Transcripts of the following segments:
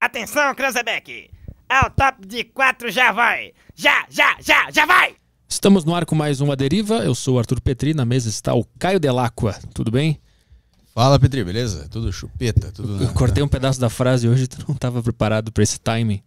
Atenção, Cranzebeck! Ao é top de 4 já vai! Já, já, já, já vai! Estamos no ar com mais uma deriva. Eu sou o Arthur Petri, na mesa está o Caio Delacqua. Tudo bem? Fala, Petri, beleza? Tudo chupeta, tudo. Eu, cortei um pedaço da frase hoje, tu não estava preparado para esse timing.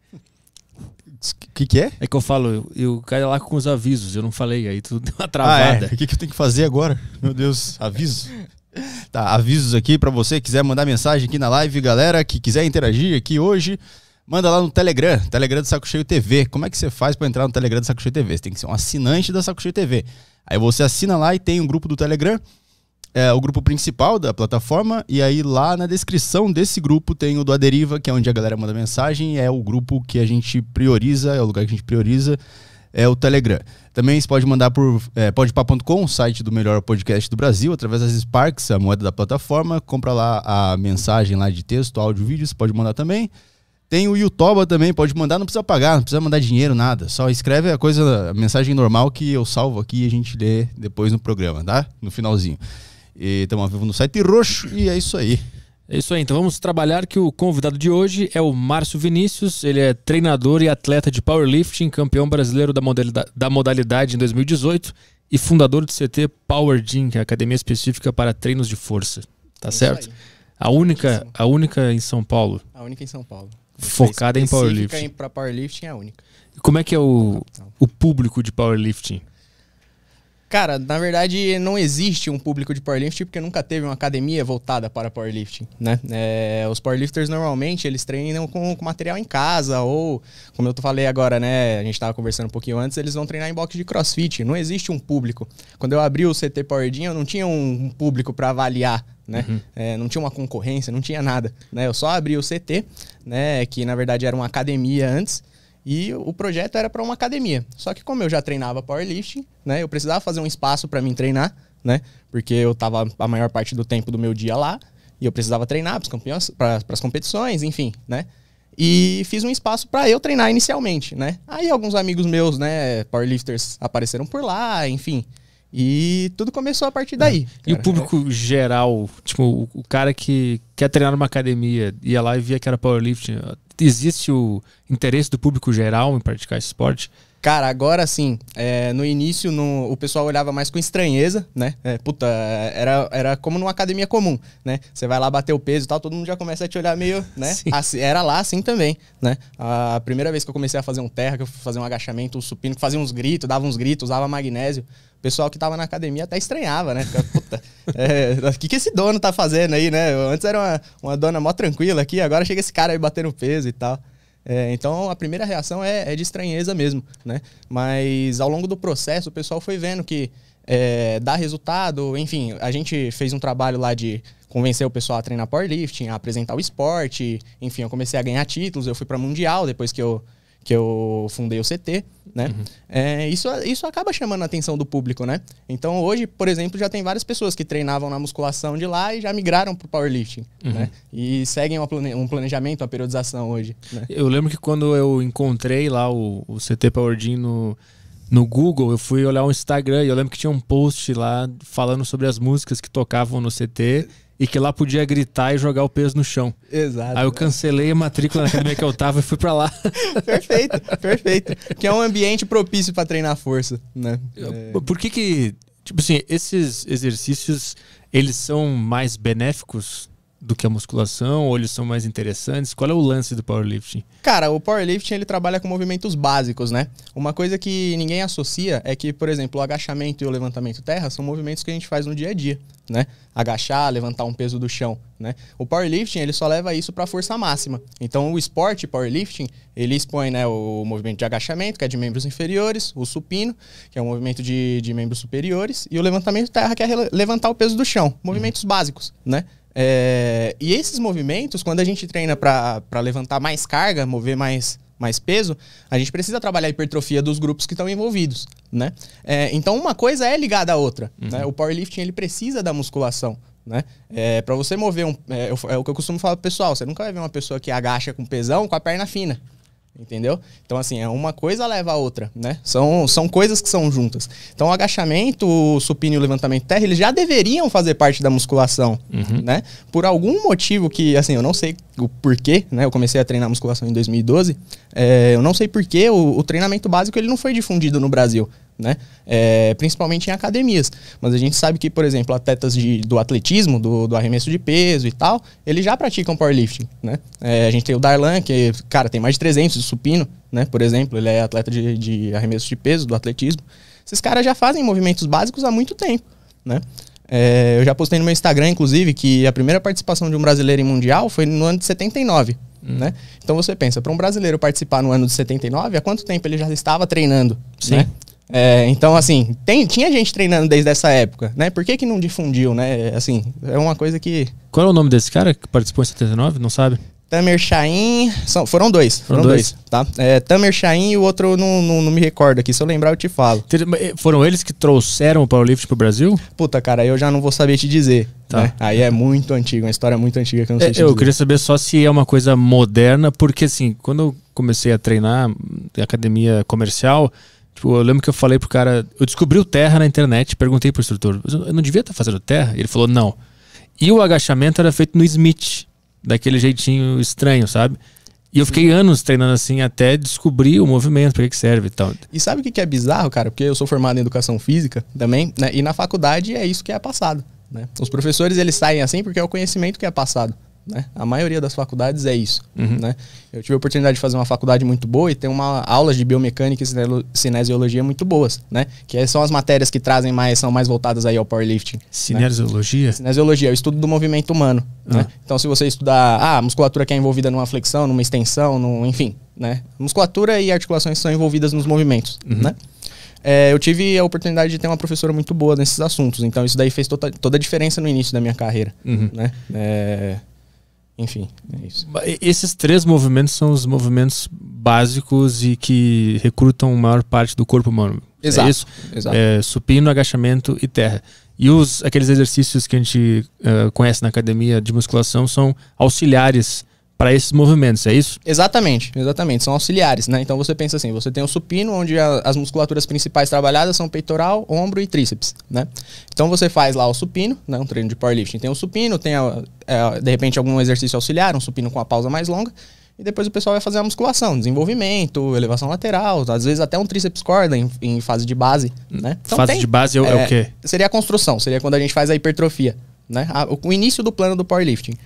O que, que é? É que eu falo, eu, caio lá com os avisos, eu não falei, aí tu deu uma ah, é? travada. O ah, é? que, que eu tenho que fazer agora? Meu Deus, aviso? Tá, avisos aqui para você quiser mandar mensagem aqui na live, galera que quiser interagir aqui hoje, manda lá no Telegram, Telegram do Saco Cheio TV. Como é que você faz para entrar no Telegram do Saco Cheio TV? Você tem que ser um assinante da Saco Cheio TV. Aí você assina lá e tem um grupo do Telegram, é, o grupo principal da plataforma, e aí lá na descrição desse grupo tem o do Aderiva, que é onde a galera manda mensagem, é o grupo que a gente prioriza, é o lugar que a gente prioriza, é o Telegram. Também você pode mandar por é, podpar.com, site do melhor podcast do Brasil, através das Sparks, a moeda da plataforma. Compra lá a mensagem lá de texto, áudio, vídeo, você pode mandar também. Tem o Youtuba também, pode mandar, não precisa pagar, não precisa mandar dinheiro, nada. Só escreve a coisa, a mensagem normal que eu salvo aqui e a gente lê depois no programa, tá? No finalzinho. E estamos ao vivo no site roxo e é isso aí. É isso aí, então vamos trabalhar que o convidado de hoje é o Márcio Vinícius, ele é treinador e atleta de powerlifting, campeão brasileiro da, modalidade, da modalidade em 2018 e fundador do CT Power Gym, que é a academia específica para treinos de força, tá é certo? A única, a única em São Paulo. A única em São Paulo. Focada em powerlifting. Para powerlifting é a única. Como é que é o, o público de powerlifting? Cara, na verdade, não existe um público de powerlifting porque nunca teve uma academia voltada para powerlifting, né? É, os powerlifters normalmente eles treinam com, com, material em casa ou, como eu falei agora, né? A gente estava conversando um pouquinho antes, eles vão treinar em box de crossfit. Não existe um público. Quando eu abri o CT Powerdinha, eu não tinha um público para avaliar né? Uhum. É, não tinha uma concorrência, não tinha nada, né? Eu só abri o CT, né? Que na verdade era uma academia antes e o projeto era para uma academia. Só que como eu já treinava powerlifting, né, eu precisava fazer um espaço para mim treinar, né? Porque eu tava a maior parte do tempo do meu dia lá e eu precisava treinar para as competições, enfim, né? E fiz um espaço para eu treinar inicialmente, né? Aí alguns amigos meus, né, powerlifters apareceram por lá, enfim. E tudo começou a partir daí. É. E o público geral, tipo, o cara que quer treinar numa academia, ia lá e via que era powerlifting, existe o interesse do público geral em praticar esporte, Cara, agora sim, é, no início no, o pessoal olhava mais com estranheza, né? É, puta, era, era como numa academia comum, né? Você vai lá bater o peso e tal, todo mundo já começa a te olhar meio, né? Assim, era lá assim também, né? A primeira vez que eu comecei a fazer um terra, que eu fazia um agachamento, um supino, que fazia uns gritos, dava uns gritos, usava magnésio. O pessoal que tava na academia até estranhava, né? Ficava, puta, é, o que, que esse dono tá fazendo aí, né? Antes era uma, uma dona mó tranquila aqui, agora chega esse cara aí batendo peso e tal. É, então a primeira reação é, é, de estranheza mesmo, né? Mas ao longo do processo o pessoal foi vendo que é, dá resultado, enfim, a gente fez um trabalho lá de convencer o pessoal a treinar powerlifting, a apresentar o esporte, enfim, eu comecei a ganhar títulos, eu fui para mundial depois que eu que eu fundei o CT, né? Uhum. É, isso, isso acaba chamando a atenção do público, né? Então hoje, por exemplo, já tem várias pessoas que treinavam na musculação de lá e já migraram para o powerlifting, uhum. né? E seguem plane, um planejamento, a periodização hoje. Né? Eu lembro que quando eu encontrei lá o, o CT Power Gym no, no Google, eu fui olhar o Instagram e eu lembro que tinha um post lá falando sobre as músicas que tocavam no CT e que lá podia gritar e jogar o peso no chão. Exato. Aí eu né? cancelei a matrícula na academia que eu tava e fui para lá. perfeito, perfeito. Que é um ambiente propício para treinar força, né? É. Por que que, tipo assim, esses exercícios, eles são mais benéficos do que a musculação, ou eles são mais interessantes? Qual é o lance do powerlifting? Cara, o powerlifting ele trabalha com movimentos básicos, né? Uma coisa que ninguém associa é que, por exemplo, o agachamento e o levantamento terra são movimentos que a gente faz no dia a dia, né? Agachar, levantar um peso do chão, né? O powerlifting, ele só leva isso para força máxima. Então, o esporte powerlifting, ele expõe, né, o movimento de agachamento, que é de membros inferiores, o supino, que é o movimento de, de membros superiores, e o levantamento terra, que é levantar o peso do chão, movimentos básicos, né? É, e esses movimentos, quando a gente treina para levantar mais carga, mover mais, mais peso, a gente precisa trabalhar a hipertrofia dos grupos que estão envolvidos, né? É, então, uma coisa é ligada à outra. Né? Uhum. Né? O powerlifting, ele precisa da musculação, né? É, para você mover um... É, é, o que eu costumo falar pro pessoal, você nunca vai ver uma pessoa que agacha com pesão com a perna fina entendeu? Então, assim, é uma coisa leva a outra, né? São, são coisas que são juntas. Então, o agachamento, o supino e o levantamento de terra, eles já deveriam fazer parte da musculação, uhum. né? Por algum motivo que, assim, eu não sei o porquê, né? Eu comecei a treinar musculação em 2012, é, eu não sei porquê o, o treinamento básico ele não foi difundido no Brasil, né? É, principalmente em academias. Mas a gente sabe que, por exemplo, atletas de, do atletismo, do, do, arremesso de peso e tal, eles já praticam powerlifting, né? É, a gente tem o Darlan, que, cara, tem mais de 300 de supino, né? Por exemplo, ele é atleta de, de arremesso de peso, do atletismo. Esses caras já fazem movimentos básicos há muito tempo, né? É, eu já postei no meu Instagram, inclusive, que a primeira participação de um brasileiro em mundial foi no ano de 79. Hum. Né? Então você pensa, para um brasileiro participar no ano de 79, há quanto tempo ele já estava treinando? Sim. Né? É, então, assim, tem, tinha gente treinando desde essa época, né? Por que, que não difundiu, né? Assim, é uma coisa que. Qual é o nome desse cara que participou em 79? Não sabe? Tamer Shahin. São, foram dois. Foram, foram dois. dois. tá? É, Tamer Shahin e o outro não, não, não, me recordo aqui. Se eu lembrar, eu te falo. Eh, foram eles que trouxeram o powerlift pro Brasil? Puta, cara, eu já não vou saber te dizer. Tá. Né? Aí é muito antigo, uma história muito antiga que eu não é, sei é, te Eu dizer. queria saber só se é uma coisa moderna, porque assim, quando eu comecei a treinar hum, academia comercial Tipo, eu lembro que eu falei pro cara, eu descobri o terra na internet, perguntei pro instrutor, eu não devia estar tá fazendo terra? Ele falou, não. E o agachamento era feito no Smith, daquele jeitinho estranho, sabe? E eu fiquei anos treinando assim até descobrir o movimento, para que, serve e tal. E sabe o que é bizarro, cara? Porque eu sou formado em educação física também, né? E na faculdade é isso que é passado. Né? Os professores eles saem assim porque é o conhecimento que é passado. Né? A maioria das faculdades é isso. Uhum. Né? Eu tive a oportunidade de fazer uma faculdade muito boa e tem uma aulas de biomecânica e cinesiologia muito boas, né? Que é, são as matérias que trazem mais, são mais voltadas aí ao powerlifting. Né? Cinesiologia? Né? Cinesiologia, é o estudo do movimento humano. Ah. Né? Então, se você estudar ah, a musculatura que é envolvida numa flexão, numa extensão, num, enfim, né? Musculatura e articulações são envolvidas nos movimentos, uhum. né? É, eu tive a oportunidade de ter uma professora muito boa nesses assuntos, então isso daí fez toda, toda a diferença no início da minha carreira, uhum. né? É, enfim, é isso. Esses três movimentos são os movimentos básicos e que recrutam a maior parte do corpo humano. É exato. É isso? Exato. É, supino, agachamento e terra. E os, aqueles exercícios que a gente uh, conhece na academia de musculação são auxiliares para esses movimentos, é isso? Exatamente, exatamente. São auxiliares, né? Então você pensa assim: você tem o supino, onde a, as musculaturas principais trabalhadas são peitoral, ombro e tríceps, né? Então você faz lá o supino, né? Um treino de powerlifting. Tem o supino, tem a, a, é, de repente algum exercício auxiliar, um supino com a pausa mais longa. E depois o pessoal vai fazer a musculação, desenvolvimento, elevação lateral, às vezes até um tríceps corda em, em fase de base, né? Então fase tem, de base é, é, o quê? Seria a construção, seria quando a gente faz a hipertrofia, né? A, o, o início do plano do powerlifting.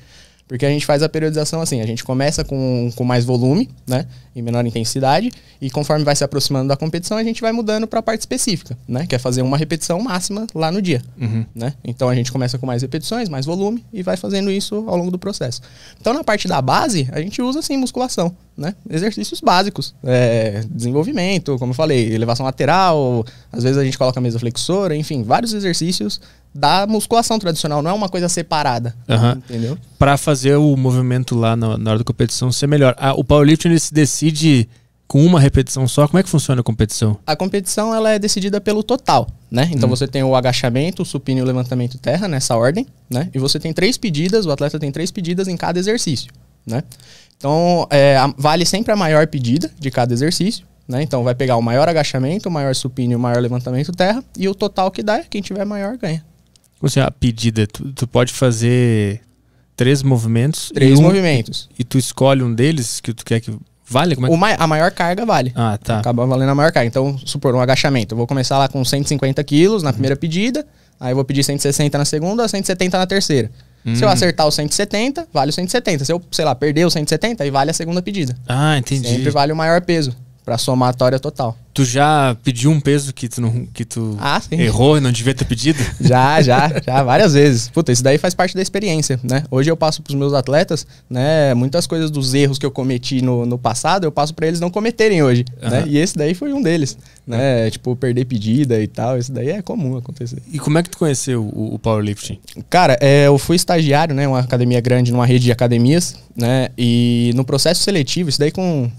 Porque a gente faz a periodização assim, a gente começa com, com mais volume, né, em menor intensidade, e conforme vai se aproximando da competição, a gente vai mudando para a parte específica, né, que é fazer uma repetição máxima lá no dia, uhum. né? Então a gente começa com mais repetições, mais volume e vai fazendo isso ao longo do processo. Então na parte da base, a gente usa assim musculação, né? Exercícios básicos, é, desenvolvimento, como eu falei, elevação lateral, às vezes a gente coloca mesa flexora, enfim, vários exercícios da musculação tradicional, não é uma coisa separada. Uhum. Entendeu? Para fazer o movimento lá na, na hora da competição ser melhor. Ah, o powerlifting ele se decide com uma repetição só, como é que funciona a competição? A competição ela é decidida pelo total, né? Então hum. você tem o agachamento, o supino e o levantamento terra nessa ordem, né? E você tem três pedidas, o atleta tem três pedidas em cada exercício, né? Então é, a, vale sempre a maior pedida de cada exercício, né? Então vai pegar o maior agachamento, o maior supino e o maior levantamento terra e o total que dá, é quem tiver maior ganha assim, a ah, pedida, tu, tu pode fazer três movimentos. Três e um, movimentos. E, e, tu escolhe um deles que tu quer que vale? Como é que... a maior carga vale. Ah, tá. Acaba valendo a maior carga. Então, supor, um agachamento. Eu vou começar lá com 150 quilos na primeira pedida, aí eu vou pedir 160 na segunda, 170 na terceira. Se eu hum. acertar o 170, vale o 170. Se eu, sei lá, perder o 170, aí vale a segunda pedida. Ah, entendi. Sempre vale o maior peso. Pra somatória total. Tu já pediu um peso que tu, não, que tu ah, errou e não devia ter pedido? já, já, já, várias vezes. Puta, isso daí faz parte da experiência, né? Hoje eu passo pros meus atletas, né? Muitas coisas dos erros que eu cometi no, no passado, eu passo para eles não cometerem hoje, uhum. né? E esse daí foi um deles, né? Tipo, perder pedida e tal, isso daí é comum acontecer. E como é que tu conheceu o, o powerlifting? Cara, é, eu fui estagiário, né? Uma academia grande, numa rede de academias, né? E no processo seletivo, isso daí com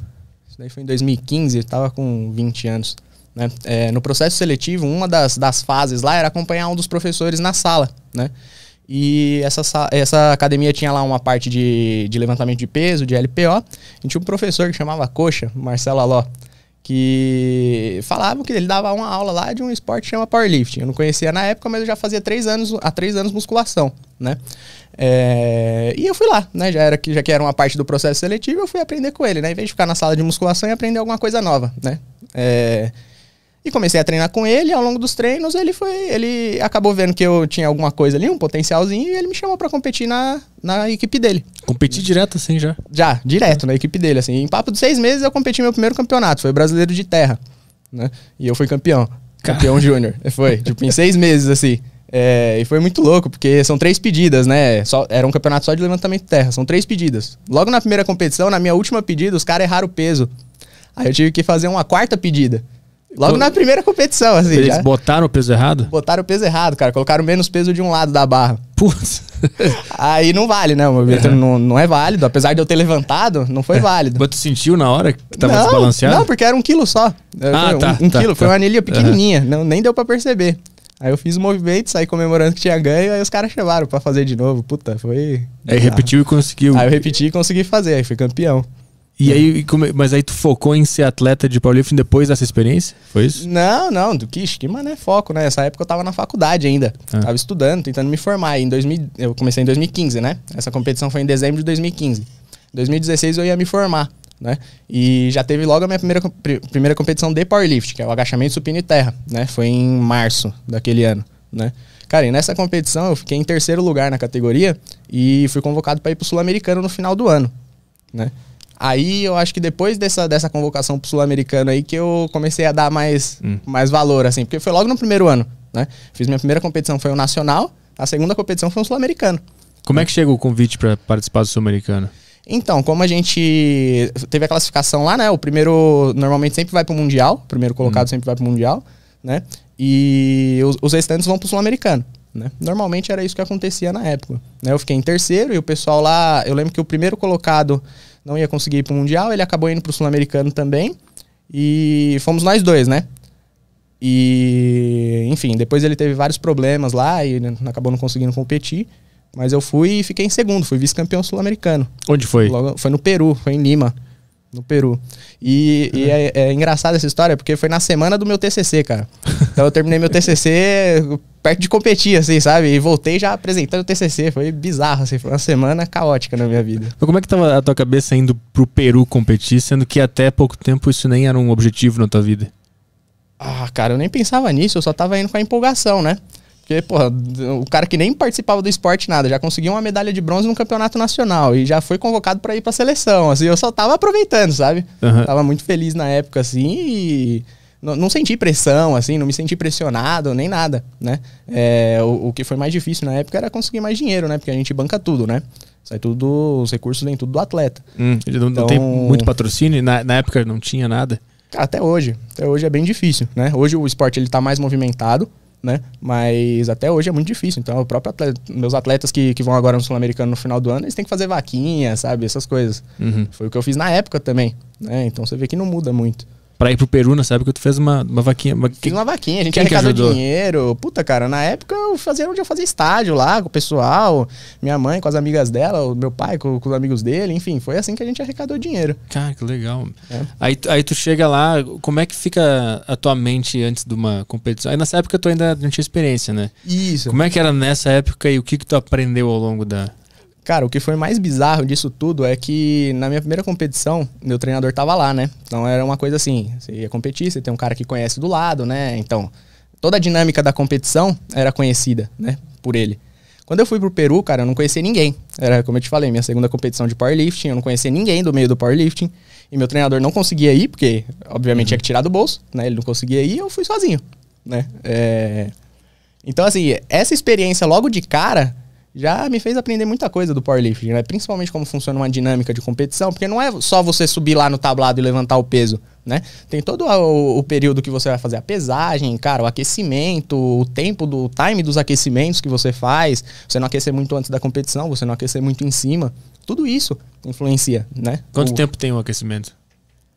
isso daí foi em 2015, eu estava com 20 anos. Né? É, no processo seletivo, uma das, das fases lá era acompanhar um dos professores na sala, né? E essa, essa academia tinha lá uma parte de, de levantamento de peso, de LPO. E tinha um professor que chamava Coxa, Marcelo Aló que falavam que ele dava uma aula lá de um esporte que chama powerlifting. Eu não conhecia na época, mas eu já fazia três anos, há três anos musculação, né? É, e eu fui lá, né? Já, era, já que era uma parte do processo seletivo, eu fui aprender com ele, né? Em vez de ficar na sala de musculação e aprender alguma coisa nova, né? É, e comecei a treinar com ele, ao longo dos treinos ele foi, ele acabou vendo que eu tinha alguma coisa ali, um potencialzinho, e ele me chamou para competir na, na equipe dele. Competi direto assim já? Já, direto é. na equipe dele, assim. Em papo de seis meses eu competi meu primeiro campeonato, foi brasileiro de terra, né? E eu fui campeão, campeão júnior, foi, tipo, em seis meses assim. É, e foi muito louco, porque são três pedidas, né? Só, era um campeonato só de levantamento de terra, são três pedidas. Logo na primeira competição, na minha última pedida, os caras erraram o peso. Aí eu tive que fazer uma quarta pedida. Logo na primeira competição, assim. Eles já. botaram o peso errado? Botaram o peso errado, cara. Colocaram menos peso de um lado da barra. Putz. Aí não vale, né? O movimento uhum. É. não, não é válido. Apesar de eu ter levantado, não foi é. válido. Mas tu sentiu na hora que tava não, desbalanceado? Não, porque era um quilo só. É, ah, foi, tá. Um, um tá, quilo. Tá. Foi uma anilha pequenininha. Uhum. Não, nem deu para perceber. Aí eu fiz o movimento, saí comemorando que tinha ganho, aí os caras chamaram pra fazer de novo. Puta, foi. Aí repetiu e conseguiu. Aí eu repeti e consegui fazer, aí fui campeão. E uhum. aí, mas aí tu focou em ser atleta de powerlifting depois dessa experiência? Foi isso? Não, não, do que esquema, né? Foco, né? Nessa época eu tava na faculdade ainda. Ah. Tava estudando, tentando me formar. Em 2000, eu comecei em 2015, né? Essa competição foi em dezembro de 2015. Em 2016 eu ia me formar, né? E já teve logo a minha primeira, primeira competição de powerlifting, que é o agachamento supino e terra, né? Foi em março daquele ano, né? Cara, e nessa competição eu fiquei em terceiro lugar na categoria e fui convocado para ir pro Sul-Americano no final do ano, né? Aí eu acho que depois dessa, dessa convocação pro Sul-Americano aí que eu comecei a dar mais, hum. mais valor, assim, porque foi logo no primeiro ano, né? Fiz minha primeira competição, foi o um Nacional, a segunda competição foi o um Sul-Americano. Como é que chega o convite para participar do Sul-Americano? Então, como a gente teve a classificação lá, né? O primeiro normalmente sempre vai pro Mundial, o primeiro colocado hum. sempre vai pro Mundial, né? E os, os restantes vão pro Sul-Americano. Né? Normalmente era isso que acontecia na época. Né? Eu fiquei em terceiro e o pessoal lá. Eu lembro que o primeiro colocado não ia conseguir ir pro Mundial, ele acabou indo pro Sul-Americano também. E fomos nós dois, né? E, enfim, depois ele teve vários problemas lá e acabou não conseguindo competir. Mas eu fui e fiquei em segundo, fui vice-campeão sul-americano. Onde foi? Logo, foi no Peru, foi em Lima. No Peru. E, e é, é engraçada essa história, porque foi na semana do meu TCC, cara. Então eu terminei meu TCC perto de competir, assim, sabe? E voltei já apresentando o TCC. Foi bizarro, assim. Foi uma semana caótica na minha vida. Mas como é que tava a tua cabeça indo pro Peru competir, sendo que até pouco tempo isso nem era um objetivo na tua vida? Ah, cara, eu nem pensava nisso. Eu só tava indo com a empolgação, né? Porque, porra, o cara que nem participava do esporte nada, já conseguiu uma medalha de bronze no campeonato nacional e já foi convocado para ir pra seleção. Assim, eu só tava aproveitando, sabe? Uhum. Tava muito feliz na época, assim, e não senti pressão, assim, não me senti pressionado nem nada, né? É, o, o, que foi mais difícil na época era conseguir mais dinheiro, né? Porque a gente banca tudo, né? Sai tudo, os recursos vêm tudo do atleta. Hum, ele não, então, não tem muito patrocínio? Na, na época não tinha nada? Até hoje. Até hoje é bem difícil, né? Hoje o esporte ele tá mais movimentado, né? Mas até hoje é muito difícil. Então, o próprio atleta, meus atletas que, que vão agora no Sul-Americano no final do ano, eles têm que fazer vaquinha, sabe? Essas coisas. Uhum. Foi o que eu fiz na época também, né? Então, você vê que não muda muito pra ir pro Peru nessa né? época, tu fez uma, uma vaquinha. Uma... Fiz uma vaquinha, a gente Quem arrecadou dinheiro. Puta, cara, na época eu fazia onde eu fazia estádio lá com o pessoal, minha mãe com as amigas dela, o meu pai com, com os amigos dele, enfim, foi assim que a gente arrecadou dinheiro. Cara, que legal. É. Aí, aí tu chega lá, como é que fica a tua mente antes de uma competição? Aí nessa época tu ainda não tinha experiência, né? Isso. Como é que era nessa época e o que, que tu aprendeu ao longo da, Cara, o que foi mais bizarro disso tudo é que na minha primeira competição, meu treinador tava lá, né? Então era uma coisa assim, você ia competir, você tem um cara que conhece do lado, né? Então, toda a dinâmica da competição era conhecida, né, por ele. Quando eu fui pro Peru, cara, eu não conhecia ninguém. Era, como eu te falei, minha segunda competição de powerlifting, eu não conhecia ninguém do meio do powerlifting. E meu treinador não conseguia ir, porque, obviamente, tinha que tirar do bolso, né? Ele não conseguia ir, eu fui sozinho, né? É... Então, assim, essa experiência logo de cara já me fez aprender muita coisa do powerlifting, né? Principalmente como funciona uma dinâmica de competição, porque não é só você subir lá no tablado e levantar o peso, né? Tem todo o, o período que você vai fazer a pesagem, cara, o aquecimento, o tempo do o time dos aquecimentos que você faz, você não aquecer muito antes da competição, você não aquecer muito em cima, tudo isso influencia, né? Quanto o... tempo tem o aquecimento?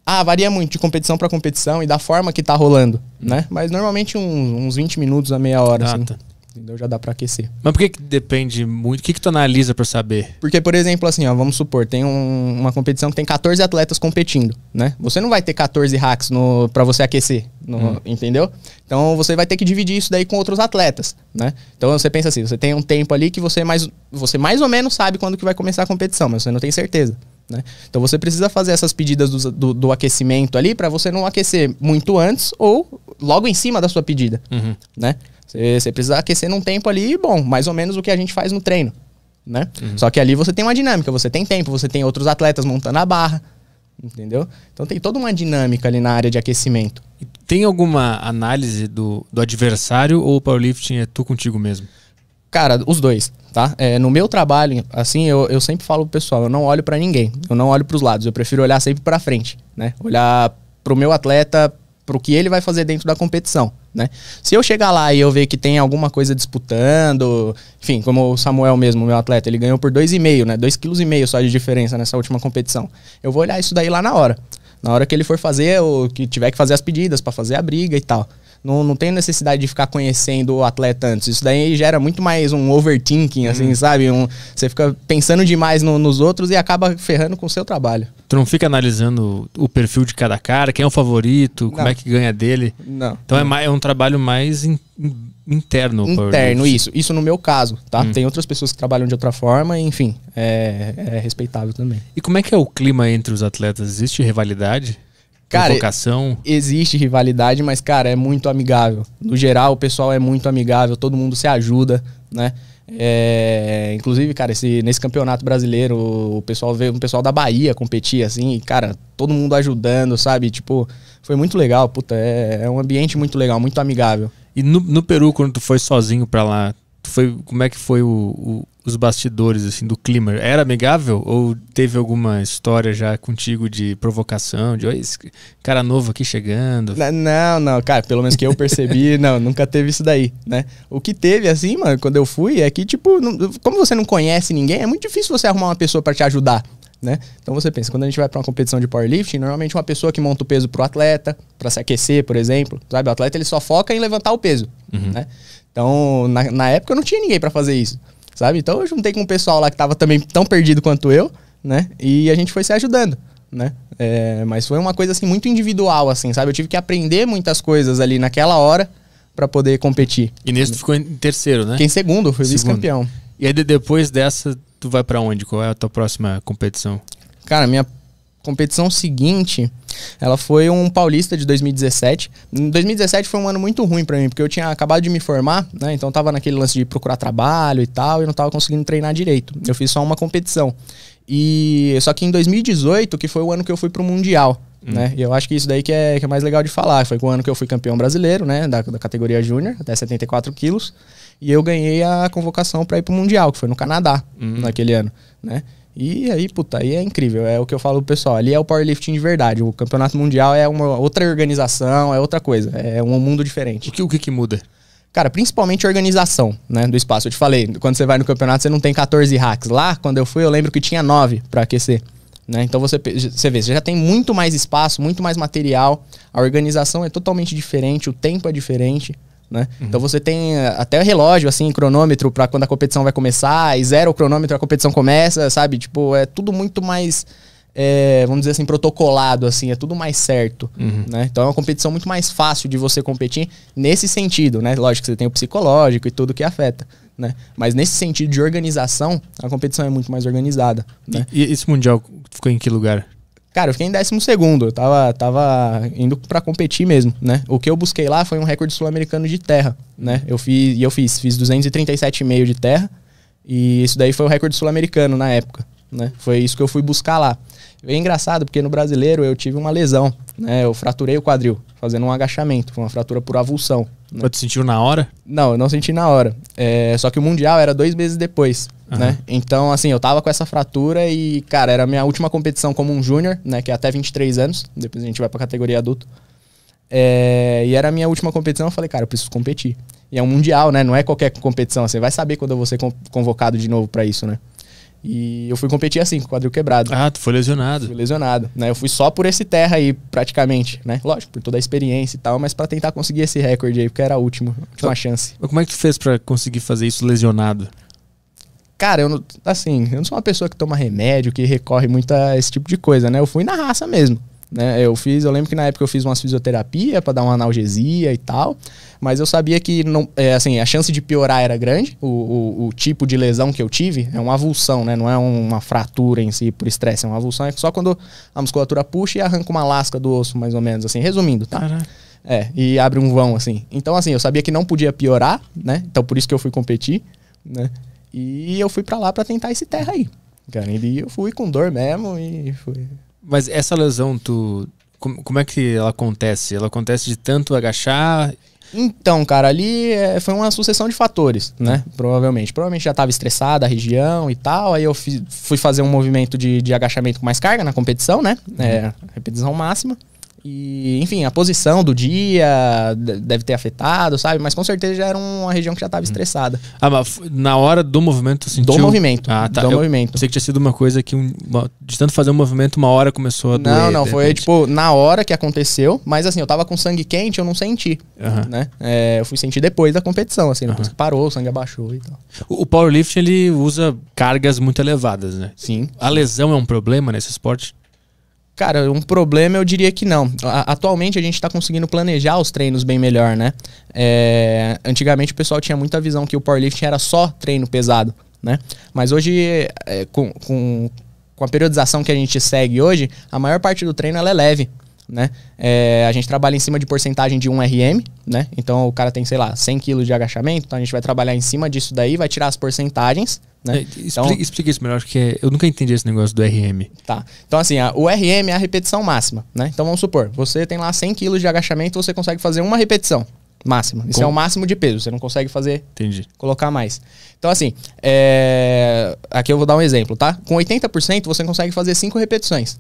Ah, varia muito de competição para competição e da forma que tá rolando, hum. né? Mas normalmente um, uns 20 minutos a meia hora, ah, assim. Tá entendeu? Já dá para aquecer. Mas por que, que depende muito? O que, que tu analisa para saber? Porque, por exemplo, assim, ó, vamos supor, tem um, uma competição que tem 14 atletas competindo, né? Você não vai ter 14 hacks para você aquecer, no, hum. entendeu? Então você vai ter que dividir isso daí com outros atletas, né? Então você pensa assim, você tem um tempo ali que você mais, você mais ou menos sabe quando que vai começar a competição, mas você não tem certeza. Né? Então você precisa fazer essas pedidas do, do, do aquecimento ali para você não aquecer muito antes ou logo em cima da sua pedida, uhum. né? Você, precisa aquecer num tempo ali, bom, mais ou menos o que a gente faz no treino, né? Uhum. Só que ali você tem uma dinâmica, você tem tempo, você tem outros atletas montando a barra, entendeu? Então tem toda uma dinâmica ali na área de aquecimento. Tem alguma análise do, do adversário ou o powerlifting é tu contigo mesmo? Cara, os dois, tá? É, no meu trabalho, assim, eu, eu sempre falo pro pessoal, eu não olho para ninguém, eu não olho para os lados, eu prefiro olhar sempre para frente, né? Olhar pro meu atleta pro que ele vai fazer dentro da competição, né? Se eu chegar lá e eu ver que tem alguma coisa disputando, enfim, como o Samuel mesmo, meu atleta, ele ganhou por 2,5, né? 2,5 kg só de diferença nessa última competição. Eu vou olhar isso daí lá na hora. Na hora que ele for fazer, ou que tiver que fazer as pedidas para fazer a briga e tal. Não, não tem necessidade de ficar conhecendo o atleta antes. Isso daí gera muito mais um overthinking, assim, uhum. sabe? Um, você fica pensando demais no, nos outros e acaba ferrando com o seu trabalho. Tu não fica analisando o perfil de cada cara, quem é o favorito, não. como é que ganha dele. Não. Então é, mais, é um trabalho mais in, interno. Interno, isso. Isso no meu caso, tá? Hum. Tem outras pessoas que trabalham de outra forma, enfim, é, é respeitável também. E como é que é o clima entre os atletas? Existe rivalidade? Cara, existe rivalidade, mas, cara, é muito amigável. No geral, o pessoal é muito amigável, todo mundo se ajuda, né? É, inclusive, cara, esse, nesse campeonato brasileiro, o pessoal veio, o pessoal da Bahia competir, assim, e, cara, todo mundo ajudando, sabe? Tipo, foi muito legal, puta, é, é um ambiente muito legal, muito amigável. E no, no Peru, quando tu foi sozinho pra lá, foi, como é que foi o, o, os bastidores assim do clima? Era amigável ou teve alguma história já contigo de provocação, de oh, esse cara novo aqui chegando? Não, não, cara, pelo menos que eu percebi, não, nunca teve isso daí, né? O que teve assim, mano, quando eu fui é que tipo, não, como você não conhece ninguém, é muito difícil você arrumar uma pessoa para te ajudar, né? Então você pensa, quando a gente vai para uma competição de powerlifting, normalmente uma pessoa que monta o peso pro atleta, para se aquecer, por exemplo, sabe? O atleta ele só foca em levantar o peso, uhum. né? Então, na, na época eu não tinha ninguém para fazer isso, sabe? Então eu juntei com um pessoal lá que tava também tão perdido quanto eu, né? E a gente foi se ajudando, né? É, mas foi uma coisa assim muito individual, assim, sabe? Eu tive que aprender muitas coisas ali naquela hora para poder competir. E nesse tu ficou em terceiro, né? Fiquei em segundo, fui vice-campeão. E aí depois dessa, tu vai para onde? Qual é a tua próxima competição? Cara, minha competição seguinte, ela foi um paulista de 2017. Em 2017 foi um ano muito ruim para mim, porque eu tinha acabado de me formar, né? Então tava naquele lance de procurar trabalho e tal, e não tava conseguindo treinar direito. Eu fiz só uma competição. E só que em 2018, que foi o ano que eu fui pro mundial, hum. né? E eu acho que isso daí que é, que é mais legal de falar. Foi o ano que eu fui campeão brasileiro, né, da, da categoria júnior, até 74 quilos, e eu ganhei a convocação para ir pro mundial, que foi no Canadá hum. naquele ano, né? E aí, puta, aí é incrível. É o que eu falo pro pessoal. Ali é o powerlifting de verdade. O campeonato mundial é uma outra organização, é outra coisa. É um mundo diferente. O que, o que, que muda? Cara, principalmente organização, né, do espaço. Eu te falei, quando você vai no campeonato, você não tem 14 hacks. Lá, quando eu fui, eu lembro que tinha 9 para aquecer. Né? Então você, você vê, você já tem muito mais espaço, muito mais material, a organização é totalmente diferente, o tempo é diferente. Né? Uhum. Então você tem eh, até relógio, assim, cronômetro para quando a competição vai começar, e zero o cronômetro, a competição começa, sabe? Tipo, é tudo muito mais, é, vamos dizer assim, protocolado, assim, é tudo mais certo, uhum. né? Então é uma competição muito mais fácil de você competir nesse sentido, né? Lógico que você tem o psicológico e tudo que afeta, né? Mas nesse sentido de organização, a competição é muito mais organizada, né? E, e esse Mundial ficou em que lugar? Cara, eu fiquei em décimo segundo, eu tava, tava indo para competir mesmo, né? O que eu busquei lá foi um recorde sul-americano de terra, né? Eu fiz, e eu fiz, fiz 237,5 de terra, e isso daí foi o recorde sul-americano na época, né? Foi isso que eu fui buscar lá. É engraçado, porque no brasileiro eu tive uma lesão, né? Eu fraturei o quadril fazendo um agachamento, foi uma fratura por avulsão. Né? Mas sentiu na hora? Não, eu não senti na hora. É, só que o Mundial era dois meses depois. Uhum. Né? Então, assim, eu tava com essa fratura e, cara, era a minha última competição como um júnior, né? Que é até 23 anos, depois a gente vai pra categoria adulto. É, e era a minha última competição, eu falei, cara, eu preciso competir. E é um mundial, né? Não é qualquer competição, você vai saber quando eu vou ser convocado de novo para isso, né? E eu fui competir assim, com quadril quebrado. Ah, tu foi lesionado. Fui lesionado, né? Eu fui só por esse terra aí, praticamente, né? Lógico, por toda a experiência e tal, mas para tentar conseguir esse recorde aí, porque era a última, a última chance. Mas como é que tu fez para conseguir fazer isso lesionado? Cara, eu não, assim, eu não sou uma pessoa que toma remédio, que recorre muito a esse tipo de coisa, né? Eu fui na raça mesmo. Né? Eu fiz, eu lembro que na época eu fiz umas fisioterapia para dar uma analgesia e tal, mas eu sabia que não, é, assim, a chance de piorar era grande. O, o, o, tipo de lesão que eu tive é uma avulsão, né? Não é uma fratura em si por estresse, é uma avulsão. É só quando a musculatura puxa e arranca uma lasca do osso, mais ou menos, assim, resumindo, tá? Caraca. É, e abre um vão, assim. Então, assim, eu sabia que não podia piorar, né? Então por isso que eu fui competir, né? E eu fui para lá para tentar esse terra aí. Cara, e eu fui com dor mesmo e fui. Mas essa lesão, tu. Como, como é que ela acontece? Ela acontece de tanto agachar? Então, cara, ali é, foi uma sucessão de fatores, né? Uhum. Provavelmente. Provavelmente já estava estressada a região e tal. Aí eu fui fazer um movimento de, de agachamento com mais carga na competição, né? Uhum. É, repetição máxima. E, enfim, a posição do dia deve ter afetado, sabe? Mas com certeza já era uma região que já estava hum. estressada. Ah, mas na hora do movimento sentiu? Do movimento. Ah, tá. Do Eu movimento. Pensei que tinha sido uma coisa que, um, de tanto fazer um movimento, uma hora começou a doer. Não, não, foi tipo na hora que aconteceu, mas assim, eu tava com sangue quente, eu não senti, né? É, eu fui sentir depois da competição, assim, né? depois uhum. que parou, o sangue abaixou e tal. O, o powerlifting, ele usa cargas muito elevadas, né? Sim. A lesão é um problema nesse esporte? Cara, um problema eu diria que não. A, atualmente a gente está conseguindo planejar os treinos bem melhor, né? É, antigamente o pessoal tinha muita visão que o powerlifting era só treino pesado, né? Mas hoje, é, com, com, com a periodização que a gente segue hoje, a maior parte do treino ela é leve né? É, a gente trabalha em cima de porcentagem de 1 RM, né? Então o cara tem, sei lá, 100 quilos de agachamento, então a gente vai trabalhar em cima disso daí, vai tirar as porcentagens, né? É, explica, então, explica isso melhor, que eu nunca entendi esse negócio do RM. Tá. Então assim, a, o RM é a repetição máxima, né? Então vamos supor, você tem lá 100 quilos de agachamento, você consegue fazer uma repetição máxima. Isso é Com... é o máximo de peso, você não consegue fazer... Entendi. Colocar mais. Então assim, é, aqui eu vou dar um exemplo, tá? Com 80% você consegue fazer 5 repetições.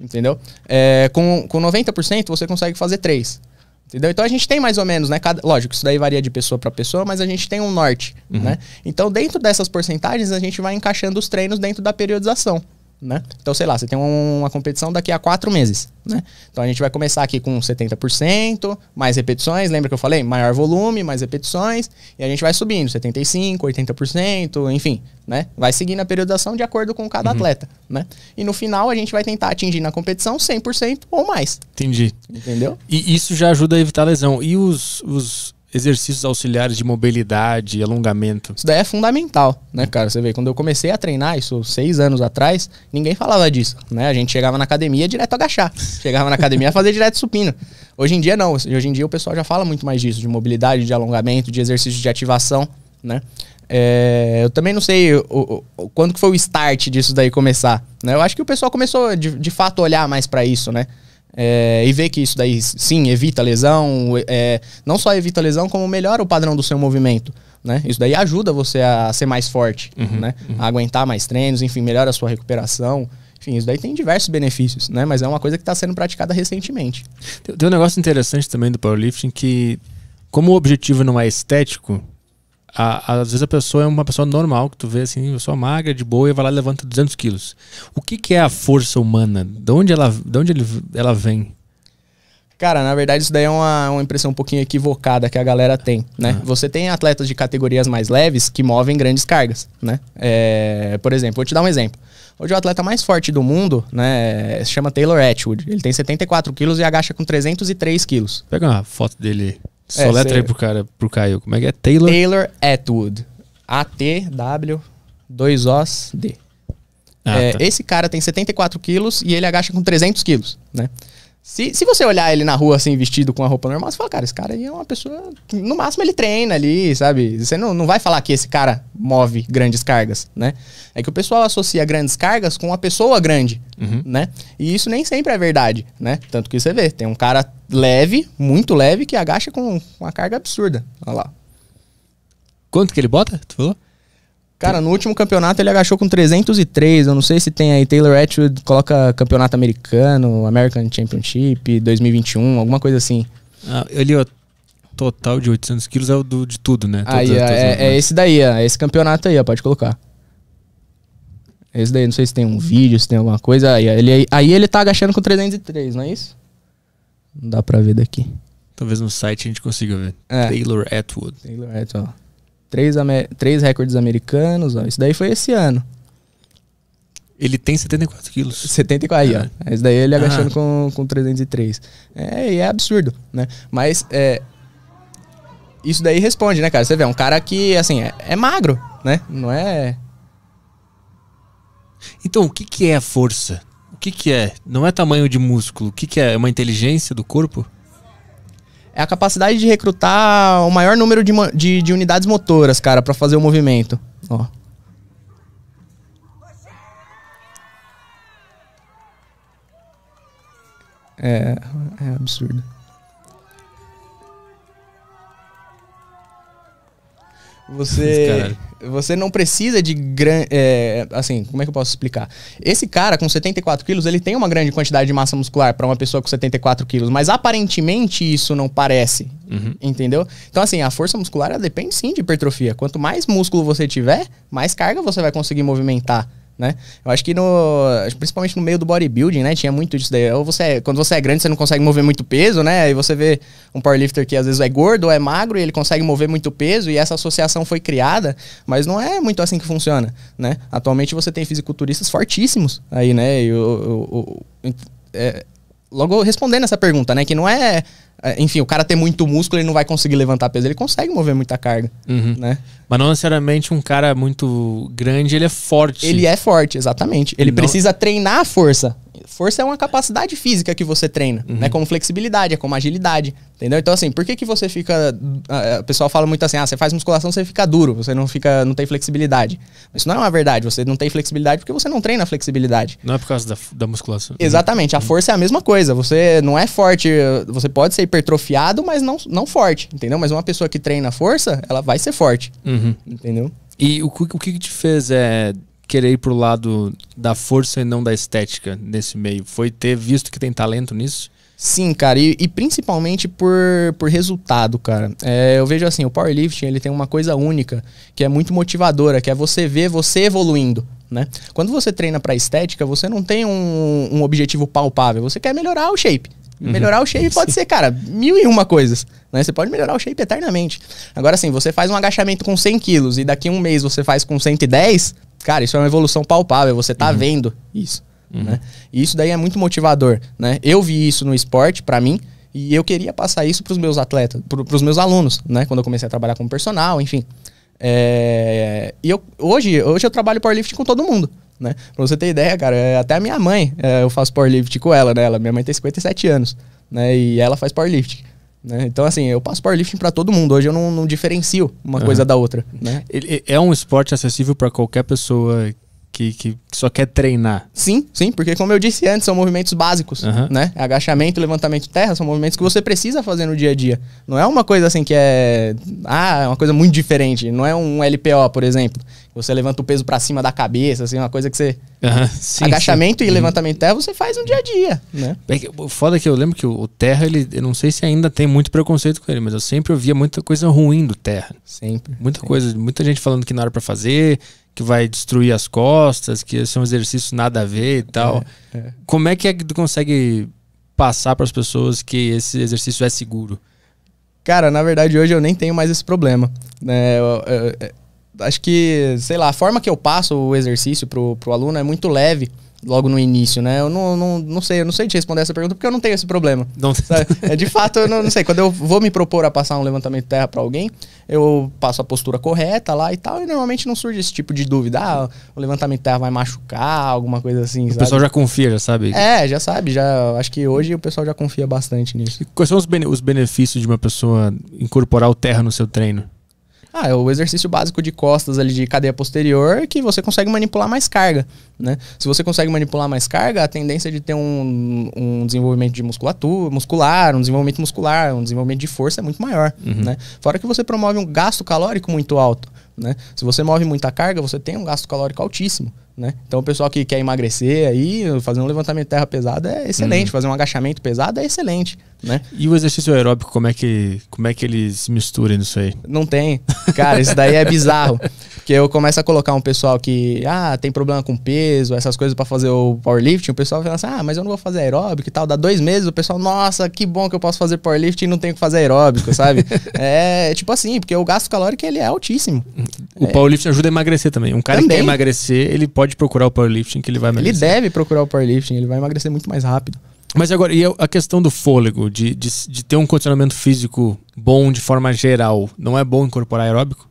Entendeu? É, com, com 90% você consegue fazer três. Entendeu? Então a gente tem mais ou menos, né? Cada, lógico, isso daí varia de pessoa para pessoa, mas a gente tem um norte, uhum. né? Então dentro dessas porcentagens a gente vai encaixando os treinos dentro da periodização, né? Então, sei lá, você tem uma competição daqui a quatro meses, né? Então a gente vai começar aqui com 70%, mais repetições, lembra que eu falei? Maior volume, mais repetições, e a gente vai subindo, 75%, 80%, enfim, né? Vai seguindo a periodização de acordo com cada uhum. atleta, né? E no final a gente vai tentar atingir na competição 100% ou mais. Entendi. Entendeu? E isso já ajuda a evitar lesão. E os, os exercícios auxiliares de mobilidade, alongamento? Isso daí é fundamental, né, cara? Você vê, quando eu comecei a treinar, isso seis anos atrás, ninguém falava disso, né? A gente chegava na academia direto a agachar. Chegava na academia a fazer direto supino. Hoje em dia não. Hoje em dia o pessoal já fala muito mais disso, de mobilidade, de alongamento, de exercícios de ativação, né? É, eu também não sei o, o, quando que foi o start disso daí começar, né? Eu acho que o pessoal começou de, de fato a olhar mais para isso, né? É, e ver que isso daí sim evita lesão, é, não só evita lesão, como melhora o padrão do seu movimento. Né? Isso daí ajuda você a ser mais forte, uhum, né? Uhum. A aguentar mais treinos, enfim, melhora a sua recuperação. Enfim, isso daí tem diversos benefícios, né? Mas é uma coisa que está sendo praticada recentemente. Tem, tem um negócio interessante também do powerlifting que, como o objetivo não é estético, a, às vezes a pessoa é uma pessoa normal, que tu vê assim, sou magra, de boa, e vai lá e levanta 200 quilos. O que, que é a força humana? De onde ela, de onde ele, ela vem? Cara, na verdade isso daí é uma, uma impressão um pouquinho equivocada que a galera tem, né? Ah. Você tem atletas de categorias mais leves que movem grandes cargas, né? É, por exemplo, vou te dar um exemplo. Hoje o atleta mais forte do mundo, né, se chama Taylor Atwood. Ele tem 74 quilos e agacha com 303 quilos. Pega uma foto dele só é, letra aí pro cara, pro Caio. Como é que é? Taylor? Taylor Atwood. A-T-W, dois s D. Ah, é, tá. Esse cara tem 74 quilos e ele agacha com 300 quilos, né? Se, se você olhar ele na rua, assim, vestido com a roupa normal, você fala, cara, esse cara aí é uma pessoa. Que, no máximo ele treina ali, sabe? Você não, não vai falar que esse cara move grandes cargas, né? É que o pessoal associa grandes cargas com a pessoa grande, uhum. né? E isso nem sempre é verdade, né? Tanto que você vê, tem um cara leve, muito leve, que agacha com uma carga absurda. Olha lá. Quanto que ele bota? Tu falou? Cara, no último campeonato ele agachou com 303. Eu não sei se tem aí Taylor Atwood coloca campeonato americano, American Championship 2021, alguma coisa assim. Ah, ele é o total de 800 quilos é o do, de tudo, né? Aí, todas, é, todas é, né? é, esse daí, é esse campeonato aí, ó, pode colocar. É esse daí, não sei se tem um vídeo, se tem alguma coisa. Aí ele, aí ele tá agachando com 303, não é isso? Não dá pra ver daqui. Talvez no site a gente consiga ver. É. Taylor Atwood. Taylor Atwood. Três, três recordes americanos, ó. Isso daí foi esse ano. Ele tem 74 quilos. 74, ah. aí, ó. Isso ah. daí ele ah. agachando com, com 303. É, é absurdo, né? Mas é, isso daí responde, né, cara? Você vê, é um cara que, assim, é, é magro, né? Não é... Então, o que, que é a força? O que, que é? Não é tamanho de músculo. O que, que é? É uma inteligência do corpo? é a capacidade de recrutar o maior número de, de, de unidades motoras, cara, para fazer o movimento. Ó. É, é absurdo. Você. Caralho. Você não precisa de grande. É, assim, como é que eu posso explicar? Esse cara com 74 quilos, ele tem uma grande quantidade de massa muscular para uma pessoa com 74 quilos, mas aparentemente isso não parece. Uhum. Entendeu? Então, assim, a força muscular depende sim de hipertrofia. Quanto mais músculo você tiver, mais carga você vai conseguir movimentar né? Eu acho que no, principalmente no meio do bodybuilding, né, tinha muito disso daí. Ou você, é, quando você é grande, você não consegue mover muito peso, né? E você vê um powerlifter que às vezes é gordo ou é magro e ele consegue mover muito peso e essa associação foi criada, mas não é muito assim que funciona, né? Atualmente você tem fisiculturistas fortíssimos aí, né? E o, o, o é, logo respondendo essa pergunta, né? Que não é. é enfim, o cara tem muito músculo, ele não vai conseguir levantar peso, ele consegue mover muita carga, uhum. né? Mas não necessariamente um cara muito grande, ele é forte. Ele é forte, exatamente. Ele não... precisa treinar a força força é uma capacidade física que você treina, né? uhum. né? Como flexibilidade, é como agilidade, entendeu? Então, assim, por que, que você fica. Ah, ah, o pessoal fala muito assim, ah, você faz musculação, você fica duro, você não fica, não tem flexibilidade. Isso não é uma verdade, você não tem flexibilidade porque você não treina flexibilidade. Não é por causa da, da musculação. Exatamente, a uhum. força é a mesma coisa. Você não é forte, você pode ser hipertrofiado, mas não, não forte, entendeu? Mas uma pessoa que treina força, ela vai ser forte. Uhum. Entendeu? E o, o que, que te fez é querer ir pro lado da força e não da estética nesse meio? Foi ter visto que tem talento nisso? Sim, cara, e, e principalmente por, por resultado, cara. É, eu vejo assim, o powerlifting ele tem uma coisa única que é muito motivadora, que é você ver você evoluindo. Né? Quando você treina para estética, você não tem um, um objetivo palpável. Você quer melhorar o shape. Uhum. Melhorar o shape pode ser, cara, mil e uma coisas. Né? Você pode melhorar o shape eternamente. Agora, assim, você faz um agachamento com 100 quilos e daqui a um mês você faz com 110, Cara, isso é uma evolução palpável, você tá uhum. vendo isso. Uhum. Né? E isso daí é muito motivador. Né? Eu vi isso no esporte, para mim, e eu queria passar isso para os meus atletas, para os meus alunos, né? Quando eu comecei a trabalhar como personal, enfim. É, e eu, hoje, hoje eu trabalho powerlifting com todo mundo, né? Pra você ter ideia, cara, é, até a minha mãe, é, eu faço powerlifting com ela, né? Ela, minha mãe tem 57 anos, né? E ela faz powerlifting. Né? Então, assim, eu passo powerlifting para todo mundo. Hoje eu não, não diferencio uma uhum. coisa da outra. Né? É um esporte acessível para qualquer pessoa que, que, só quer treinar. Sim, sim, porque como eu disse antes, são movimentos básicos, uhum. né? Agachamento, levantamento terra, são movimentos que você precisa fazer no dia a dia. Não é uma coisa assim que é. Ah, é uma coisa muito diferente. Não é um LPO, por exemplo, você levanta o peso para cima da cabeça, assim, uma coisa que você. sim, agachamento sim. e uhum. levantamento terra você faz no dia a dia, né? É que, foda é que eu lembro que o terra, ele, eu não sei se ainda tem muito preconceito com ele, mas eu sempre ouvia muita coisa ruim do terra. Sempre. Muita sempre. coisa, muita gente falando que não era para fazer, que vai destruir as costas, que esse é um exercício nada a ver e tal. É, é. Como é que é que tu consegue passar para as pessoas que esse exercício é seguro? Cara, na verdade hoje eu nem tenho mais esse problema. Né? eu, eu é, acho que, sei lá, a forma que eu passo o exercício pro, pro aluno é muito leve logo no início, né? Eu não, não, não sei, eu não sei te responder essa pergunta porque eu não tenho esse problema. Não. Sabe? É, de fato, eu não, não, sei. Quando eu vou me propor a passar um levantamento de terra para alguém, eu passo a postura correta lá e tal, e normalmente não surge esse tipo de dúvida. Ah, o levantamento de terra vai machucar, alguma coisa assim. O sabe? pessoal já confia, já sabe. É, já sabe. Já, acho que hoje o pessoal já confia bastante nisso. E quais são os benefícios de uma pessoa incorporar o terra no seu treino? Ah, é o exercício básico de costas ali de cadeia posterior que você consegue manipular mais carga, né? Se você consegue manipular mais carga, a tendência é de ter um, um desenvolvimento de musculatura, muscular, um desenvolvimento muscular, um desenvolvimento de força é muito maior, uhum. né? Fora que você promove um gasto calórico muito alto, né? Se você move muita carga, você tem um gasto calórico altíssimo. Né? Então, o pessoal que quer emagrecer aí, fazer um levantamento de terra pesada é excelente, uhum. fazer um agachamento pesado é excelente, né? E o exercício aeróbico, como é que, como é que eles misturam isso aí? Não tem. Cara, isso daí é bizarro. Porque eu começo a colocar um pessoal que, ah, tem problema com peso, essas coisas para fazer o powerlifting, o pessoal fala assim, ah, mas eu não vou fazer aeróbico e tal. Dá dois meses, o pessoal, nossa, que bom que eu posso fazer powerlifting e não tenho que fazer aeróbico, sabe? é tipo assim, porque o gasto calórico ele é altíssimo. O é. powerlifting ajuda a emagrecer também. Um cara também. que quer emagrecer, ele pode pode procurar o powerlifting que ele vai emagrecer. Ele deve procurar o powerlifting, ele vai emagrecer muito mais rápido. Mas agora, e a questão do fôlego, de, de, de ter um condicionamento físico bom de forma geral, não é bom incorporar aeróbico?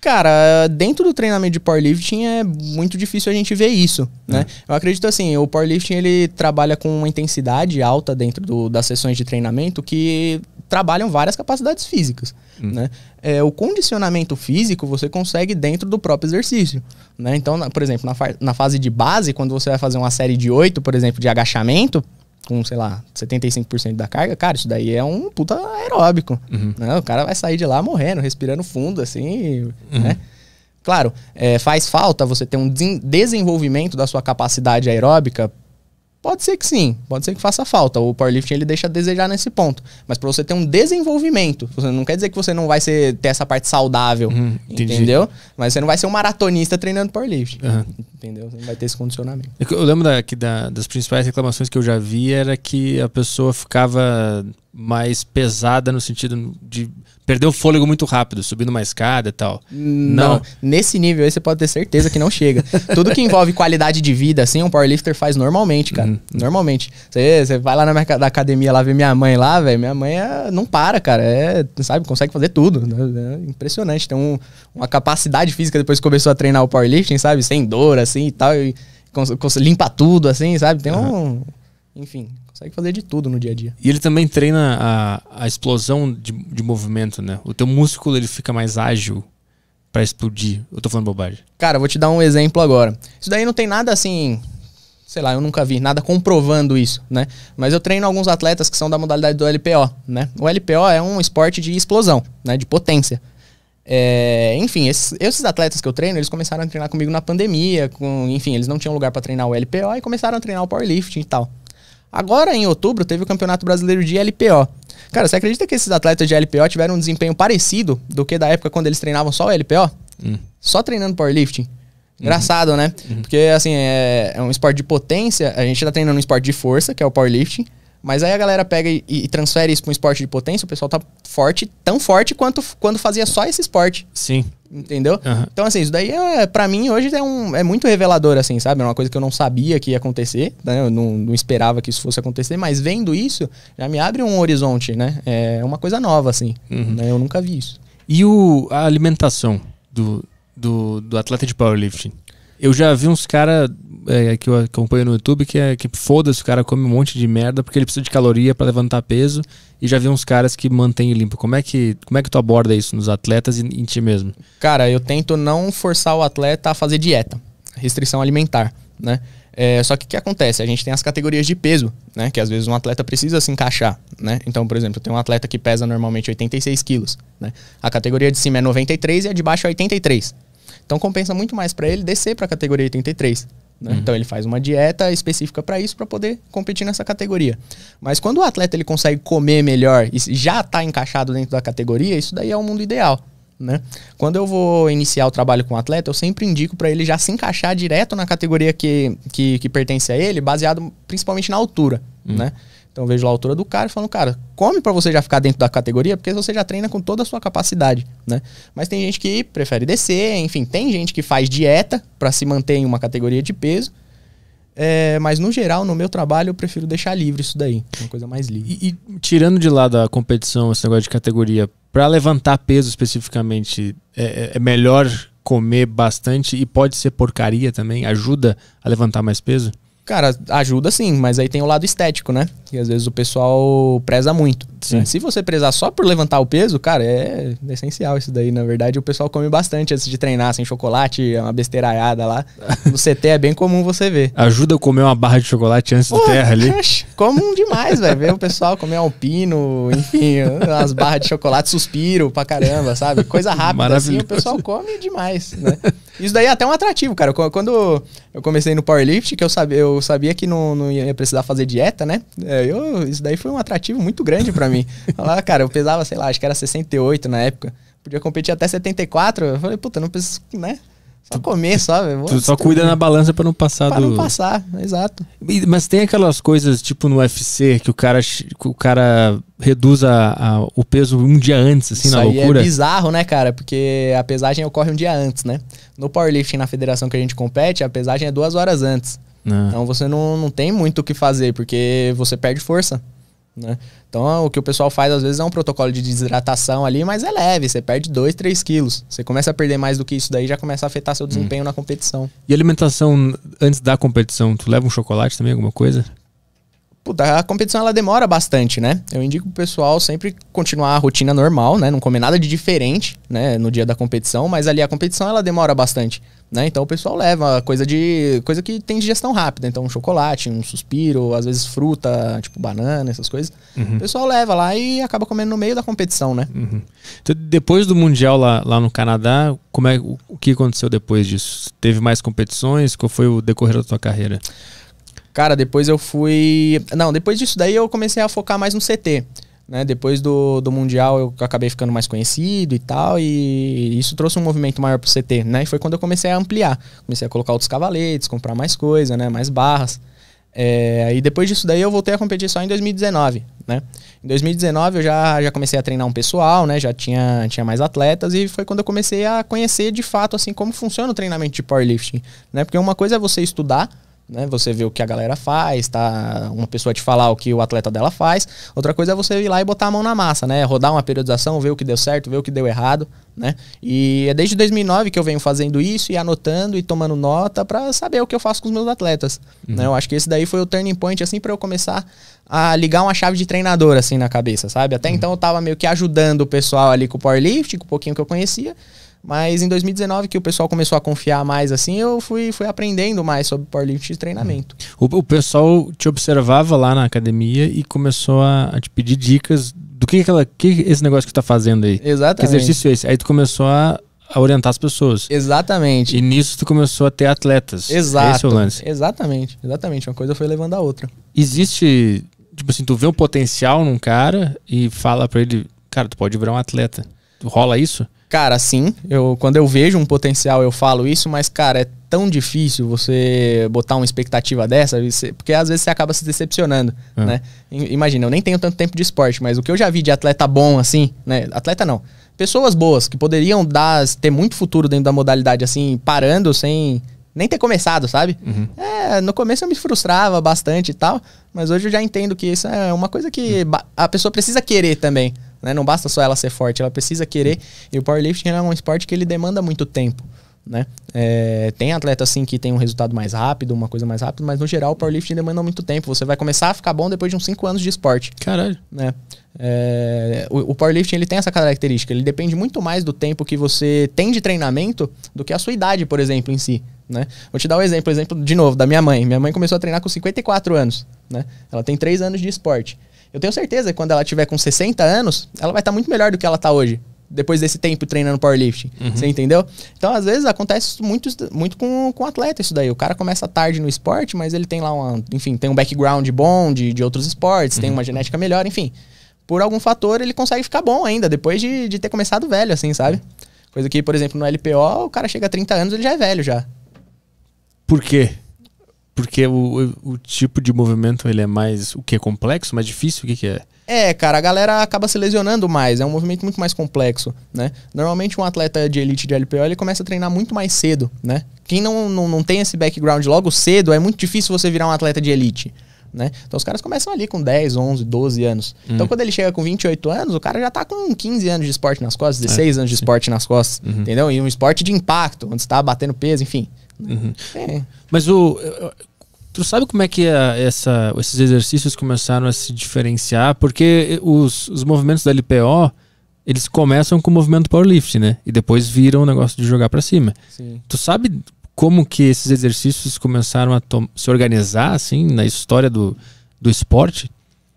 Cara, dentro do treinamento de powerlifting é muito difícil a gente ver isso, né? Uhum. Eu acredito assim, o powerlifting ele trabalha com uma intensidade alta dentro do, das sessões de treinamento que trabalham várias capacidades físicas. Hum. Né? É, o condicionamento físico você consegue dentro do próprio exercício. Né? Então, na, por exemplo, na, fa na fase de base, quando você vai fazer uma série de 8, por exemplo, de agachamento, com, sei lá, 75% da carga, cara, isso daí é um puta aeróbico. Uhum. Né? O cara vai sair de lá morrendo, respirando fundo, assim, uhum. né? Claro, é, faz falta você ter um desenvolvimento da sua capacidade aeróbica Pode ser que sim, pode ser que faça falta. O powerlifting ele deixa a desejar nesse ponto. Mas para você ter um desenvolvimento, não quer dizer que você não vai ser, ter essa parte saudável, hum, entendeu? Mas você não vai ser um maratonista treinando powerlifting, uhum. entendeu? Você não vai ter esse condicionamento. Eu lembro da, que da, das principais reclamações que eu já vi era que a pessoa ficava mais pesada no sentido de perdeu o fôlego muito rápido, subindo uma escada e tal. Não. não. Nesse nível aí você pode ter certeza que não chega. Tudo que envolve qualidade de vida, assim, um powerlifter faz normalmente, cara. Uhum. Normalmente. Você, vai lá na minha, da academia lá ver minha mãe lá, velho. Minha mãe é, não para, cara. É, sabe, consegue fazer tudo. Né? É impressionante. Tem um, uma capacidade física depois que começou a treinar o powerlifting, sabe? Sem dor, assim e tal. E, limpa tudo, assim, sabe? Tem uhum. um. Enfim, consegue fazer de tudo no dia a dia. E ele também treina a, a explosão de, de movimento, né? O teu músculo ele fica mais ágil para explodir. Eu tô falando bobagem. Cara, vou te dar um exemplo agora. Isso daí não tem nada assim, sei lá, eu nunca vi nada comprovando isso, né? Mas eu treino alguns atletas que são da modalidade do LPO, né? O LPO é um esporte de explosão, né? De potência. É, enfim, esses, esses, atletas que eu treino, eles começaram a treinar comigo na pandemia, com, enfim, eles não tinham lugar para treinar o LPO e começaram a treinar o powerlifting e tal. Agora, em outubro, teve o Campeonato Brasileiro de LPO. Cara, você acredita que esses atletas de LPO tiveram um desempenho parecido do que da época quando eles treinavam só o LPO? Hum. Só treinando powerlifting? Uhum. Engraçado, uhum. né? Uhum. Porque, assim, é, é, um esporte de potência, a gente tá treinando um esporte de força, que é o powerlifting. Mas aí a galera pega e, e transfere isso para um esporte de potência, o pessoal tá forte, tão forte quanto quando fazia só esse esporte. Sim. Entendeu? Uhum. Então, assim, isso daí, é, para mim, hoje é, um, é muito revelador, assim, sabe? É uma coisa que eu não sabia que ia acontecer, né? Eu não, não esperava que isso fosse acontecer, mas vendo isso, já me abre um horizonte, né? É uma coisa nova, assim. Uhum. Né? Eu nunca vi isso. E o, a alimentação do, do, do atleta de powerlifting? Eu já vi uns caras é, que eu acompanho no YouTube que é que foda-se, o cara come um monte de merda porque ele precisa de caloria para levantar peso. E já vi uns caras que mantêm limpo. Como é que, como é que tu aborda isso nos atletas e em ti mesmo? Cara, eu tento não forçar o atleta a fazer dieta, restrição alimentar, né? É, só que o que acontece? A gente tem as categorias de peso, né? Que às vezes um atleta precisa se encaixar, né? Então, por exemplo, tem um atleta que pesa normalmente 86 quilos, né? A categoria de cima é 93 e a de baixo é 83. Então compensa muito mais para ele descer para a categoria 83. Né? Uhum. Então ele faz uma dieta específica para isso para poder competir nessa categoria. Mas quando o atleta ele consegue comer melhor e já está encaixado dentro da categoria, isso daí é o mundo ideal. Né? Quando eu vou iniciar o trabalho com o atleta, eu sempre indico para ele já se encaixar direto na categoria que, que, que, pertence a ele, baseado principalmente na altura. Uhum. Né? Então vejo lá a altura do cara e falo, cara, come para você já ficar dentro da categoria, porque você já treina com toda a sua capacidade, né? Mas tem gente que prefere descer, enfim, tem gente que faz dieta para se manter em uma categoria de peso. É, mas no geral, no meu trabalho, eu prefiro deixar livre isso daí, é uma coisa mais livre. E, e tirando de lá da competição, esse negócio de categoria, para levantar peso especificamente, é, é, é melhor comer bastante e pode ser porcaria também? Ajuda a levantar mais peso? Cara, ajuda sim, mas aí tem o lado estético, né? Que às vezes o pessoal preza muito. Sim. Se você prezar só por levantar o peso, cara, é, essencial isso daí. Na verdade, o pessoal come bastante antes de treinar, sem chocolate, é uma besteiraiada lá. No CT é bem comum você ver. Ajuda a comer uma barra de chocolate antes Pô, do terra ali. Comum demais, velho. Ver o pessoal comer alpino, enfim, umas barras de chocolate, suspiro pra caramba, sabe? Coisa rápida assim, o pessoal come demais, né? Isso daí é até um atrativo, cara. Quando eu comecei no powerlift, que eu sabia, eu sabia que não, não ia precisar fazer dieta, né? É, eu, isso daí foi um atrativo muito grande para mim. Lá, cara, eu pesava, sei lá, acho que era 68 na época. Podia competir até 74. Eu falei, puta, não preciso, né? Só comer, sabe? Vou tu só cuida na balança para não passar pra do. não passar, exato. Mas tem aquelas coisas tipo no UFC que o cara, o cara reduz a, a, o peso um dia antes, assim, Isso na loucura. É bizarro, né, cara? Porque a pesagem ocorre um dia antes, né? No powerlifting, na federação que a gente compete, a pesagem é duas horas antes. Ah. Então você não, não tem muito o que fazer, porque você perde força. Né? Então, o que o pessoal faz às vezes é um protocolo de desidratação ali, mas é leve, você perde 2, 3 quilos. Você começa a perder mais do que isso daí, já começa a afetar seu desempenho hum. na competição. E alimentação antes da competição, tu leva um chocolate também, alguma coisa? Puta, a competição ela demora bastante, né? Eu indico o pessoal sempre continuar a rotina normal, né? Não comer nada de diferente, né? No dia da competição, mas ali a competição ela demora bastante. Né? Então o pessoal leva coisa de coisa que tem digestão rápida, então um chocolate, um suspiro, às vezes fruta, tipo banana, essas coisas. Uhum. O pessoal leva lá e acaba comendo no meio da competição, né? Uhum. Então, depois do mundial lá, lá no Canadá, como é o, que aconteceu depois disso? Teve mais competições? Qual foi o decorrer da tua carreira? Cara, depois eu fui. Não, depois disso daí eu comecei a focar mais no CT. Né? Depois do, do Mundial eu acabei ficando mais conhecido e tal, e isso trouxe um movimento maior pro CT, né? E foi quando eu comecei a ampliar. Comecei a colocar outros cavaletes, comprar mais coisa, né? Mais barras. É, e depois disso daí eu voltei a competir só em 2019, né? Em 2019 eu já, já comecei a treinar um pessoal, né? Já tinha, tinha mais atletas e foi quando eu comecei a conhecer de fato, assim, como funciona o treinamento de powerlifting, né? Porque uma coisa é você estudar, né? Você vê o que a galera faz, tá? Uma pessoa te falar o que o atleta dela faz. Outra coisa é você ir lá e botar a mão na massa, né? Rodar uma periodização, ver o que deu certo, ver o que deu errado, né? E é desde 2009 que eu venho fazendo isso e anotando e tomando nota para saber o que eu faço com os meus atletas. Uhum. Né? Eu acho que esse daí foi o turning point assim para eu começar a ligar uma chave de treinador assim na cabeça, sabe? Até uhum. então eu tava meio que ajudando o pessoal ali com o powerlifting, com o pouquinho que eu conhecia. Mas em 2019 que o pessoal começou a confiar mais assim, eu fui, fui aprendendo mais sobre powerlifting e treinamento. Uhum. O, o pessoal te observava lá na academia e começou a, a te pedir dicas do que, aquela, que esse negócio que tu tá fazendo aí. Exatamente. Que exercício é esse? Aí tu começou a a orientar as pessoas. Exatamente. E nisso tu começou a ter atletas. Exato. Esse é o lance. Exatamente, exatamente. Uma coisa foi levando a outra. Existe, tipo assim, tu vê um potencial num cara e fala para ele, cara, tu pode virar um atleta. rola isso? Cara, sim. Eu, quando eu vejo um potencial, eu falo isso, mas, cara, é tão difícil você botar uma expectativa dessa, porque às vezes você acaba se decepcionando, é. né? Imagina, eu nem tenho tanto tempo de esporte, mas o que eu já vi de atleta bom, assim, né? Atleta não. Pessoas boas que poderiam dar, ter muito futuro dentro da modalidade, assim, parando sem nem ter começado, sabe? Uhum. É, no começo eu me frustrava bastante e tal, mas hoje eu já entendo que isso é uma coisa que uhum. a pessoa precisa querer também. Né? Não basta só ela ser forte, ela precisa querer. E o powerlifting é um esporte que ele demanda muito tempo. Né? É, tem atleta assim que tem um resultado mais rápido, uma coisa mais rápida, mas no geral o powerlifting demanda muito tempo. Você vai começar a ficar bom depois de uns 5 anos de esporte. Caralho. Né? É, o, o, powerlifting ele tem essa característica, ele depende muito mais do tempo que você tem de treinamento do que a sua idade, por exemplo, em si. Né? Vou te dar um exemplo, exemplo de novo, da minha mãe. Minha mãe começou a treinar com 54 anos. Né? Ela tem 3 anos de esporte. Eu tenho certeza que quando ela tiver com 60 anos, ela vai estar tá muito melhor do que ela está hoje. Depois desse tempo treinando powerlifting. Uhum. Você entendeu? Então, às vezes, acontece muito, muito com, com atleta isso daí. O cara começa tarde no esporte, mas ele tem lá uma. Enfim, tem um background bom de, de outros esportes, uhum. tem uma genética melhor, enfim. Por algum fator, ele consegue ficar bom ainda, depois de, de ter começado velho, assim, sabe? Coisa que, por exemplo, no LPO, o cara chega a 30 anos, ele já é velho já. Por quê? Porque o, o tipo de movimento ele é mais. O que? é Complexo? Mais difícil? O que, que é? É, cara, a galera acaba se lesionando mais. É um movimento muito mais complexo, né? Normalmente um atleta de elite de LPO ele começa a treinar muito mais cedo, né? Quem não, não, não tem esse background logo cedo, é muito difícil você virar um atleta de elite. Né? Então os caras começam ali com 10, 11, 12 anos. Então hum. Então quando ele chega com 28 anos, o cara já tá com 15 anos de esporte nas costas, 16 é. anos de esporte nas costas, uhum. entendeu? E um esporte de impacto, onde está batendo peso, enfim. Uhum. É. Mas o. Eh, eh, tu sabe como é que a, é essa, esses exercícios começaram a se diferenciar? Porque eh, os, os movimentos da LPO, eles começam com o movimento powerlift, né? E depois viram o negócio de jogar para cima. Sim. Tu sabe como que esses exercícios começaram a se organizar, assim, na história do, do esporte?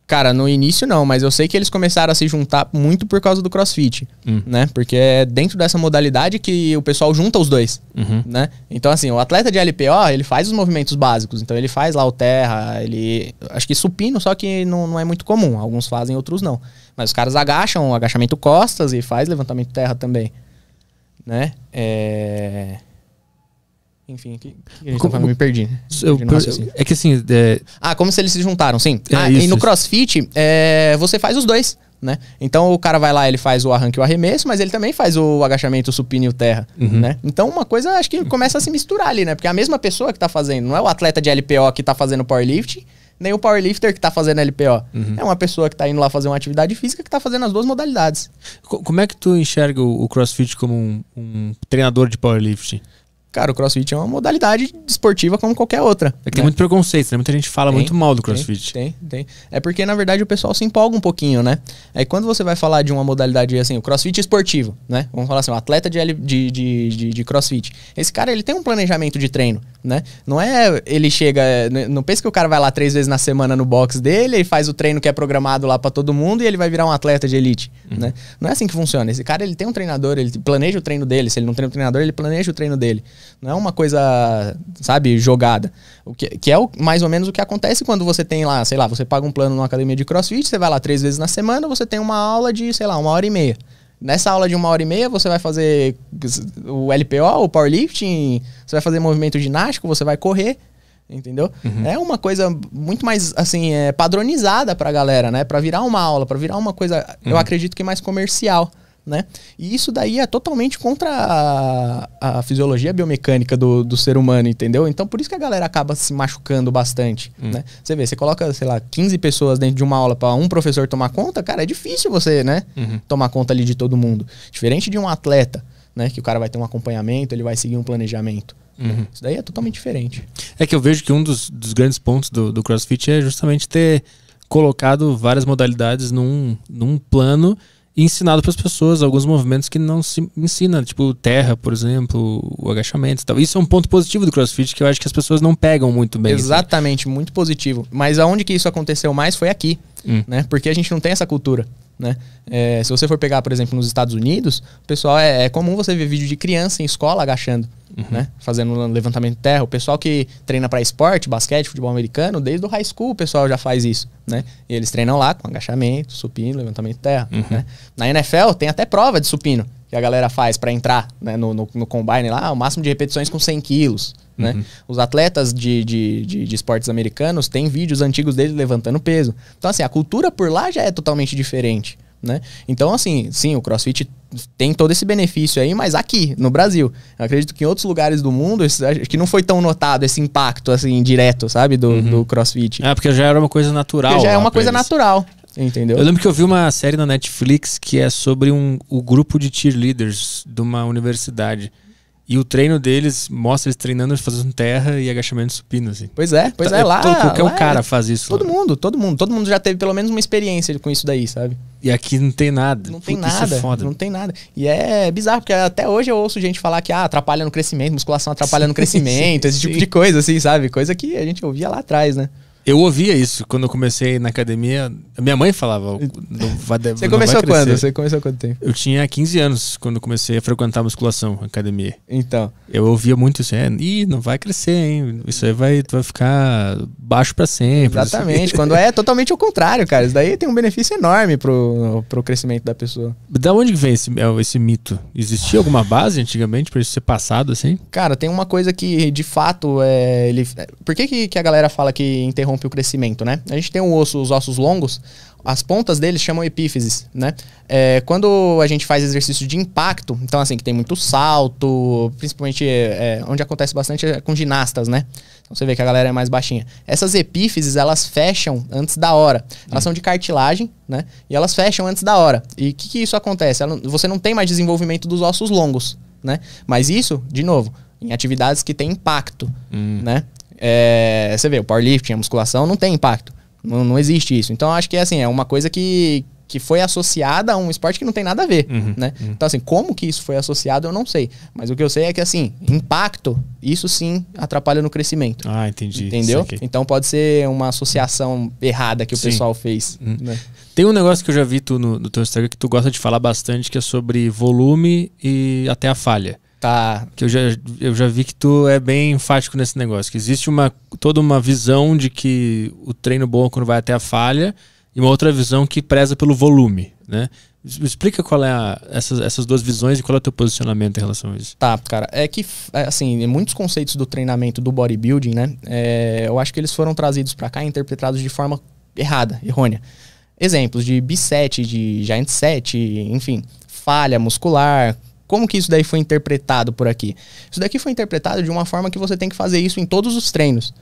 Cara, no início não, mas eu sei que eles começaram a se juntar muito por causa do crossfit, hum. né? Porque é dentro dessa modalidade que o pessoal junta os dois, uhum. né? Então, assim, o atleta de LPO, ele faz os movimentos básicos. Então, ele faz lá o terra, ele... Acho que supino, só que não, não é muito comum. Alguns fazem, outros não. Mas os caras agacham, agachamento costas e faz levantamento terra também, né? É... Enfim, que, que tá como, falando? me perdi. Né? Eu, perdi eu, é que assim. É... Ah, como se eles se juntaram, sim. É ah, isso, e no crossfit, é, você faz os dois. Né? Então o cara vai lá, ele faz o arranque e o arremesso, mas ele também faz o agachamento, o supino e o terra, uhum. né? Então uma coisa acho que começa a se misturar ali, né? Porque é a mesma pessoa que tá fazendo, não é o atleta de LPO que tá fazendo powerlifting, nem o powerlifter que tá fazendo LPO. Uhum. É uma pessoa que tá indo lá fazer uma atividade física que tá fazendo as duas modalidades. Como é que tu enxerga o CrossFit como um, um treinador de powerlifting? Cara, o crossfit é uma modalidade esportiva como qualquer outra. É que né? tem né? muito preconceito, né? Muita gente fala tem, muito mal do crossfit. Tem, tem, tem, É porque, na verdade, o pessoal se empolga um pouquinho, né? Aí quando você vai falar de uma modalidade assim, o crossfit esportivo, né? Vamos falar assim, um atleta de, de, de, de, de crossfit. Esse cara, ele tem um planejamento de treino, né? Não é ele chega. Né, não pensa que o cara vai lá três vezes na semana no box dele e faz o treino que é programado lá para todo mundo e ele vai virar um atleta de elite, uhum. né? Não é assim que funciona. Esse cara, ele tem um treinador, ele planeja o treino dele. Se ele não tem um treinador, ele planeja o treino dele. Não é uma coisa, sabe, jogada. O que, que é o, mais ou menos o que acontece quando você tem lá, sei lá, você paga um plano numa academia de crossfit, você vai lá três vezes na semana, você tem uma aula de, sei lá, uma hora e meia. Nessa aula de uma hora e meia, você vai fazer o LPO, o powerlifting, você vai fazer movimento ginástico, você vai correr, entendeu? Uhum. É uma coisa muito mais, assim, é, padronizada pra galera, né? Pra virar uma aula, pra virar uma coisa, uhum. eu acredito que mais comercial né? E isso daí é totalmente contra a, a fisiologia biomecânica do, do, ser humano, entendeu? Então por isso que a galera acaba se machucando bastante, hum. né? Você vê, você coloca, sei lá, 15 pessoas dentro de uma aula para um professor tomar conta, cara, é difícil você, né? Uhum. Tomar conta ali de todo mundo. Diferente de um atleta, né? Que o cara vai ter um acompanhamento, ele vai seguir um planejamento. Né? Uhum. Isso daí é totalmente diferente. É que eu vejo que um dos, dos grandes pontos do, do CrossFit é justamente ter colocado várias modalidades num, num plano ensinado para as pessoas alguns movimentos que não se ensina, tipo terra, por exemplo, o agachamento e tal. Isso é um ponto positivo do CrossFit que eu acho que as pessoas não pegam muito bem. Assim. Exatamente, assim. muito positivo. Mas aonde que isso aconteceu mais foi aqui, hum. né? Porque a gente não tem essa cultura. Né? É, se você for pegar, por exemplo, nos Estados Unidos, pessoal é, é, comum você ver vídeo de criança em escola agachando, uhum. né? fazendo um levantamento de terra. O pessoal que treina para esporte, basquete, futebol americano, desde o high school o pessoal já faz isso. Né? E eles treinam lá com agachamento, supino, levantamento de terra. Uhum. Né? Na NFL tem até prova de supino que a galera faz para entrar né? no, no, no combine lá, o máximo de repetições com 100 quilos. Né? Uhum. Os atletas de, de, de, de, esportes americanos têm vídeos antigos deles levantando peso. Então, assim, a cultura por lá já é totalmente diferente. Né? Então, assim, sim, o crossfit tem todo esse benefício aí, mas aqui, no Brasil. Eu acredito que em outros lugares do mundo, esse, que não foi tão notado esse impacto, assim, direto, sabe, do, uhum. do crossfit. Ah, porque já era uma coisa natural. Porque já é uma coisa eles. natural. Entendeu? Eu lembro que eu vi uma série na Netflix que é sobre um, o grupo de cheerleaders de uma universidade. E o treino deles mostra eles treinando, fazendo terra e agachamento supino, assim. Pois é, pois tá, é, lá. Qualquer lá um cara é faz isso. Todo lá. mundo, todo mundo. Todo mundo já teve pelo menos uma experiência com isso daí, sabe? E aqui não tem nada. Não Puta, tem é nada. É não tem nada. E é bizarro, porque até hoje eu ouço gente falar que ah, atrapalha no crescimento, musculação atrapalha no crescimento, sim, esse tipo de coisa, assim, sabe? Coisa que a gente ouvia lá atrás, né? Eu ouvia isso quando eu comecei na academia. Minha mãe falava. Vai, Você começou quando? Você começou quanto tempo? Eu tinha 15 anos quando comecei a frequentar musculação, na academia. Então. Eu ouvia muito isso. É, Ih, não vai crescer, hein? Isso aí vai, vai ficar baixo para sempre. Exatamente. quando é totalmente o contrário, cara. Isso daí tem um benefício enorme pro, pro crescimento da pessoa. Da onde vem esse, é, esse mito? Existia alguma base antigamente para isso ser passado assim? Cara, tem uma coisa que de fato é. Ele... É, por que, que, que a galera fala que interrompe? interrompe o crescimento, né? A gente tem um osso, os ossos longos, as pontas deles chamam epífises, né? É, quando a gente faz exercício de impacto, então assim, que tem muito salto, principalmente é, é, onde acontece bastante é com ginastas, né? Então você vê que a galera é mais baixinha. Essas epífises, elas fecham antes da hora. Elas hum. são de cartilagem, né? E elas fecham antes da hora. E o que, que isso acontece? Ela, você não tem mais desenvolvimento dos ossos longos, né? Mas isso, de novo, em atividades que têm impacto, hum. né? é, você vê, o powerlifting, a musculação não tem impacto. Não, não existe isso. Então, acho que é assim, é uma coisa que, que foi associada a um esporte que não tem nada a ver, uhum, né? Uhum. Então, assim, como que isso foi associado, eu não sei. Mas o que eu sei é que, assim, impacto, isso sim atrapalha no crescimento. Ah, entendi. Entendeu? Então pode ser uma associação errada que o sim. pessoal fez. Uhum. Né? Tem um negócio que eu já vi tu no, no teu Instagram que tu gosta de falar bastante, que é sobre volume e até a falha. Tá. Que eu já, eu já vi que tu é bem enfático nesse negócio. Que existe uma, toda uma visão de que o treino bom é quando vai até a falha e uma outra visão que preza pelo volume, né? explica qual é a, essas, essas duas visões e qual é o teu posicionamento em relação a isso. Tá, cara. É que, é, assim, muitos conceitos do treinamento do bodybuilding, né? É, eu acho que eles foram trazidos para cá e interpretados de forma errada, errônea. Exemplos de B7, de giant set, enfim, falha muscular, como que isso daí foi interpretado por aqui? Isso daqui foi interpretado de uma forma que você tem que fazer isso em todos os treinos.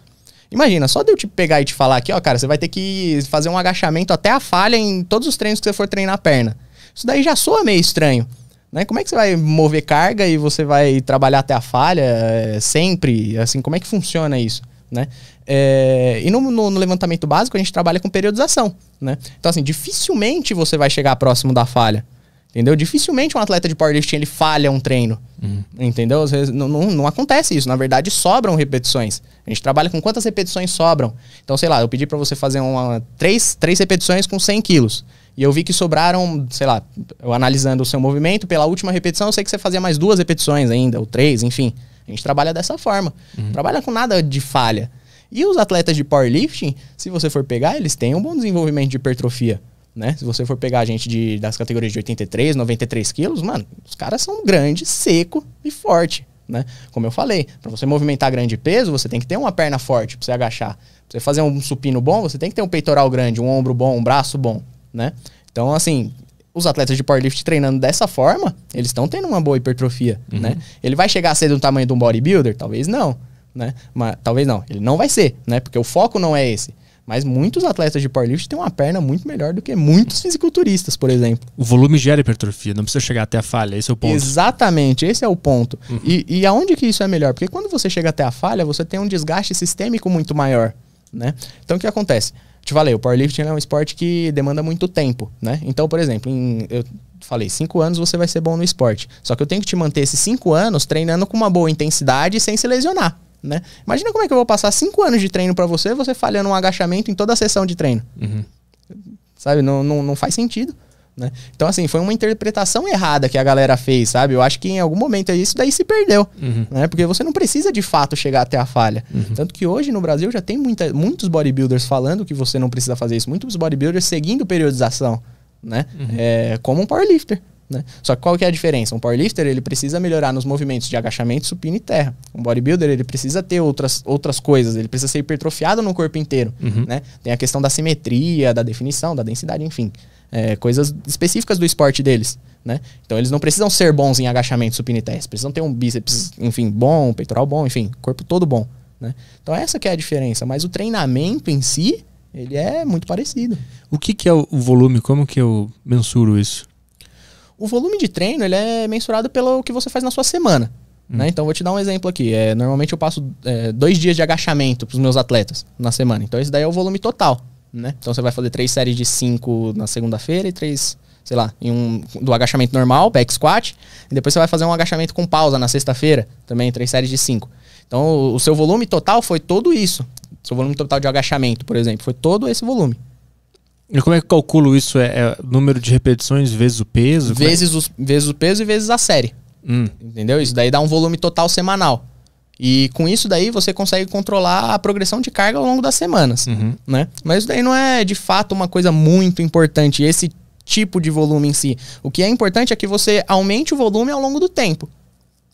Imagina, só de eu te pegar e te falar aqui, ó, cara, você vai ter que fazer um agachamento até a falha em todos os treinos que você for treinar a perna. Isso daí já soa meio estranho. Né? Como é que você vai mover carga e você vai trabalhar até a falha é, sempre? Assim, como é que funciona isso? Né? É, e no, no, no, levantamento básico a gente trabalha com periodização, né? Então assim, dificilmente você vai chegar próximo da falha. Entendeu? Dificilmente um atleta de powerlifting ele falha um treino. Uhum. Entendeu? Às vezes, não, não, não, acontece isso. Na verdade, sobram repetições. A gente trabalha com quantas repetições sobram. Então, sei lá, eu pedi para você fazer uma, três, três repetições com 100 quilos. E eu vi que sobraram, sei lá, eu analisando o seu movimento, pela última repetição eu sei que você fazia mais duas repetições ainda, ou três, enfim. A gente trabalha dessa forma. Uhum. Trabalha com nada de falha. E os atletas de powerlifting, se você for pegar, eles têm um bom desenvolvimento de hipertrofia né? Se você for pegar a gente de, das categorias de 83, 93 quilos, mano, os caras são grandes, seco e forte, né? Como eu falei, para você movimentar grande peso, você tem que ter uma perna forte para você agachar. Pra você fazer um supino bom, você tem que ter um peitoral grande, um ombro bom, um braço bom, né? Então, assim, os atletas de powerlift treinando dessa forma, eles estão tendo uma boa hipertrofia, uhum. né? Ele vai chegar a ser do tamanho de um bodybuilder? Talvez não, né? Mas, talvez não, ele não vai ser, né? Porque o foco não é esse. Mas muitos atletas de powerlifting têm uma perna muito melhor do que muitos fisiculturistas, por exemplo. O volume gera hipertrofia, não precisa chegar até a falha, esse é o ponto. Exatamente, esse é o ponto. Uhum. E, e aonde que isso é melhor? Porque quando você chega até a falha, você tem um desgaste sistêmico muito maior, né? Então o que acontece? Te falei, o powerlifting é um esporte que demanda muito tempo, né? Então, por exemplo, em, eu falei, cinco anos você vai ser bom no esporte. Só que eu tenho que te manter esses cinco anos treinando com uma boa intensidade sem se lesionar né? Imagina como é que eu vou passar cinco anos de treino para você, você falhando um agachamento em toda a sessão de treino. Uhum. Sabe? Não, não, não faz sentido. Né? Então, assim, foi uma interpretação errada que a galera fez, sabe? Eu acho que em algum momento isso daí se perdeu, uhum. né? Porque você não precisa de fato chegar até a falha. Uhum. Tanto que hoje no Brasil já tem muita, muitos bodybuilders falando que você não precisa fazer isso, muitos bodybuilders seguindo periodização, né? Uhum. É, como um powerlifter. Né? Só que qual que é a diferença? Um powerlifter ele precisa melhorar nos movimentos de agachamento, supino e terra. Um bodybuilder ele precisa ter outras, outras coisas, ele precisa ser hipertrofiado no corpo inteiro. Uhum. Né? Tem a questão da simetria, da definição, da densidade, enfim. É, coisas específicas do esporte deles. Né? Então eles não precisam ser bons em agachamento, supino e terra. Eles precisam ter um bíceps, enfim, bom, peitoral bom, enfim, corpo todo bom. Né? Então essa que é a diferença. Mas o treinamento em si, ele é muito parecido. O que, que é o volume? Como que eu mensuro isso? O volume de treino ele é mensurado pelo que você faz na sua semana. Né? Hum. Né? Então, vou te dar um exemplo aqui. É, normalmente eu passo é, dois dias de agachamento para os meus atletas na semana. Então, esse daí é o volume total. Né? Então, você vai fazer três séries de cinco na segunda-feira e três, sei lá, em um, do agachamento normal, back squat. E depois você vai fazer um agachamento com pausa na sexta-feira, também três séries de cinco. Então, o, seu volume total foi todo isso. Seu volume total de agachamento, por exemplo, foi todo esse volume. E como é que eu calculo isso? É, é número de repetições vezes o peso? É? Vezes, é? os, vezes o peso e vezes a série. Hum. Entendeu? Isso daí dá um volume total semanal. E com isso daí você consegue controlar a progressão de carga ao longo das semanas, uhum. né? Mas isso daí não é de fato uma coisa muito importante, esse tipo de volume em si. O que é importante é que você aumente o volume ao longo do tempo.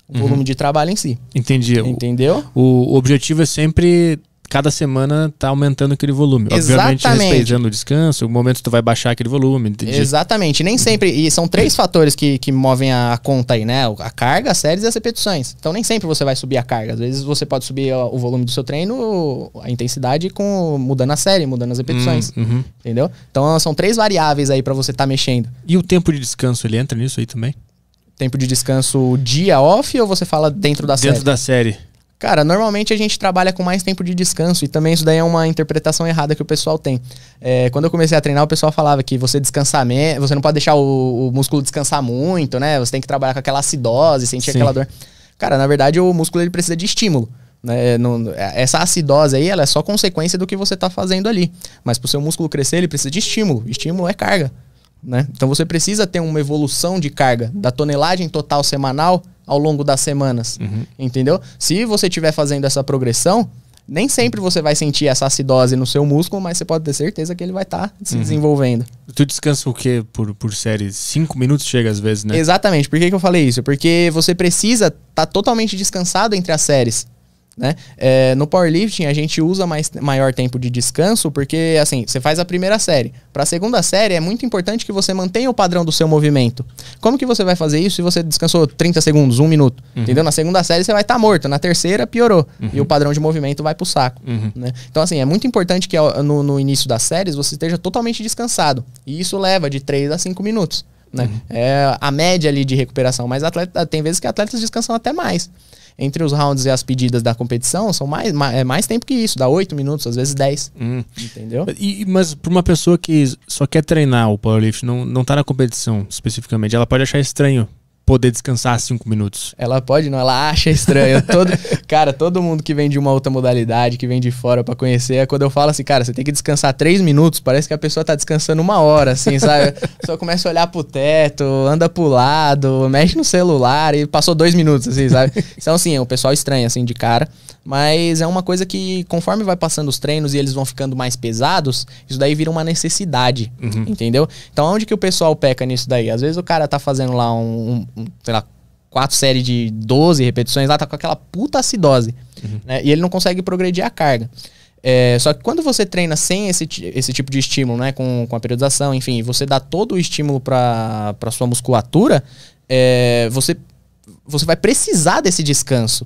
O uhum. volume de trabalho em si. Entendi. Entendeu? O, o objetivo é sempre cada semana tá aumentando aquele volume. Exatamente. Obviamente, respeitando o descanso, o momento que tu vai baixar aquele volume. Entendi. Exatamente. Nem sempre. E são três fatores que, que movem a, conta aí, né? A carga, as séries e as repetições. Então nem sempre você vai subir a carga. Às vezes você pode subir o volume do seu treino, a intensidade, com mudando a série, mudando as repetições. Hum, uhum. Entendeu? Então são três variáveis aí para você estar tá mexendo. E o tempo de descanso, ele entra nisso aí também? Tempo de descanso dia off ou você fala dentro da dentro série? Dentro da série. Cara, normalmente a gente trabalha com mais tempo de descanso e também isso daí é uma interpretação errada que o pessoal tem. É, quando eu comecei a treinar, o pessoal falava que você descansar, menos, você não pode deixar o, o, músculo descansar muito, né? Você tem que trabalhar com aquela acidose, sentir Sim. aquela dor. Cara, na verdade o músculo ele precisa de estímulo. Né? Não, essa acidose aí, ela é só consequência do que você está fazendo ali. Mas para o seu músculo crescer, ele precisa de estímulo. Estímulo é carga. Né? Então você precisa ter uma evolução de carga da tonelagem total semanal ao longo das semanas, uhum. entendeu? Se você estiver fazendo essa progressão, nem sempre você vai sentir essa acidose no seu músculo, mas você pode ter certeza que ele vai estar tá se uhum. desenvolvendo. Tu descansa o quê por, por série? Cinco minutos chega às vezes, né? Exatamente. Por que, que eu falei isso? Porque você precisa estar tá totalmente descansado entre as séries. Né? É, no powerlifting a gente usa mais, maior tempo de descanso porque assim você faz a primeira série. Para a segunda série é muito importante que você mantenha o padrão do seu movimento. Como que você vai fazer isso se você descansou 30 segundos, um minuto? Uhum. Entendeu? Na segunda série você vai estar tá morto, na terceira piorou uhum. e o padrão de movimento vai pro saco. Uhum. Né? Então assim é muito importante que no, no início das séries você esteja totalmente descansado e isso leva de 3 a 5 minutos né? Uhum. É a média ali de recuperação, mas atleta, tem vezes que atletas descansam até mais. Entre os rounds e as pedidas da competição, são mais, mais, é mais tempo que isso, dá 8 minutos, às vezes 10. Uhum. Entendeu? E, mas para uma pessoa que só quer treinar o powerlift, não, não tá na competição especificamente, ela pode achar estranho poder descansar cinco minutos. Ela pode, não? Ela acha estranho. Todo, cara, todo mundo que vem de uma outra modalidade, que vem de fora para conhecer, é quando eu falo assim, cara, você tem que descansar três minutos, parece que a pessoa tá descansando uma hora, assim, sabe? Só começa a olhar pro teto, anda pro lado, mexe no celular e passou dois minutos, assim, sabe? Então, assim, o é pessoal estranha, assim, de cara. Mas é uma coisa que, conforme vai passando os treinos e eles vão ficando mais pesados, isso daí vira uma necessidade, uhum. entendeu? Então, onde que o pessoal peca nisso daí? Às vezes o cara tá fazendo lá um, um sei lá, quatro séries de 12 repetições lá, tá com aquela puta acidose. Uhum. Né? E ele não consegue progredir a carga. É, só que quando você treina sem esse, esse tipo de estímulo, né, com, com a periodização, enfim, você dá todo o estímulo para sua musculatura, é, você, você vai precisar desse descanso.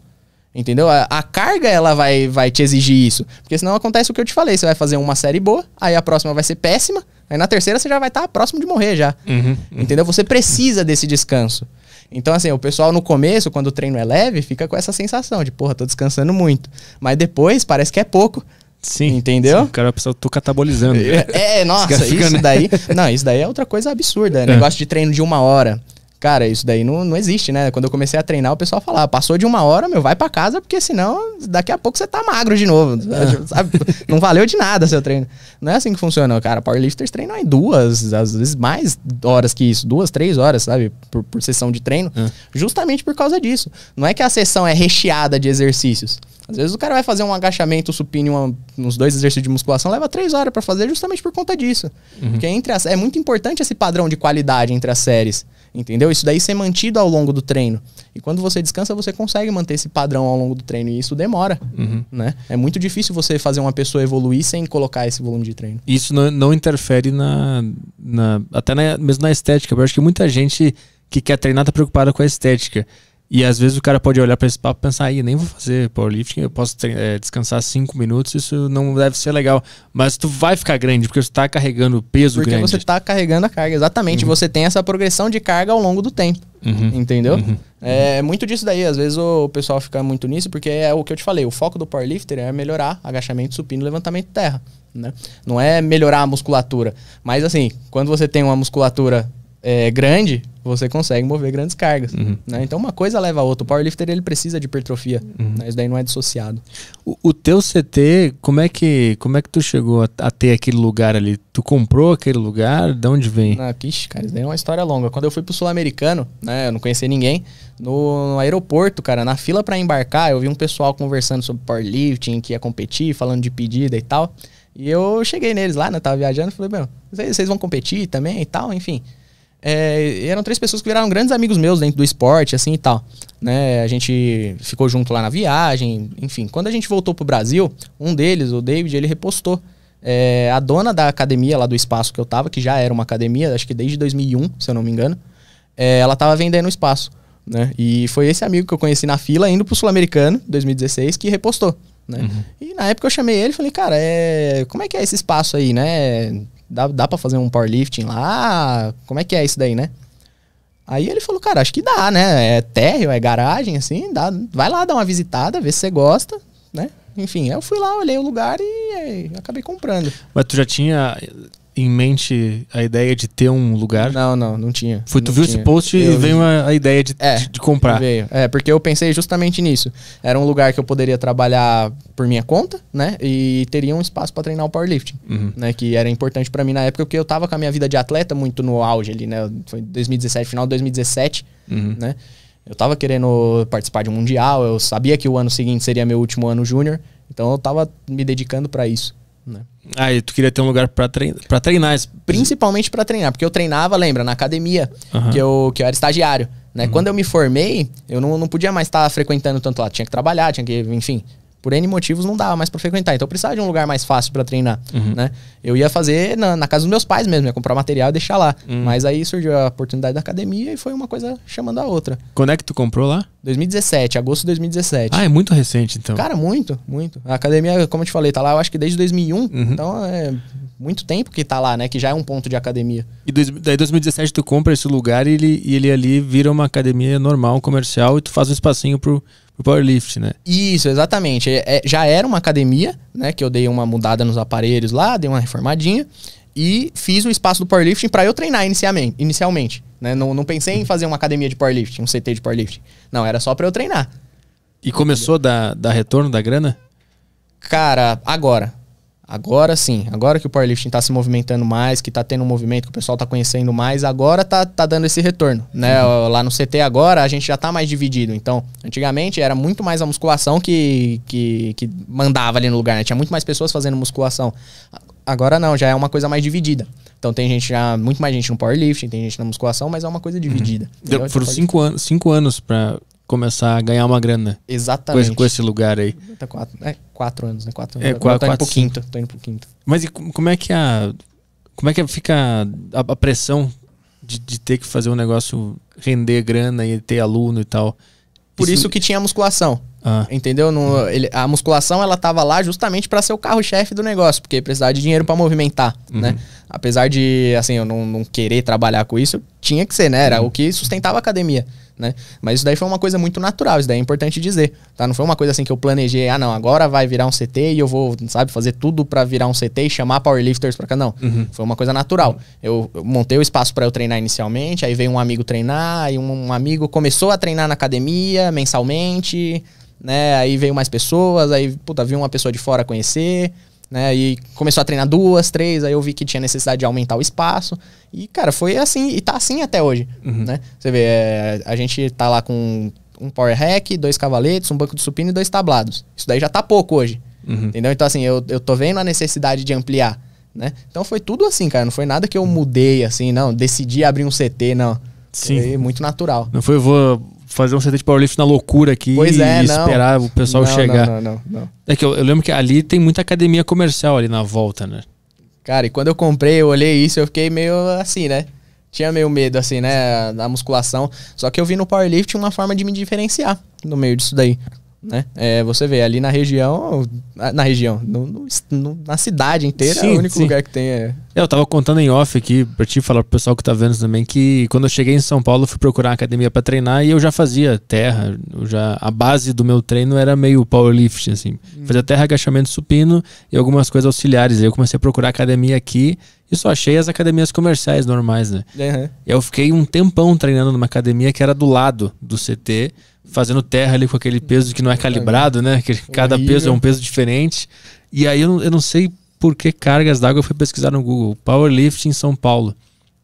Entendeu? A, a, carga ela vai, vai te exigir isso. Porque senão acontece o que eu te falei. Você vai fazer uma série boa, aí a próxima vai ser péssima, aí na terceira você já vai estar tá próximo de morrer já. Uhum, uhum. Entendeu? Você precisa desse descanso. Então, assim, o pessoal no começo, quando o treino é leve, fica com essa sensação de, porra, tô descansando muito. Mas depois parece que é pouco. Sim. Entendeu? Sim, o cara precisa tô catabolizando. É, é nossa, fica, isso né? daí. Não, isso daí é outra coisa absurda. É. Negócio de treino de uma hora. Cara, isso daí não, não existe, né? Quando eu comecei a treinar, o pessoal falava, passou de uma hora, meu, vai para casa, porque senão daqui a pouco você tá magro de novo. É. Sabe? não valeu de nada seu treino. Não é assim que funciona, cara. Powerlifters treinam em duas, às vezes mais horas que isso, duas, três horas, sabe? Por, por sessão de treino, é. justamente por causa disso. Não é que a sessão é recheada de exercícios. Às vezes o cara vai fazer um agachamento, um supino, uma, uns dois exercícios de musculação, leva três horas para fazer justamente por conta disso. Uhum. Porque entre as, é muito importante esse padrão de qualidade entre as séries. Entendeu? Isso daí ser mantido ao longo do treino. E quando você descansa, você consegue manter esse padrão ao longo do treino. E isso demora, uhum. né? É muito difícil você fazer uma pessoa evoluir sem colocar esse volume de treino. Isso não, não interfere na... na até na, mesmo na estética. Eu acho que muita gente que quer treinar tá preocupada com a estética. E às vezes o cara pode olhar para esse papo e pensar, aí, nem vou fazer powerlifting, eu posso é, descansar cinco minutos, isso não deve ser legal. Mas tu vai ficar grande, porque você tá carregando peso porque grande. Porque você tá carregando a carga, exatamente. Uhum. Você tem essa progressão de carga ao longo do tempo. Uhum. Entendeu? Uhum. É, é muito disso daí. Às vezes o pessoal fica muito nisso, porque é o que eu te falei, o foco do powerlifter é melhorar agachamento, supino, levantamento terra. Né? Não é melhorar a musculatura. Mas assim, quando você tem uma musculatura é, grande, você consegue mover grandes cargas. Uhum. Né? Então uma coisa leva a outra. O powerlifter ele precisa de hipertrofia. Uhum. Né? Isso daí não é dissociado. O, o, teu CT, como é que como é que tu chegou a, a, ter aquele lugar ali? Tu comprou aquele lugar? De onde vem? Ah, ixi, cara, isso daí é uma história longa. Quando eu fui pro Sul-Americano, né, eu não conhecia ninguém. No, no aeroporto, cara, na fila para embarcar, eu vi um pessoal conversando sobre powerlifting, que ia competir, falando de pedida e tal. E eu cheguei neles lá, né? Tava viajando, falei, meu, vocês vão competir também e tal, enfim. É, eram três pessoas que viraram grandes amigos meus dentro do esporte, assim e tal. Né? A gente ficou junto lá na viagem, enfim. Quando a gente voltou pro Brasil, um deles, o David, ele repostou. É, a dona da academia lá do espaço que eu tava, que já era uma academia, acho que desde 2001, se eu não me engano, é, ela tava vendendo o espaço. Né? E foi esse amigo que eu conheci na fila, indo pro Sul-Americano, 2016, que repostou. Né? Uhum. E na época eu chamei ele e falei, cara, é... como é que é esse espaço aí, né? dá, dá pra fazer um powerlifting lá? Como é que é isso daí, né? Aí ele falou, cara, acho que dá, né? É térreo, é garagem, assim, dá, vai lá dar uma visitada, ver se você gosta, né? Enfim, eu fui lá, olhei o lugar e, e acabei comprando. Mas tu já tinha em mente a ideia de ter um lugar? Não, não, não tinha. Foi, tu não viu tinha. esse post eu, e veio a, a ideia de, é, de, de, comprar. Veio. É, porque eu pensei justamente nisso. Era um lugar que eu poderia trabalhar por minha conta, né? E teria um espaço para treinar o powerlifting, uhum. né? Que era importante para mim na época, porque eu tava com a minha vida de atleta muito no auge ali, né? Foi 2017, final de 2017, uhum. né? Eu tava querendo participar de um mundial, eu sabia que o ano seguinte seria meu último ano júnior, então eu tava me dedicando para isso, né? Ah, e tu queria ter um lugar para treinar, pra treinar. Principalmente para treinar, porque eu treinava, lembra, na academia, uhum. que, eu, que eu era estagiário. Né? Uhum. Quando eu me formei, eu não, não podia mais estar frequentando tanto lá. Tinha que trabalhar, tinha que, enfim, por N motivos não dava mais para frequentar. Então eu precisava de um lugar mais fácil para treinar, uhum. né? Eu ia fazer na, na, casa dos meus pais mesmo, ia comprar material e deixar lá. Uhum. Mas aí surgiu a oportunidade da academia e foi uma coisa chamando a outra. Quando é que tu comprou lá? 2017, agosto de 2017. Ah, é muito recente então. Cara, muito, muito. A academia, como eu te falei, tá lá eu acho que desde 2001. Uhum. Então é muito tempo que tá lá, né? Que já é um ponto de academia. E dois, daí 2017 tu compra esse lugar e ele, e ele ali vira uma academia normal, comercial e tu faz um espacinho pro o powerlift, né? Isso, exatamente. É, é, já era uma academia, né? Que eu dei uma mudada nos aparelhos lá, dei uma reformadinha. E fiz o espaço do powerlifting para eu treinar inicialmente. inicialmente né? não, não pensei em fazer uma academia de powerlifting, um CT de powerlifting. Não, era só para eu treinar. E começou a dar, dar retorno da grana? Cara, agora. Agora sim, agora que o powerlifting está se movimentando mais, que está tendo um movimento, que o pessoal está conhecendo mais, agora tá, tá dando esse retorno, né? Uhum. Lá no CT agora a gente já está mais dividido. Então, antigamente era muito mais a musculação que, que, que mandava ali no lugar, né? Tinha muito mais pessoas fazendo musculação. Agora não, já é uma coisa mais dividida. Então tem gente já, muito mais gente no powerlifting, tem gente na musculação, mas é uma coisa uhum. dividida. Uhum. Foram então, cinco, an cinco anos pra, começar a ganhar uma grana. Exatamente. Com, com esse lugar aí. Tá quatro, é, quatro anos, né? Quatro é, anos. É, quatro, tô, indo quinto, tô indo pro quinto. Mas e como é que a. Como é que fica a, a pressão de, de, ter que fazer um negócio render grana e ter aluno e tal? Por isso, isso que tinha musculação. Ah. Entendeu? No, ele, a musculação ela tava lá justamente para ser o carro-chefe do negócio, porque precisava de dinheiro para movimentar, uhum. né? Apesar de, assim, eu não, não, querer trabalhar com isso, tinha que ser, né? Era uhum. o que sustentava a academia né? Mas isso daí foi uma coisa muito natural, isso daí é importante dizer, tá? Não foi uma coisa assim que eu planejei, ah, não, agora vai virar um CT e eu vou, sabe, fazer tudo para virar um CT e chamar powerlifters para cá, não. Uhum. Foi uma coisa natural. Eu, eu montei o espaço para eu treinar inicialmente, aí veio um amigo treinar, aí um, um amigo começou a treinar na academia mensalmente, né? Aí veio mais pessoas, aí, puta, vi uma pessoa de fora conhecer, né? E começou a treinar duas, três, aí eu vi que tinha necessidade de aumentar o espaço. E, cara, foi assim, e tá assim até hoje, uhum. né? Você vê, é, a gente tá lá com um power rack, dois cavaletes, um banco de supino e dois tablados. Isso daí já tá pouco hoje, uhum. entendeu? Então, assim, eu, eu tô vendo a necessidade de ampliar, né? Então foi tudo assim, cara, não foi nada que eu mudei, assim, não, decidi abrir um CT, não. Sim. Foi muito natural. Não foi, eu vou fazer um CT de powerlift na loucura aqui pois é, e não. esperar o pessoal não, chegar. Não, não, não, não, É que eu, eu lembro que ali tem muita academia comercial ali na volta, né? Cara, e quando eu comprei, eu olhei isso, eu fiquei meio assim, né? tinha meio medo, assim, né, da musculação. Só que eu vi no powerlift uma forma de me diferenciar no meio disso daí. Né? É, você vê ali na região, na região, no, no, na cidade inteira, sim, é o único sim. lugar que tem é-, é. Eu tava contando em off aqui pra te falar pro pessoal que tá vendo também que quando eu cheguei em São Paulo, fui procurar academia para treinar e eu já fazia terra. já, a base do meu treino era meio powerlifting, assim. Hum. Fazia terra, agachamento supino e algumas coisas auxiliares. Aí eu comecei a procurar academia aqui e só achei as academias comerciais normais, né? Uhum. Eu fiquei um tempão treinando numa academia que era do lado do CT fazendo terra ali com aquele peso que não é calibrado, né? Que cada peso é um peso diferente. E aí eu não, eu não sei por que cargas d'água eu fui pesquisar no Google. Powerlifting em São Paulo.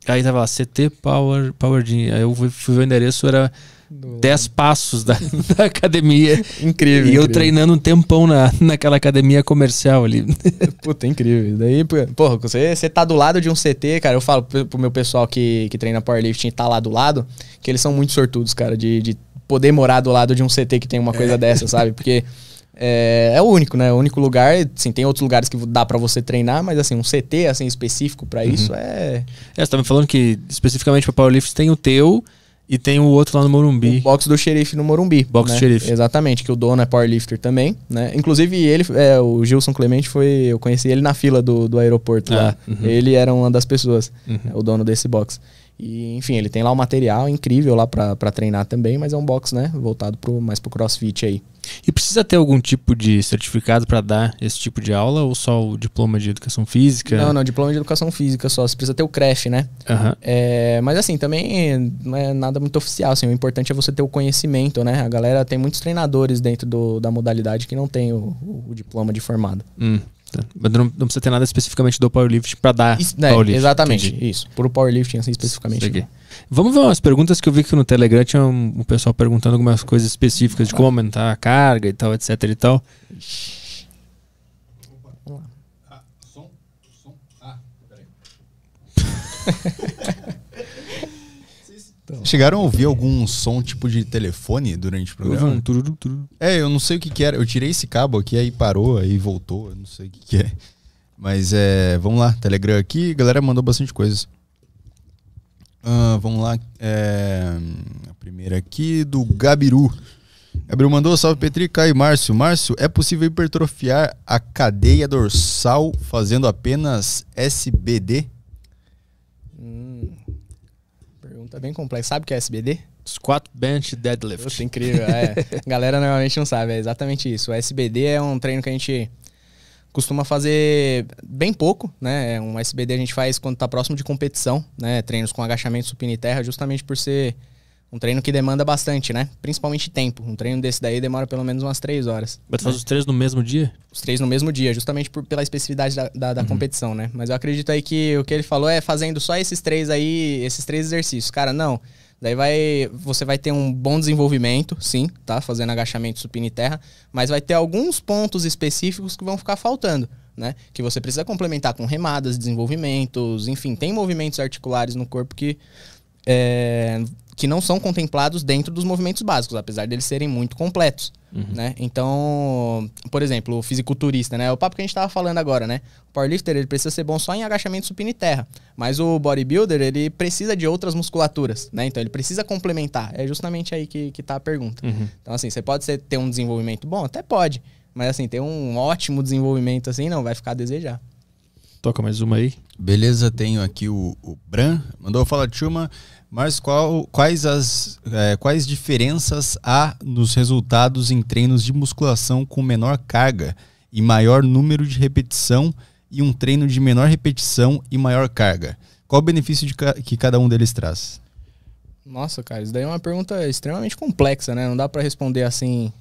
Aí tava lá, CT Power, Power Gym. Aí eu fui, fui ver o endereço, era 10 passos da, da, academia. Incrível. E incrível. eu treinando um tempão na, naquela academia comercial ali. Puta, incrível. Daí, porra, você, você tá do lado de um CT, cara. Eu falo pro, pro meu pessoal que, que treina powerlifting e tá lá do lado, que eles são muito sortudos, cara, de, de poder morar do lado de um CT que tem uma coisa é. dessa, sabe? Porque é, é, o único, né? O único lugar, assim, tem outros lugares que dá para você treinar, mas assim, um CT assim específico para isso uhum. é... é. Você tá me falando que especificamente para powerlift tem o teu e tem o outro lá no Morumbi. O box do xerife no Morumbi. Box né? do xerife. Exatamente, que o dono é powerlifter também, né? Inclusive, ele, é, o Gilson Clemente foi. Eu conheci ele na fila do, do aeroporto ah, lá. Uhum. Ele era uma das pessoas, uhum. É, o dono desse box. E, enfim, ele tem lá um material incrível lá para treinar também, mas é um box, né? Voltado pro, mais pro crossfit aí. E precisa ter algum tipo de certificado para dar esse tipo de aula ou só o diploma de educação física? Não, não, diploma de educação física só. Você precisa ter o CREF, né? Uhum. É, mas assim, também não é nada muito oficial. Assim, o importante é você ter o conhecimento, né? A galera tem muitos treinadores dentro do, da modalidade que não tem o, o diploma de formado. Hum. Tá. Mas não, não, precisa ter nada especificamente do powerlifting para dar isso, né, powerlifting. Exatamente, entendi. isso. Por powerlifting, assim, especificamente. Né? Vamos ver umas perguntas que eu vi que no Telegram tinha um, um pessoal perguntando algumas coisas específicas de como aumentar a carga e tal, etc e tal. Opa. Vamos lá. Ah, som, som. Ah, peraí. Chegaram a ouvir algum som tipo de telefone durante o programa? Um tururu, tururu. É, eu não sei o que, que era. Eu tirei esse cabo aqui, aí parou, aí voltou. Eu não sei o que, que é. Mas é. Vamos lá, Telegram aqui. A galera mandou bastante coisas. Ah, vamos lá. É, a primeira aqui do Gabiru. Gabriel mandou salve Petri, Caio Márcio. Márcio, é possível hipertrofiar a cadeia dorsal fazendo apenas SBD? pergunta tá bem complexa. Sabe o que é SBD? Squat Bench Deadlift. Puta, incrível, é. A galera normalmente não sabe, é exatamente isso. O SBD é um treino que a gente costuma fazer bem pouco, né? É um SBD a gente faz quando tá próximo de competição, né? Treinos com agachamento supino e terra, justamente por ser um treino que demanda bastante, né? Principalmente tempo. Um treino desse daí demora pelo menos umas três horas. Mas né? faz os três no mesmo dia? Os três no mesmo dia, justamente por, pela especificidade da, da, da uhum. competição, né? Mas eu acredito aí que o que ele falou é fazendo só esses três aí, esses três exercícios. Cara, não. Daí vai, você vai ter um bom desenvolvimento, sim, tá? Fazendo agachamento, supino e terra, mas vai ter alguns pontos específicos que vão ficar faltando, né? Que você precisa complementar com remadas, desenvolvimentos, enfim, tem movimentos articulares no corpo que é, que não são contemplados dentro dos movimentos básicos, apesar deles serem muito completos, uhum. né? Então, por exemplo, o fisiculturista, né? O papo que a gente estava falando agora, né? O powerlifter, ele precisa ser bom só em agachamento supino e terra, mas o bodybuilder, ele precisa de outras musculaturas, né? Então, ele precisa complementar. É justamente aí que, que tá a pergunta. Uhum. Então, assim, você pode ser, ter um desenvolvimento bom? Até pode, mas assim, ter um ótimo desenvolvimento assim, não, vai ficar a desejar. Toca mais uma aí. Beleza, tenho aqui o, o Bran. Mandou falar de uma. Mas qual, quais, as, é, quais diferenças há nos resultados em treinos de musculação com menor carga e maior número de repetição e um treino de menor repetição e maior carga? Qual o benefício de ca que cada um deles traz? Nossa, cara, isso daí é uma pergunta extremamente complexa, né? Não dá para responder assim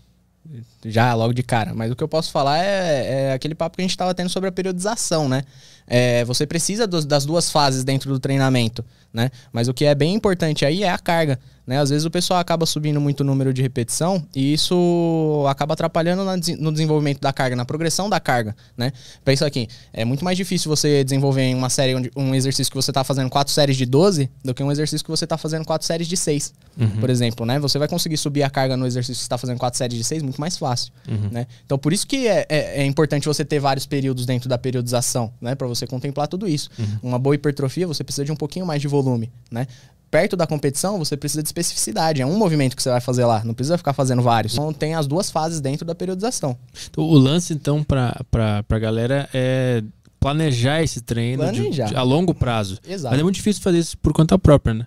já logo de cara. Mas o que eu posso falar é, é aquele papo que a gente estava tendo sobre a periodização, né? É, você precisa do, das duas fases dentro do treinamento, né? Mas o que é bem importante aí é a carga, né? Às vezes o pessoal acaba subindo muito o número de repetição e isso acaba atrapalhando na, no desenvolvimento da carga, na progressão da carga, né? Pensa aqui, é muito mais difícil você desenvolver em uma série, onde, um exercício que você está fazendo quatro séries de 12 do que um exercício que você está fazendo quatro séries de 6, uhum. por exemplo, né? Você vai conseguir subir a carga no exercício que você está fazendo quatro séries de 6 muito mais fácil, uhum. né? Então por isso que é, é, é importante você ter vários períodos dentro da periodização, né? Pra você contemplar tudo isso. Uhum. Uma boa hipertrofia, você precisa de um pouquinho mais de volume, né? Perto da competição, você precisa de especificidade. É um movimento que você vai fazer lá. Não precisa ficar fazendo vários. Então, tem as duas fases dentro da periodização. Então, o lance, então, para a galera é planejar esse treino planejar. De, de, a longo prazo. Exato. Mas é muito difícil fazer isso por conta própria, né?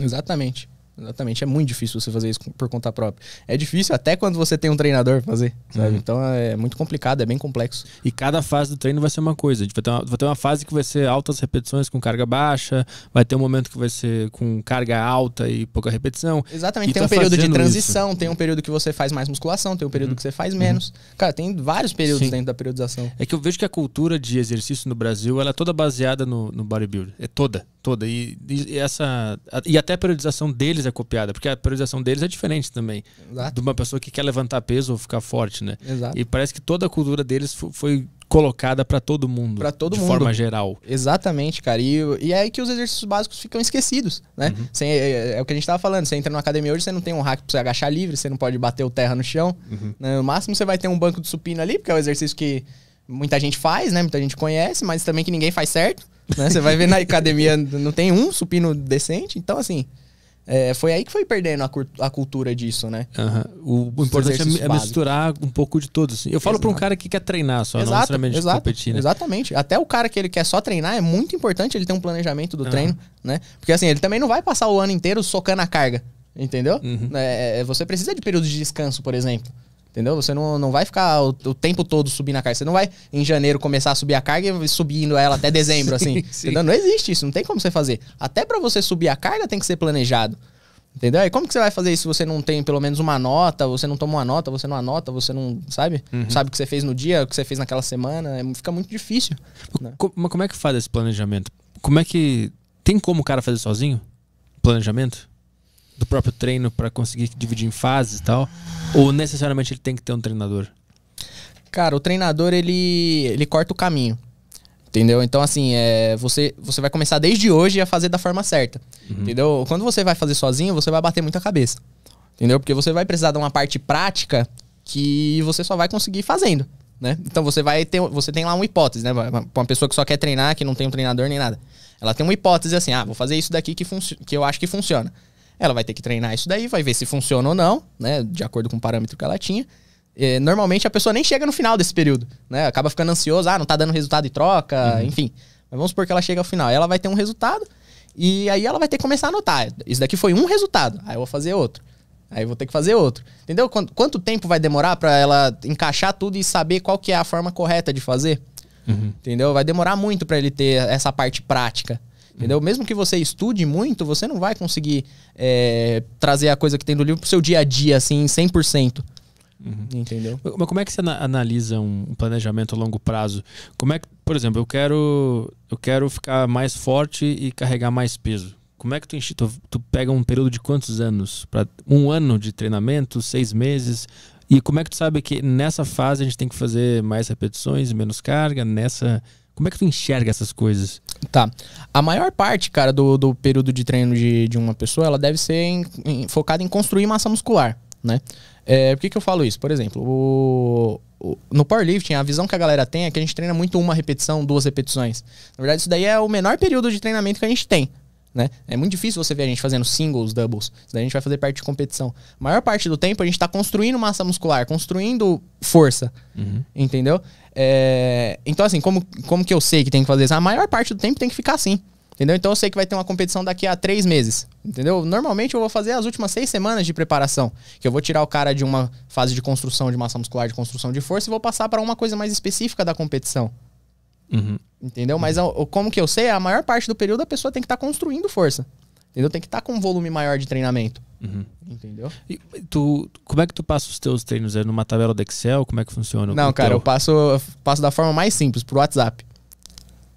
Exatamente. Exatamente, é muito difícil você fazer isso por conta própria. É difícil até quando você tem um treinador fazer, sabe? Uhum. Então é muito complicado, é bem complexo. E cada fase do treino vai ser uma coisa. Vai ter uma, vai ter uma fase que vai ser altas repetições com carga baixa, vai ter um momento que vai ser com carga alta e pouca repetição. Exatamente, e tem tá um período de transição, isso. tem um período que você faz mais musculação, tem um período uhum. que você faz menos. Uhum. Cara, tem vários períodos Sim. dentro da periodização. É que eu vejo que a cultura de exercício no Brasil ela é toda baseada no, no bodybuilder. É toda, toda. E, e essa, e até a periodização deles é é copiada, porque a priorização deles é diferente também. Exato. De uma pessoa que quer levantar peso ou ficar forte, né? Exato. E parece que toda a cultura deles foi colocada para todo mundo. Para todo de mundo. De forma geral. Exatamente, cara. E, e, é aí que os exercícios básicos ficam esquecidos, né? Uhum. É, é, é, o que a gente tava falando. Você entra numa academia hoje, você não tem um rack para você agachar livre, você não pode bater o terra no chão. Uhum. Né? No máximo você vai ter um banco de supino ali, porque é o um exercício que muita gente faz, né? Muita gente conhece, mas também que ninguém faz certo. Né? Você vai ver na academia, não tem um supino decente. Então, assim, é, foi aí que foi perdendo a, a cultura disso, né? Uhum. O, o importante é, é, misturar um pouco de todos. Assim. Eu falo para um cara que quer treinar só, exato, não necessariamente exato, competir. Né? Exatamente. Até o cara que ele quer só treinar, é muito importante ele ter um planejamento do uhum. treino, né? Porque assim, ele também não vai passar o ano inteiro socando a carga, entendeu? Uhum. É, é você precisa de períodos de descanso, por exemplo. Entendeu? Você não, não vai ficar o, o, tempo todo subindo a carga. Você não vai, em janeiro, começar a subir a carga e subindo ela até dezembro, assim. sim, assim. Sim. Entendeu? Não existe isso, não tem como você fazer. Até para você subir a carga tem que ser planejado. Entendeu? E como que você vai fazer isso se você não tem pelo menos uma nota, você não toma uma nota, você não anota, você não sabe? Uhum. Sabe o que você fez no dia, o que você fez naquela semana. É, fica muito difícil. Né? Mas como é que faz esse planejamento? Como é que. Tem como o cara fazer sozinho? Planejamento? do próprio treino para conseguir dividir em fases e tal? Ou necessariamente ele tem que ter um treinador? Cara, o treinador ele, ele corta o caminho. Entendeu? Então, assim, é, você, você vai começar desde hoje a fazer da forma certa. Uhum. Entendeu? Quando você vai fazer sozinho, você vai bater muita cabeça. Entendeu? Porque você vai precisar de uma parte prática que você só vai conseguir fazendo. Né? Então você vai ter. Você tem lá uma hipótese, né? Pra uma pessoa que só quer treinar, que não tem um treinador nem nada. Ela tem uma hipótese assim, ah, vou fazer isso daqui que, que eu acho que funciona. Ela vai ter que treinar isso daí, vai ver se funciona ou não, né? De acordo com o parâmetro que ela tinha. E, normalmente a pessoa nem chega no final desse período, né? Acaba ficando ansiosa, ah, não tá dando resultado e troca, uhum. enfim. Mas vamos supor que ela chega ao final. Ela vai ter um resultado e aí ela vai ter que começar a anotar. Ah, isso daqui foi um resultado, aí eu vou fazer outro. Aí eu vou ter que fazer outro. Entendeu? Quanto, quanto tempo vai demorar para ela encaixar tudo e saber qual que é a forma correta de fazer? Uhum. Entendeu? Vai demorar muito para ele ter essa parte prática. Entendeu? Mesmo que você estude muito, você não vai conseguir é, trazer a coisa que tem do livro pro seu dia a dia, assim, 100%. Uhum. Entendeu? Mas como é que você analisa um planejamento a longo prazo? Como é que, por exemplo, eu quero, eu quero ficar mais forte e carregar mais peso. Como é que tu, tu, tu pega um período de quantos anos? para um ano de treinamento, seis meses? E como é que tu sabe que nessa fase a gente tem que fazer mais repetições, menos carga? Nessa como é que tu enxerga essas coisas? Tá. A maior parte, cara, do, do período de treino de, de uma pessoa, ela deve ser em, em, focada em construir massa muscular, né? É, por que, que eu falo isso? Por exemplo, o, o, no powerlifting, a visão que a galera tem é que a gente treina muito uma repetição, duas repetições. Na verdade, isso daí é o menor período de treinamento que a gente tem. Né? É muito difícil você ver a gente fazendo singles, doubles. Daí a gente vai fazer parte de competição. A maior parte do tempo a gente está construindo massa muscular, construindo força. Uhum. Entendeu? É... Então, assim, como, como que eu sei que tem que fazer isso? A maior parte do tempo tem que ficar assim. Entendeu? Então eu sei que vai ter uma competição daqui a três meses. Entendeu? Normalmente eu vou fazer as últimas seis semanas de preparação. Que eu vou tirar o cara de uma fase de construção de massa muscular, de construção de força, e vou passar para uma coisa mais específica da competição. Uhum. Entendeu? Mas como que eu sei, a maior parte do período a pessoa tem que estar tá construindo força. Entendeu? Tem que estar tá com um volume maior de treinamento. Uhum. Entendeu? E tu, como é que tu passa os teus treinos? É numa tabela do Excel? Como é que funciona? Não, cara, teu... eu passo, eu passo da forma mais simples, pro WhatsApp.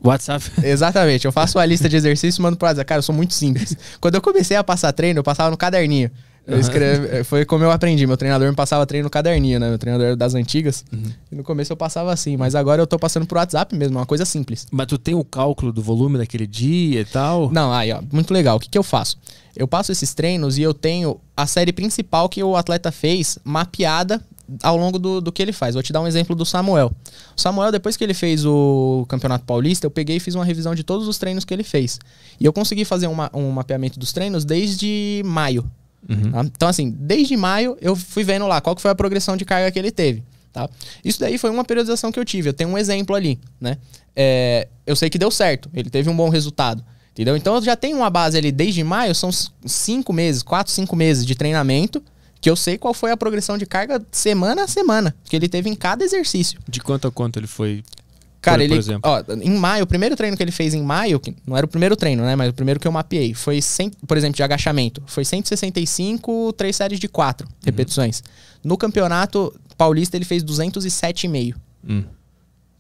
WhatsApp? Exatamente. Eu faço a lista de exercícios e mando pro WhatsApp. Cara, eu sou muito simples. Quando eu comecei a passar treino, eu passava no caderninho. Eu escrevi, eh, foi como eu aprendi. Meu treinador me passava treino no caderninho, né? Meu treinador das antigas. Uhum. E no começo eu passava assim, mas agora eu tô passando por WhatsApp mesmo, é uma coisa simples. Mas tu tem o cálculo do volume daquele dia e tal? Não, aí, ó, muito legal. O que, que eu faço? Eu passo esses treinos e eu tenho a série principal que o atleta fez mapeada ao longo do, do que ele faz. Vou te dar um exemplo do Samuel. O Samuel, depois que ele fez o Campeonato Paulista, eu peguei e fiz uma revisão de todos os treinos que ele fez. E eu consegui fazer uma, um mapeamento dos treinos desde maio Uhum. Tá? Então, assim, desde maio eu fui vendo lá qual que foi a progressão de carga que ele teve. Tá? Isso daí foi uma periodização que eu tive. Eu tenho um exemplo ali, né? É, eu sei que deu certo, ele teve um bom resultado. Entendeu? Então eu já tenho uma base ali desde maio, são cinco meses, quatro, cinco meses de treinamento, que eu sei qual foi a progressão de carga semana a semana que ele teve em cada exercício. De quanto a quanto ele foi Cara, por, ele. Por ó, em maio, o primeiro treino que ele fez em maio, que não era o primeiro treino, né? Mas o primeiro que eu mapeei, foi, 100, por exemplo, de agachamento. Foi 165, três séries de quatro uhum. repetições. Uhum. No campeonato paulista, ele fez 207,5. Uhum.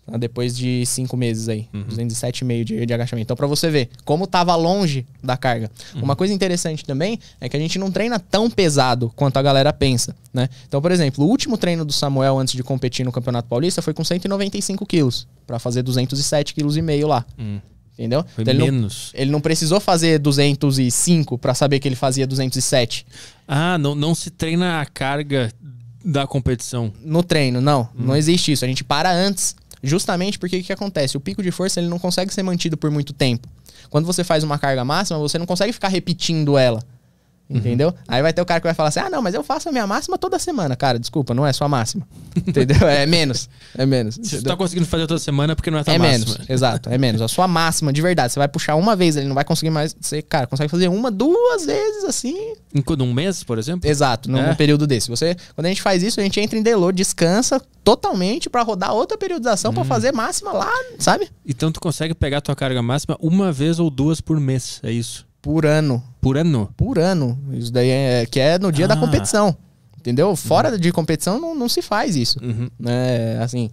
Tá? Depois de cinco meses aí. Uhum. 207,5 de, de agachamento. Então, para você ver como tava longe da carga. Uhum. Uma coisa interessante também é que a gente não treina tão pesado quanto a galera pensa, né? Então, por exemplo, o último treino do Samuel antes de competir no Campeonato Paulista foi com 195 quilos. para fazer 207,5 quilos lá. Uhum. Entendeu? Foi então, ele menos. Não, ele não precisou fazer 205 para saber que ele fazia 207. Ah, não, não se treina a carga da competição. No treino, não. Hum. Não existe isso. A gente para antes Justamente porque o que acontece? O pico de força ele não consegue ser mantido por muito tempo. Quando você faz uma carga máxima, você não consegue ficar repetindo ela. Uhum. Entendeu? Aí vai ter o cara que vai falar assim: ah, não, mas eu faço a minha máxima toda semana. Cara, desculpa, não é sua máxima. entendeu? É menos. É menos. você tá conseguindo fazer toda semana porque não é tua é máxima. menos, exato. É menos. A sua máxima de verdade. Você vai puxar uma vez, ele não vai conseguir mais. Você, cara, consegue fazer uma, duas vezes assim. Em um mês, por exemplo? Exato, num, é. período desse. Você, quando a gente faz isso, a gente entra em delô, descansa totalmente para rodar outra periodização hum. para fazer máxima lá, sabe? Então tu consegue pegar tua carga máxima uma vez ou duas por mês, é isso? Por ano. Por ano? Por ano. Isso daí é que é no dia ah. da competição. Entendeu? Fora uhum. de competição não, não se faz isso. Uhum. É, assim,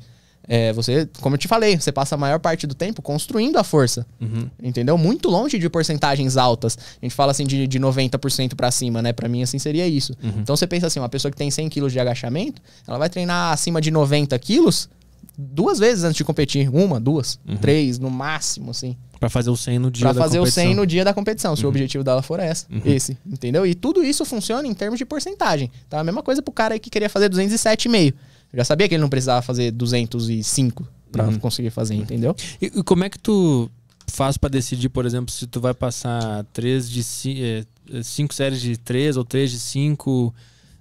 é, você, como eu te falei, você passa a maior parte do tempo construindo a força. Uhum. Entendeu? Muito longe de porcentagens altas. A gente fala assim de, de 90% para cima, né? Para mim, assim seria isso. Uhum. Então você pensa assim: uma pessoa que tem 100 quilos de agachamento, ela vai treinar acima de 90 quilos duas vezes antes de competir. Uma, duas, uhum. três, no máximo, assim. Pra fazer o 100 no dia pra da competição. Pra fazer o 100 no dia da competição, se o uhum. objetivo dela for essa, uhum. esse, entendeu? E tudo isso funciona em termos de porcentagem. Tá? A mesma coisa pro cara aí que queria fazer 207,5. Já sabia que ele não precisava fazer 205 pra uhum. conseguir fazer, entendeu? E, e, como é que tu faz para decidir, por exemplo, se tu vai passar três de... Eh, cinco séries de três ou três de cinco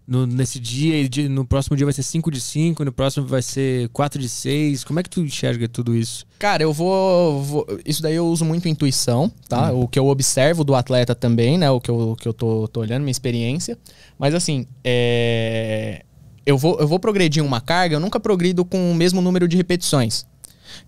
no, nesse dia, e no próximo dia vai ser 5 de 5, no próximo vai ser 4 de 6. Como é que tu enxerga tudo isso? Cara, eu vou. vou isso daí eu uso muito intuição, tá? Hum. O que eu observo do atleta também, né? O que eu, que eu tô, tô olhando, minha experiência. Mas assim, é, eu, vou, eu vou progredir uma carga, eu nunca progrido com o mesmo número de repetições.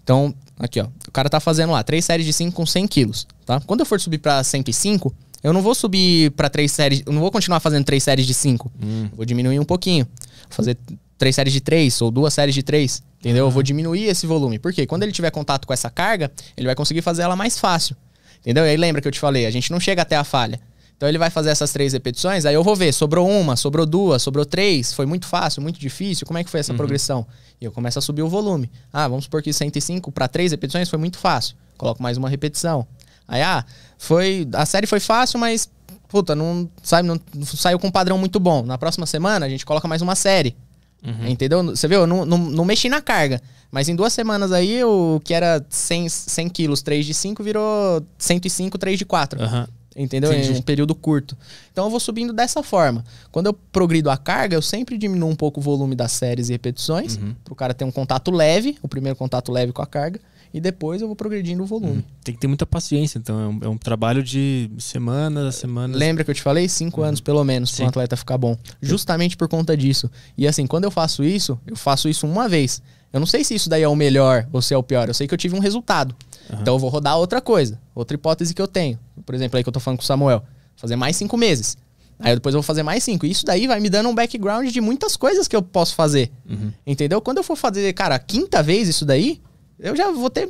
Então, aqui, ó. O cara tá fazendo lá 3 séries de 5 com 100 quilos, tá? Quando eu for subir pra 105 eu não vou subir para três séries, eu não vou continuar fazendo três séries de cinco. Hum. Vou diminuir um pouquinho. Vou fazer três séries de três ou duas séries de três, entendeu? Uhum. Eu vou ah. diminuir esse volume. Porque quando ele tiver contato com essa carga, ele vai conseguir fazer ela mais fácil. Entendeu? E aí lembra que eu te falei, a gente não chega até a falha. Então ele vai fazer essas três repetições, aí eu vou ver, sobrou uma, sobrou duas, sobrou três, foi muito fácil, muito difícil, como é que foi essa uhum. progressão? E eu começo a subir o volume. Ah, vamos supor que 105 para três repetições foi muito fácil. Coloco mais uma repetição. Aí, ah, foi. A série foi fácil, mas. Puta, não, sabe, não, saiu com um padrão muito bom. Na próxima semana a gente coloca mais uma série. Uhum. Entendeu? Você viu? Eu não, não, não, mexi na carga. Mas em duas semanas aí, o que era 100, 100 quilos, 3 de 5, virou 105, 3 de 4. Uhum. Entendeu? Entendi. Em um período curto. Então eu vou subindo dessa forma. Quando eu progrido a carga, eu sempre diminuo um pouco o volume das séries e repetições, uhum. para o cara ter um contato leve, o primeiro contato leve com a carga e depois eu vou progredindo o volume. Hum, tem que ter muita paciência, então é um, é um trabalho de semanas a semanas. Lembra que eu te falei? Cinco hum. anos pelo menos para um atleta ficar bom. Justamente por conta disso. E assim, quando eu faço isso, eu faço isso uma vez. Eu não sei se isso daí é o melhor ou se é o pior. Eu sei que eu tive um resultado. Uhum. Então eu vou rodar outra coisa, outra hipótese que eu tenho. Por exemplo, aí que eu tô falando com o Samuel. Fazer mais cinco meses. Aí depois eu vou fazer mais cinco. E isso daí vai me dando um background de muitas coisas que eu posso fazer. Uhum. Entendeu? Quando eu for fazer, cara, a quinta vez isso daí, eu já vou ter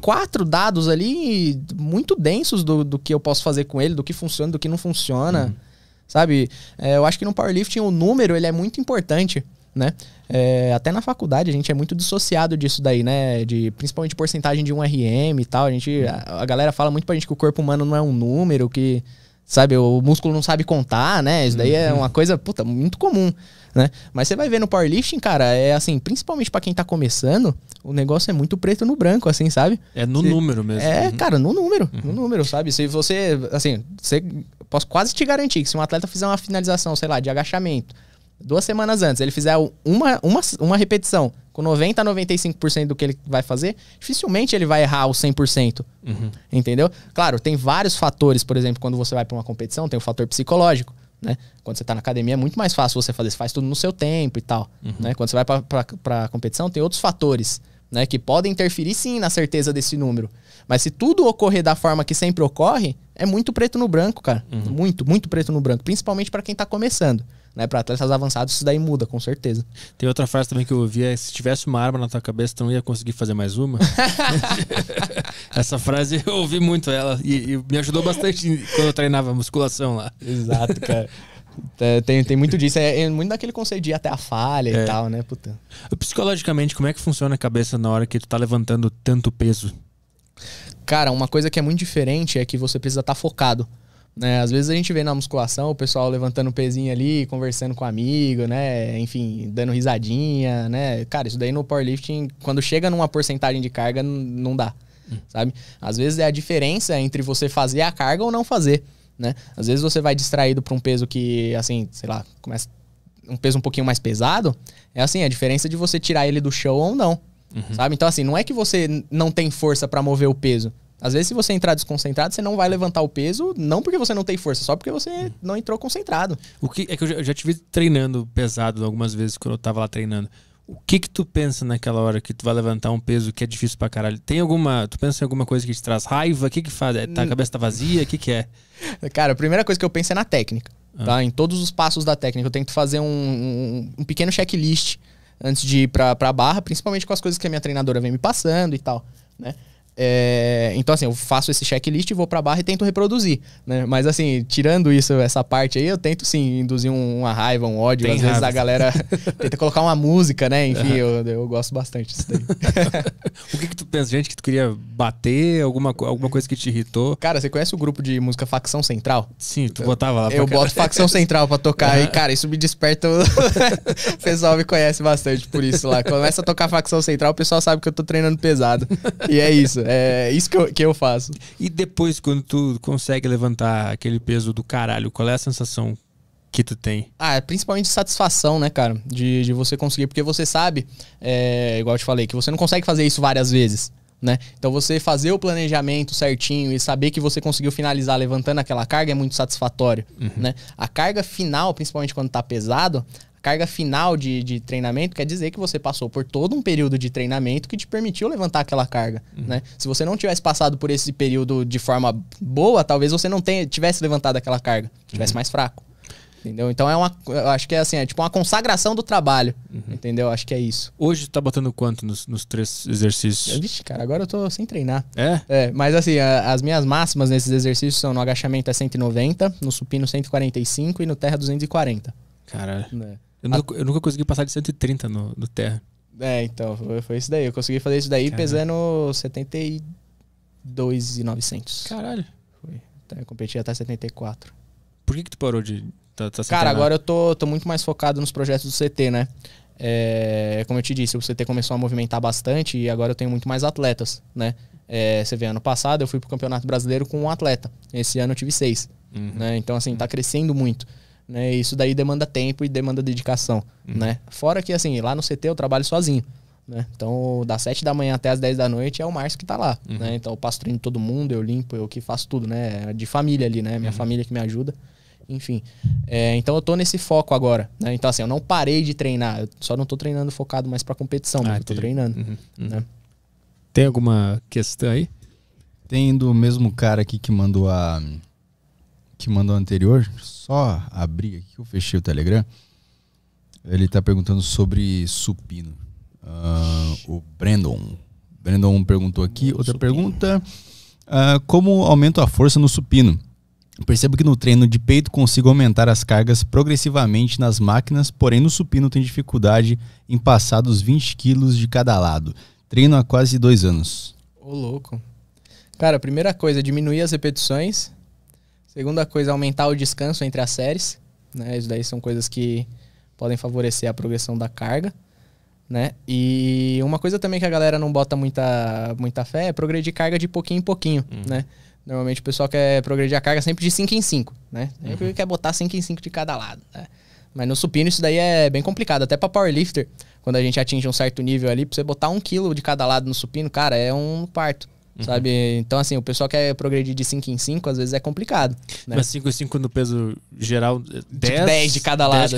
quatro dados ali muito densos do, do que eu posso fazer com ele, do que funciona, do que não funciona. Uhum. Sabe? É, eu acho que no powerlifting o número ele é muito importante, né? É, até na faculdade a gente é muito dissociado disso daí, né? De, principalmente porcentagem de um RM e tal. A, gente, a, a galera fala muito pra gente que o corpo humano não é um número, que sabe? O músculo não sabe contar, né? Isso daí é uhum. é uma coisa, puta, muito comum né? Mas você vai ver no powerlifting, cara, é assim, principalmente para quem tá começando, o negócio é muito preto no branco, assim, sabe? É no você, número mesmo. É, uhum. cara, no número, uhum. no número, sabe? Se você, assim, você posso quase te garantir que se um atleta fizer uma finalização, sei lá, de agachamento, duas semanas antes, ele fizer uma, uma, uma repetição com 90 a 95% do que ele vai fazer, dificilmente ele vai errar o 100%. Uhum. Entendeu? Claro, tem vários fatores, por exemplo, quando você vai para uma competição, tem o fator psicológico. Né? Quando você está na academia é muito mais fácil você fazer, você faz tudo no seu tempo e tal. Uhum. Né? Quando você vai para competição, tem outros fatores né, que podem interferir sim na certeza desse número. Mas se tudo ocorrer da forma que sempre ocorre, é muito preto no branco, cara. Uhum. Muito, muito preto no branco. Principalmente para quem está começando. Né, para atletas avançados, isso daí muda, com certeza. Tem outra frase também que eu ouvi: é, se tivesse uma arma na tua cabeça, tu não ia conseguir fazer mais uma. Essa frase eu ouvi muito ela e, e me ajudou bastante quando eu treinava musculação lá. Exato, cara. É, tem, tem muito disso, é, é, muito daquele conceito de ir até a falha é. e tal, né? Puta. Psicologicamente, como é que funciona a cabeça na hora que tu tá levantando tanto peso? Cara, uma coisa que é muito diferente é que você precisa estar tá focado. Né? Às vezes a gente vê na musculação o pessoal levantando o um pezinho ali, conversando com um amigo, né? Enfim, dando risadinha, né? Cara, isso daí no powerlifting, quando chega numa porcentagem de carga, não dá, hum. sabe? Às vezes é a diferença entre você fazer a carga ou não fazer, né? Às vezes você vai distraído para um peso que, assim, sei lá, começa um peso um pouquinho mais pesado, é assim, a diferença de você tirar ele do chão ou não. Uhum. Sabe? Então, assim, não é que você não tem força para mover o peso. Às vezes, se você entrar desconcentrado, você não vai levantar o peso, não porque você não tem força, só porque você hum. não entrou concentrado. O que é que eu já, eu já tive treinando pesado algumas vezes quando eu tava lá treinando. O que que tu pensa naquela hora que tu vai levantar um peso que é difícil pra caralho? Tem alguma. Tu pensa em alguma coisa que te traz raiva? O que que faz? É, tá, a hum. cabeça tá vazia? O que que é? Cara, a primeira coisa que eu penso é na técnica. Ah. Tá? Em todos os passos da técnica. Eu tento fazer um, um, um pequeno checklist antes de ir pra, pra barra, principalmente com as coisas que a minha treinadora vem me passando e tal, né? É, então, assim, eu faço esse checklist, vou pra barra e tento reproduzir, né? Mas, assim, tirando isso, essa parte aí, eu tento, sim, induzir um, uma raiva, um ódio. Tem às raiva. vezes a galera tenta colocar uma música, né? Enfim, uhum. eu, eu gosto bastante disso daí. o que que tu pensa? Gente que tu queria bater? Alguma, alguma coisa que te irritou? Cara, você conhece o grupo de música Facção Central? Sim, tu botava lá Eu, boto Facção Central pra tocar uhum. e, cara, isso me desperta... o pessoal me conhece bastante por isso lá. Começa a tocar Facção Central, o pessoal sabe que eu tô treinando pesado. E é isso, é é isso que eu, que eu faço. E depois, quando tu consegue levantar aquele peso do caralho, qual é a sensação que tu tem? Ah, é principalmente satisfação, né, cara? De, de você conseguir. Porque você sabe, é, igual eu te falei, que você não consegue fazer isso várias vezes. Né? Então você fazer o planejamento certinho e saber que você conseguiu finalizar levantando aquela carga é muito satisfatório, uhum. né? A carga final, principalmente quando está pesado, carga final de, de treinamento quer dizer que você passou por todo um período de treinamento que te permitiu levantar aquela carga, uhum. né? Se você não tivesse passado por esse período de forma boa, talvez você não tenha, tivesse levantado aquela carga, tivesse uhum. mais fraco. Entendeu? Então é uma. acho que é assim, é tipo uma consagração do trabalho. Uhum. Entendeu? Acho que é isso. Hoje tá botando quanto nos, nos três exercícios? Vixe, cara, agora eu tô sem treinar. É? É, mas assim, a, as minhas máximas nesses exercícios são no agachamento é 190, no supino 145 e no terra 240. Caralho. É. Eu nunca, eu nunca consegui passar de 130 no, no terra. É, então, foi, foi isso daí. Eu consegui fazer isso daí Caralho. pesando 72,900. Caralho. Foi. Então, eu competi até 74. Por que que tu parou de... Tá, tá Cara, agora eu tô, tô muito mais focado nos projetos do CT, né? É, como eu te disse, o CT começou a movimentar bastante e agora eu tenho muito mais atletas, né? É, você vê, ano passado eu fui pro Campeonato Brasileiro com um atleta. Esse ano eu tive seis. Uhum. Né? Então, assim, tá crescendo muito. Né? Isso daí demanda tempo e demanda dedicação, uhum. né? Fora que, assim, lá no CT eu trabalho sozinho, né? Então, das 7 da manhã até as 10 da noite é o Márcio que tá lá, uhum. né? Então, eu treino todo mundo, eu limpo, eu que faço tudo, né? É de família ali, né? Minha uhum. família que me ajuda. Enfim, é, então eu tô nesse foco agora, né? Então, assim, eu não parei de treinar. Eu só não tô treinando focado mais pra competição, mas ah, eu tô treinando, uhum, uhum. né? Tem alguma questão aí? Tem do mesmo cara aqui que mandou a que mandou anterior, só abrir aqui que eu fechei o Telegram. Ele está perguntando sobre supino. Uh, o Brandon. Brandon perguntou aqui. Outra supino. pergunta: uh, Como aumento a força no supino? Percebo que no treino de peito consigo aumentar as cargas progressivamente nas máquinas, porém no supino tenho dificuldade em passar dos 20 quilos de cada lado. Treino há quase dois anos. Ô, louco. Cara, primeira coisa, diminuir as repetições Segunda coisa, aumentar o descanso entre as séries. Né? Isso daí são coisas que podem favorecer a progressão da carga. Né? E uma coisa também que a galera não bota muita, muita fé é progredir carga de pouquinho em pouquinho. Uhum. Né? Normalmente o pessoal quer progredir a carga sempre de 5 em 5. Né? uhum. quer botar 5 em 5 de cada lado. Né? Mas no supino isso daí é bem complicado. Até para powerlifter, quando a gente atinge um certo nível ali, pra você botar um quilo de cada lado no supino, cara, é um parto. Uhum. Sabe? Então, assim, o pessoal quer progredir de 5 em 5, às vezes é complicado. Né? Mas 5 em 5 no peso geral, 10? É 10 de cada lado.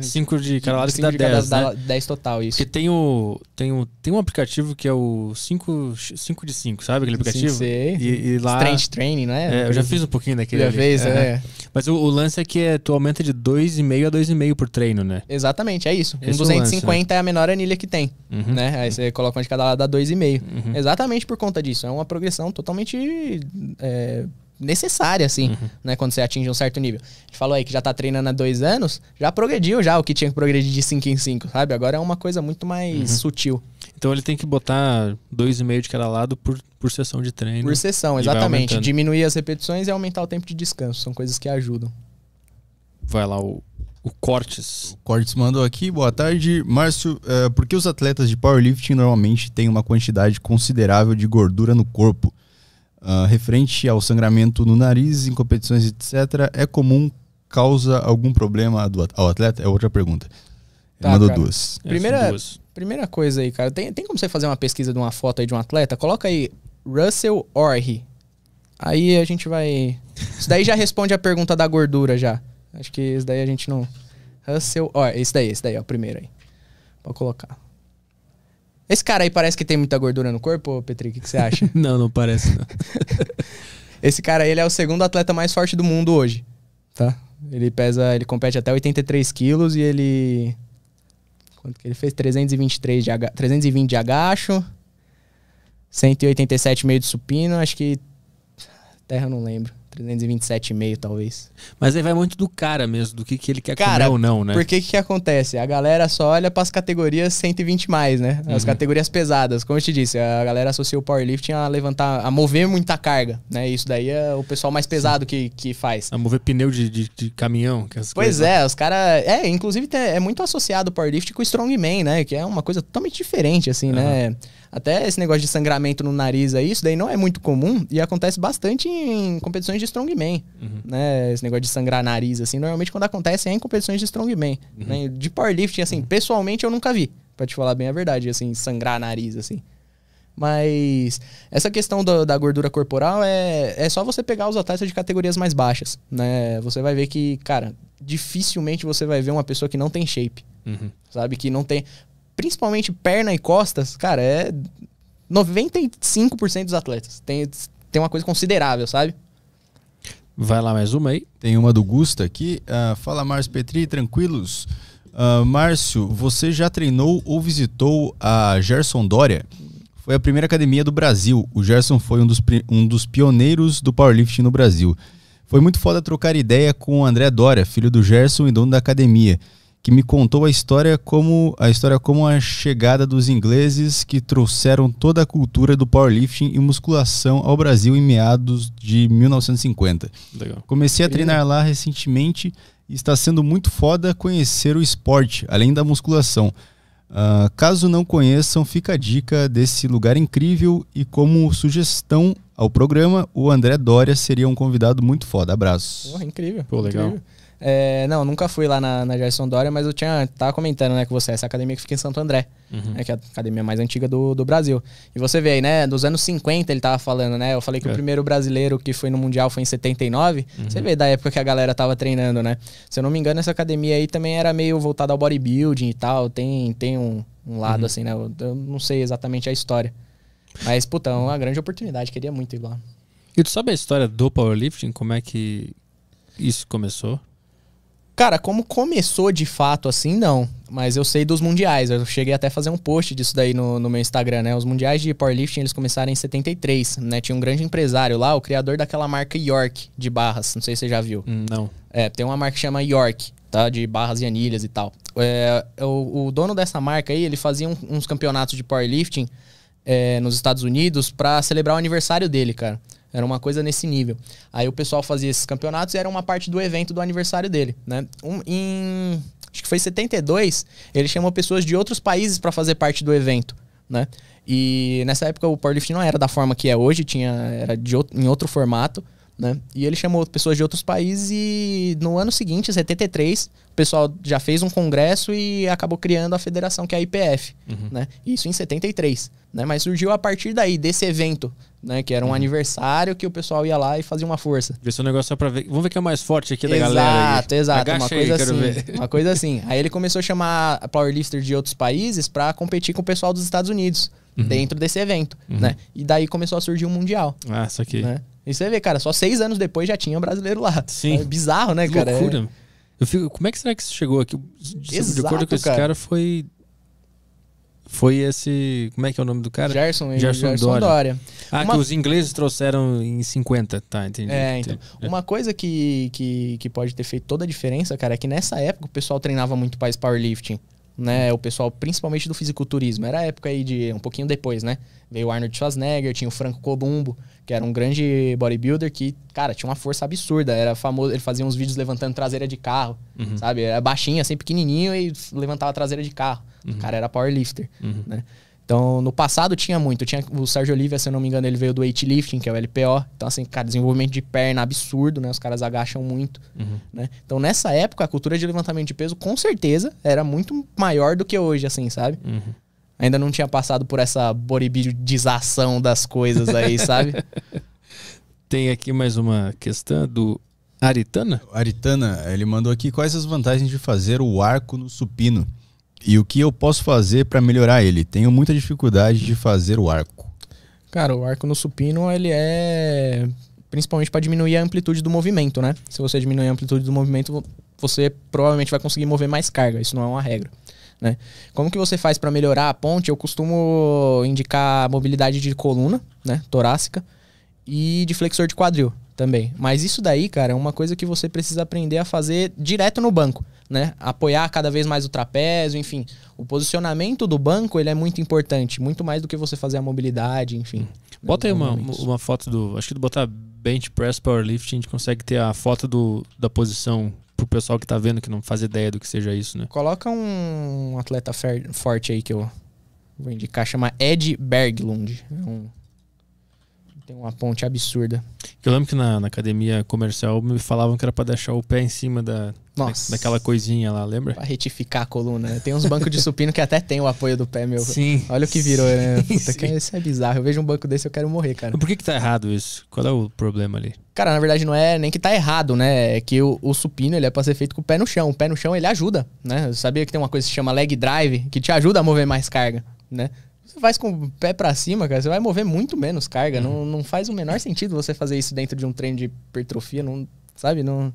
5 assim. de cada lado que dá 10. 10 né? total, isso. Porque tem, o, tem, o, tem um aplicativo que é o 5, 5 de 5, sabe aquele aplicativo? Sim, sei. E, e lá... Strange Training, não é? é? eu já fiz um pouquinho daquele. Já fez, é. é. Mas o, o, lance é que é, tu aumenta de 2,5 a 2,5 por treino, né? Exatamente, é isso. Esse um é 250 lance, né? é a menor anilha que tem. Uhum. Né? Aí você coloca um de cada lado dá 2,5. Uhum. Exatamente por conta disso. É um uma progressão totalmente é, necessária, assim, uhum. né? Quando você atinge um certo nível. A gente falou aí que já tá treinando há dois anos, já progrediu já o que tinha que progredir de 5 em 5, sabe? Agora é uma coisa muito mais uhum. sutil. Então ele tem que botar dois e meio de cada lado por, por sessão de treino. Por sessão, exatamente. Diminuir as repetições e aumentar o tempo de descanso. São coisas que ajudam. Vai lá o o Cortes. O Cortes mandou aqui, boa tarde. Márcio, é, por que os atletas de powerlifting normalmente têm uma quantidade considerável de gordura no corpo? Uh, referente ao sangramento no nariz, em competições, etc., é comum, causa algum problema do, ao atleta? É outra pergunta. Ele tá, mandou duas. Primeira, é duas. primeira coisa aí, cara, tem, tem como você fazer uma pesquisa de uma foto aí de um atleta? Coloca aí Russell Orhe. Aí a gente vai. Isso daí já responde a pergunta da gordura já. Acho que esse daí a gente não. Hustle. Ó, esse daí, esse daí, ó, o primeiro aí. Pode colocar. Esse cara aí parece que tem muita gordura no corpo, Petri, o que, você acha? não, não parece, não. Esse cara aí, ele é o segundo atleta mais forte do mundo hoje, tá? Ele pesa, ele compete até 83 quilos e ele... Quanto que ele fez? 323 de aga... 320 de agacho, 187,5 de supino, acho que... Terra eu não lembro. 327,5 talvez. Mas aí vai muito do cara mesmo, do que, que ele quer cara, comer ou não, né? Porque que que acontece? A galera só olha para as categorias 120 mais, né? As uhum. categorias pesadas. Como eu te disse, a galera associa o powerlifting a levantar, a mover muita carga, né? Isso daí é o pessoal mais pesado que, que faz. A mover pneu de, de, de caminhão. É pois coisas. é, né? os caras... É, inclusive é muito associado o powerlifting com o strongman, né? Que é uma coisa totalmente diferente, assim, uhum. né? Até esse negócio de sangramento no nariz aí, isso daí não é muito comum e acontece bastante em competições de strongman, uhum. né? Esse negócio de sangrar nariz, assim, normalmente quando acontece é em competições de strongman, uhum. né? De powerlifting, assim, uhum. pessoalmente eu nunca vi, pra te falar bem a verdade, assim, sangrar nariz, assim. Mas essa questão do, da gordura corporal é, é só você pegar os atletas de categorias mais baixas, né? Você vai ver que, cara, dificilmente você vai ver uma pessoa que não tem shape. Uhum. Sabe? Que não tem principalmente perna e costas, cara, é 95% dos atletas. Tem, tem uma coisa considerável, sabe? Vai lá mais uma aí. Tem uma do Gusta aqui. Uh, fala, Márcio Petri, tranquilos? Uh, Márcio, você já treinou ou visitou a Gerson Dória? Foi a primeira academia do Brasil. O Gerson foi um dos, um dos pioneiros do powerlifting no Brasil. Foi muito foda trocar ideia com o André Dória, filho do Gerson e dono da academia que me contou a história como a história como a chegada dos ingleses que trouxeram toda a cultura do powerlifting e musculação ao Brasil em meados de 1950. Legal. Comecei a treinar lá recentemente e está sendo muito foda conhecer o esporte, além da musculação. Uh, caso não conheçam, fica a dica desse lugar incrível e como sugestão ao programa, o André Dória seria um convidado muito foda. Abraço. Porra, incrível. Pô, legal. Incrível. É, não, nunca fui lá na, na Gerson Dória, mas eu tinha, tava comentando né, com você, essa academia que fica em Santo André, uhum. né, que é a academia mais antiga do, do Brasil. E você vê aí, né, dos anos 50 ele tava falando, né? Eu falei que é. o primeiro brasileiro que foi no Mundial foi em 79. Uhum. Você vê da época que a galera tava treinando, né? Se eu não me engano, essa academia aí também era meio voltada ao bodybuilding e tal. Tem, tem um, um lado uhum. assim, né? Eu, eu não sei exatamente a história. Mas, puta, é uma grande oportunidade, queria muito ir lá. E tu sabe a história do powerlifting? Como é que isso começou? Cara, como começou de fato assim, não. Mas eu sei dos mundiais. Eu cheguei até a fazer um post disso daí no, no meu Instagram, né? Os mundiais de powerlifting, eles começaram em 73, né? Tinha um grande empresário lá, o criador daquela marca York de barras. Não sei se você já viu. Hum, não. É, tem uma marca que chama York, tá? De barras e anilhas e tal. É, o, o dono dessa marca aí, ele fazia um, uns campeonatos de powerlifting é, nos Estados Unidos para celebrar o aniversário dele, cara. Era uma coisa nesse nível. Aí o pessoal fazia esses campeonatos e era uma parte do evento do aniversário dele, né? Um, em acho que foi 72, ele chamou pessoas de outros países para fazer parte do evento, né? E nessa época o powerlifting não era da forma que é hoje, tinha era de outro, em outro formato né? E ele chamou pessoas de outros países e no ano seguinte, 73, o pessoal já fez um congresso e acabou criando a federação que é a IPF, uhum. né? Isso em 73, né? Mas surgiu a partir daí desse evento, né, que era um uhum. aniversário que o pessoal ia lá e fazia uma força. Esse negócio é ver. Vamos ver quem é mais forte aqui da exato, galera. Exato, exato. Uma coisa aí, assim. Uma coisa assim. Aí ele começou a chamar powerlifters de outros países para competir com o pessoal dos Estados Unidos. Uhum. Dentro desse evento, uhum. né? E daí começou a surgir o um Mundial. Ah, isso aqui. Né? E você vê, cara, só seis anos depois já tinha um brasileiro lá. Sim. É bizarro, né, que cara? É loucura. É... Eu fico, como é que será que isso chegou aqui? Exato, de acordo com esse cara, cara foi foi esse. Como é que é o nome do cara? Gerson, Gerson, Gerson Dória. Dória. Ah, uma... que os ingleses trouxeram em 50, tá, entendi. É, então. É. Uma coisa que, que, que pode ter feito toda a diferença, cara, é que nessa época o pessoal treinava muito para powerlifting né? O pessoal, principalmente do fisiculturismo. Era a época aí de. um pouquinho depois, né? Veio o Arnold Schwarzenegger, tinha o Franco Columbo, que era um grande bodybuilder que, cara, tinha uma força absurda. Era famoso, ele fazia uns vídeos levantando traseira de carro, uhum. sabe? Era baixinho, assim, pequenininho e levantava traseira de carro. Uhum. O cara era powerlifter, uhum. né? Então, no passado tinha muito. Tinha o Sérgio Oliveira, se eu não me engano, ele veio do weightlifting, que é o LPO. Então, assim, cara, desenvolvimento de perna absurdo, né? Os caras agacham muito, uhum. né? Então, nessa época, a cultura de levantamento de peso, com certeza, era muito maior do que hoje, assim, sabe? Uhum. Ainda não tinha passado por essa boribidização das coisas aí, sabe? Tem aqui mais uma questão do Aritana. Aritana, ele mandou aqui quais as vantagens de fazer o arco no supino. E o que eu posso fazer para melhorar ele? Tenho muita dificuldade de fazer o arco. Cara, o arco no supino, ele é principalmente para diminuir a amplitude do movimento, né? Se você diminuir a amplitude do movimento, você provavelmente vai conseguir mover mais carga. Isso não é uma regra. Né? Como que você faz para melhorar a ponte? Eu costumo indicar mobilidade de coluna, né, torácica e de flexor de quadril também. Mas isso daí, cara, é uma coisa que você precisa aprender a fazer direto no banco, né? Apoiar cada vez mais o trapézio, enfim. O posicionamento do banco, ele é muito importante, muito mais do que você fazer a mobilidade, enfim. Hum. Bota aí uma, é uma foto do, acho que do botar bench press powerlifting, a gente consegue ter a foto do, da posição pro pessoal que tá vendo que não faz ideia do que seja isso, né? Coloca um atleta forte aí que eu vou indicar, chama Ed Berglund. É um tem uma ponte absurda. Eu lembro que na, na academia comercial me falavam que era para deixar o pé em cima da, Nossa. daquela coisinha lá, lembra? Pra retificar a coluna, né? Tem uns bancos de supino que até tem o apoio do pé, meu. Sim. Olha o que virou, né? sim, né? Puta, que, isso é bizarro. Eu vejo um banco desse eu quero morrer, cara. por que, que tá errado isso? Qual é o problema ali? Cara, na verdade não é nem que tá errado, né? É que o, o supino ele é pra ser feito com o pé no chão. O pé no chão ele ajuda, né? Eu sabia que tem uma coisa que se chama leg drive, que te ajuda a mover mais carga, né? Você faz com o pé para cima, cara, você vai mover muito menos carga. Uhum. Não, não faz o menor sentido você fazer isso dentro de um treino de hipertrofia, não, sabe? Não.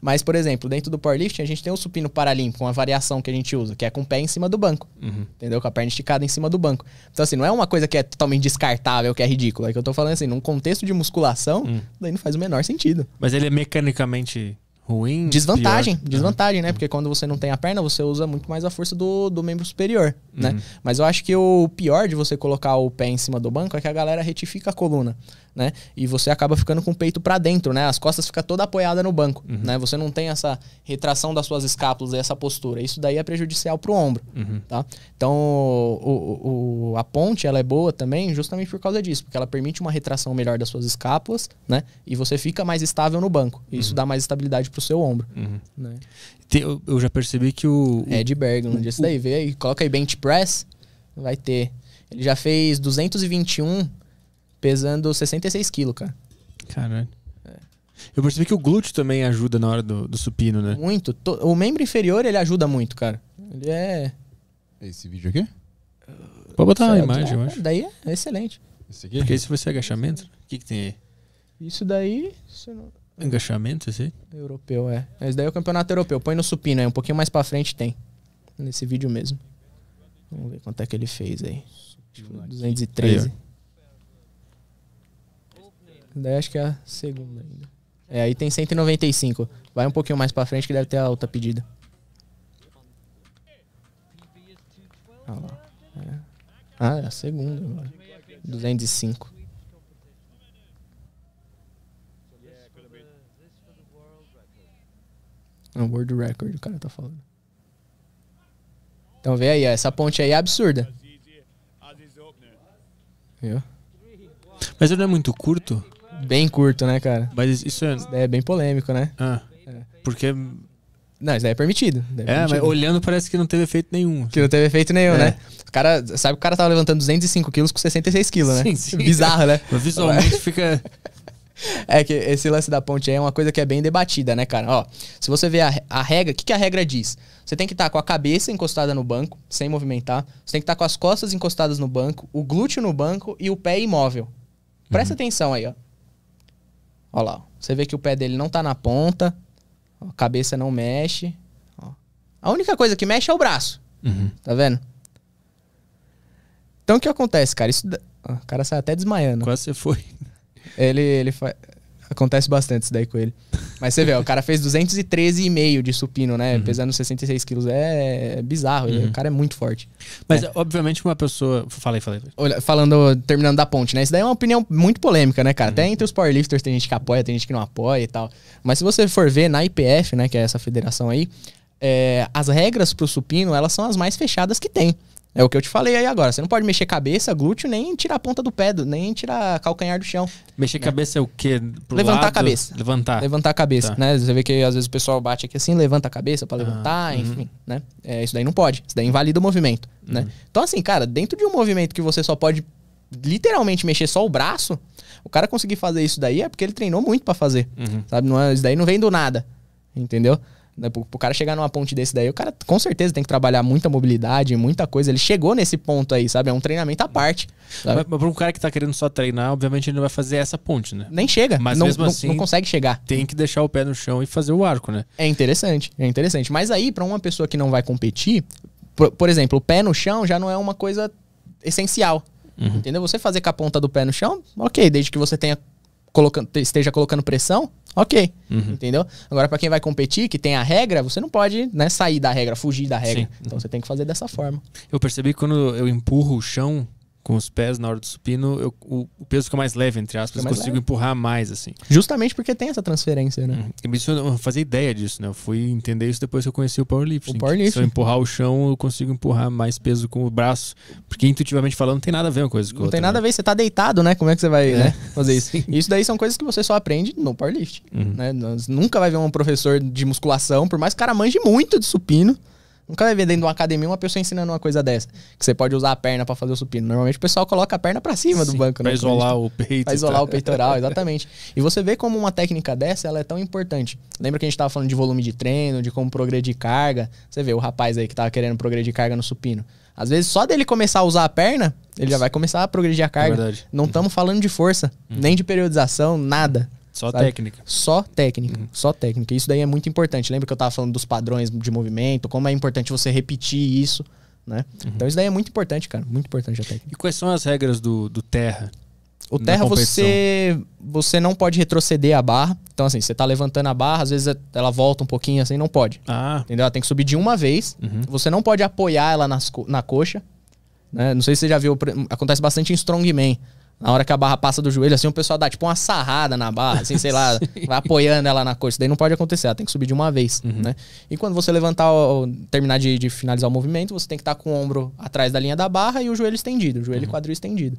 Mas, por exemplo, dentro do powerlifting, a gente tem o supino paralímpico, uma variação que a gente usa, que é com o pé em cima do banco. Uhum. Entendeu? Com a perna esticada em cima do banco. Então, assim, não é uma coisa que é totalmente descartável, que é ridícula. É que eu tô falando assim, num contexto de musculação, uhum. daí não faz o menor sentido. Mas ele é mecanicamente Ruim. Desvantagem, pior. desvantagem, né? Porque quando você não tem a perna, você usa muito mais a força do, do membro superior, né? uhum. né? Mas eu acho que o pior de você colocar o pé em cima do banco é que a galera retifica a coluna, né? E você acaba ficando com o peito para dentro, né? As costas ficam toda apoiada no banco, uhum. né? Você não tem essa retração das suas escápulas e essa postura. Isso daí é prejudicial pro ombro, uhum. tá? Então, o, o, a ponte, ela é boa também justamente por causa disso, porque ela permite uma retração melhor das suas escápulas, né? E você fica mais estável no banco. Isso uhum. dá mais estabilidade pro pro seu ombro. Uhum. Né? Tem, eu, eu, já percebi que o. Ed de Bergman, isso daí. Vê aí, coloca aí bench press, vai ter. Ele já fez 221 pesando 66 quilos, cara. Caralho. Eu percebi que o glúteo também ajuda na hora do, do supino, né? Muito. o membro inferior, ele ajuda muito, cara. Ele é. Esse vídeo aqui? Pode botar a é imagem, eu acho. Daí é excelente. Esse aqui? Porque se você ser agachamento? O que, que tem aí? Isso daí. Isso não... Engaixamento, esse? Europeu, é. Esse daí é o campeonato europeu. Põe no supino aí, um pouquinho mais pra frente tem. Nesse vídeo mesmo. Vamos ver quanto é que ele fez aí. 213. Tipo, aí, daí acho que é a segunda ainda. É, aí tem 195. Vai um pouquinho mais pra frente que deve ter a alta pedida. Ah lá. É. Ah, é a segunda agora. 205. É um world record, o cara tá falando. Então vê aí, ó, essa ponte aí é absurda. Viu? Mas ele não é muito curto? Bem curto, né, cara? Mas isso é. Isso é bem polêmico, né? Ah. É. Porque. Não, isso daí é permitido. Daí é, é permitido. mas olhando parece que não teve efeito nenhum. Que assim. não teve efeito nenhum, né? é. né? O cara, sabe que o cara tava levantando 205 quilos com 66 quilos, né? Sim, sim. Bizarro, né? Visualmente fica. É que esse lance da ponte aí é uma coisa que é bem debatida, né, cara? Ó, se você vê a, a regra, o que, que a regra diz? Você tem que estar tá com a cabeça encostada no banco, sem movimentar. Você tem que estar tá com as costas encostadas no banco, o glúteo no banco e o pé imóvel. Presta uhum. atenção aí, ó. Ó lá, ó. você vê que o pé dele não tá na ponta, a cabeça não mexe. Ó. A única coisa que mexe é o braço. Uhum. Tá vendo? Então o que acontece, cara? Isso. O cara sai até desmaiando. Quase você foi. Ele, ele Acontece bastante isso daí com ele. Mas você vê, o cara fez 213,5 de supino, né? Uhum. Pesando 66 quilos. É bizarro. É, uhum. o cara é muito forte. Mas, é. obviamente, uma pessoa. Falei, falei. Olha, falando, terminando da ponte, né? Isso daí é uma opinião muito polêmica, né, cara? Uhum. Até entre os powerlifters tem gente que apoia, tem gente que não apoia e tal. Mas se você for ver na IPF, né, que é essa federação aí, é, as regras pro supino, elas são as mais fechadas que tem. É o que eu te falei aí agora. Você não pode mexer cabeça, glúteo, nem tirar a ponta do pé, nem tirar calcanhar do chão. Mexer né? cabeça é o quê? Pro levantar lado, a cabeça. Levantar. Levantar a cabeça, tá. né? Você vê que às vezes o pessoal bate aqui assim, levanta a cabeça para ah, levantar, ah, enfim, né? É, isso daí não pode. Isso daí invalida o movimento, né? Uhum. Então assim, cara, dentro de um movimento que você só pode literalmente mexer só o braço, o cara conseguir fazer isso daí é porque ele treinou muito para fazer, uhum. sabe? Não é, isso daí não vem do nada, entendeu? Né? Pro, pro cara chegar numa ponte desse daí, o cara com certeza tem que trabalhar muita mobilidade, muita coisa. Ele chegou nesse ponto aí, sabe? É um treinamento à parte. Sabe? Mas, mas pra um cara que tá querendo só treinar, obviamente ele não vai fazer essa ponte, né? Nem chega. Mas não, mesmo não, assim. Não consegue chegar. Tem que deixar o pé no chão e fazer o arco, né? É interessante, é interessante. Mas aí, para uma pessoa que não vai competir, por, por exemplo, o pé no chão já não é uma coisa essencial. Uhum. Entendeu? Você fazer com a ponta do pé no chão, ok, desde que você tenha colocando, esteja colocando pressão, ok. Uhum. Entendeu? Agora, para quem vai competir, que tem a regra, você não pode né, sair da regra, fugir da regra. Sim. Então você tem que fazer dessa forma. Eu percebi que quando eu empurro o chão, com os pés na hora do supino, eu, o, o, peso fica mais leve, entre aspas, consigo leve. empurrar mais, assim. Justamente porque tem essa transferência, né? me uhum. Isso, eu não fazia ideia disso, né? Eu fui entender isso depois que eu conheci o powerlifting. O powerlifting. Se eu empurrar o chão, eu consigo empurrar mais peso com o braço. Porque intuitivamente falando, não tem nada a ver uma coisa com Não outra, tem nada né? a ver, você tá deitado, né? Como é que você vai é. né, fazer isso? isso daí são coisas que você só aprende no powerlifting, uhum. né? nunca vai ver um professor de musculação, por mais que o cara manje muito de supino, Nunca vai ver dentro de uma academia uma pessoa ensinando uma coisa dessa. Que você pode usar a perna para fazer o supino. Normalmente o pessoal coloca a perna para cima Sim, do banco. Né, pra isolar o peito. Pra isolar tá? o peitoral, exatamente. E você vê como uma técnica dessa ela é tão importante. Lembra que a gente tava falando de volume de treino, de como progredir carga? Você vê o rapaz aí que tava querendo progredir carga no supino. Às vezes, só dele começar a usar a perna, ele já vai começar a progredir a carga. É não estamos uhum. falando de força, uhum. nem de periodização, nada. Só sabe? técnica. Só técnica, uhum. só técnica. Isso daí é muito importante. Lembra que eu estava falando dos padrões de movimento, como é importante você repetir isso, né? Uhum. Então isso daí é muito importante, cara. Muito importante a técnica. E quais são as regras do, do terra? O terra você você não pode retroceder a barra. Então, assim, você tá levantando a barra, às vezes é, ela volta um pouquinho, assim, não pode. Ah. Entendeu? Ela tem que subir de uma vez. Uhum. Você não pode apoiar ela nas, na coxa. Né? Não sei se você já viu, acontece bastante em strongman. Na hora que a barra passa do joelho, assim, o pessoal dá tipo uma sarrada na barra, assim, sei lá, vai apoiando ela na coxa. Isso daí não pode acontecer, ela tem que subir de uma vez, uhum. né? E quando você levantar, terminar de, de, finalizar o movimento, você tem que estar com o ombro atrás da linha da barra e o joelho estendido, o joelho uhum. e quadril estendido.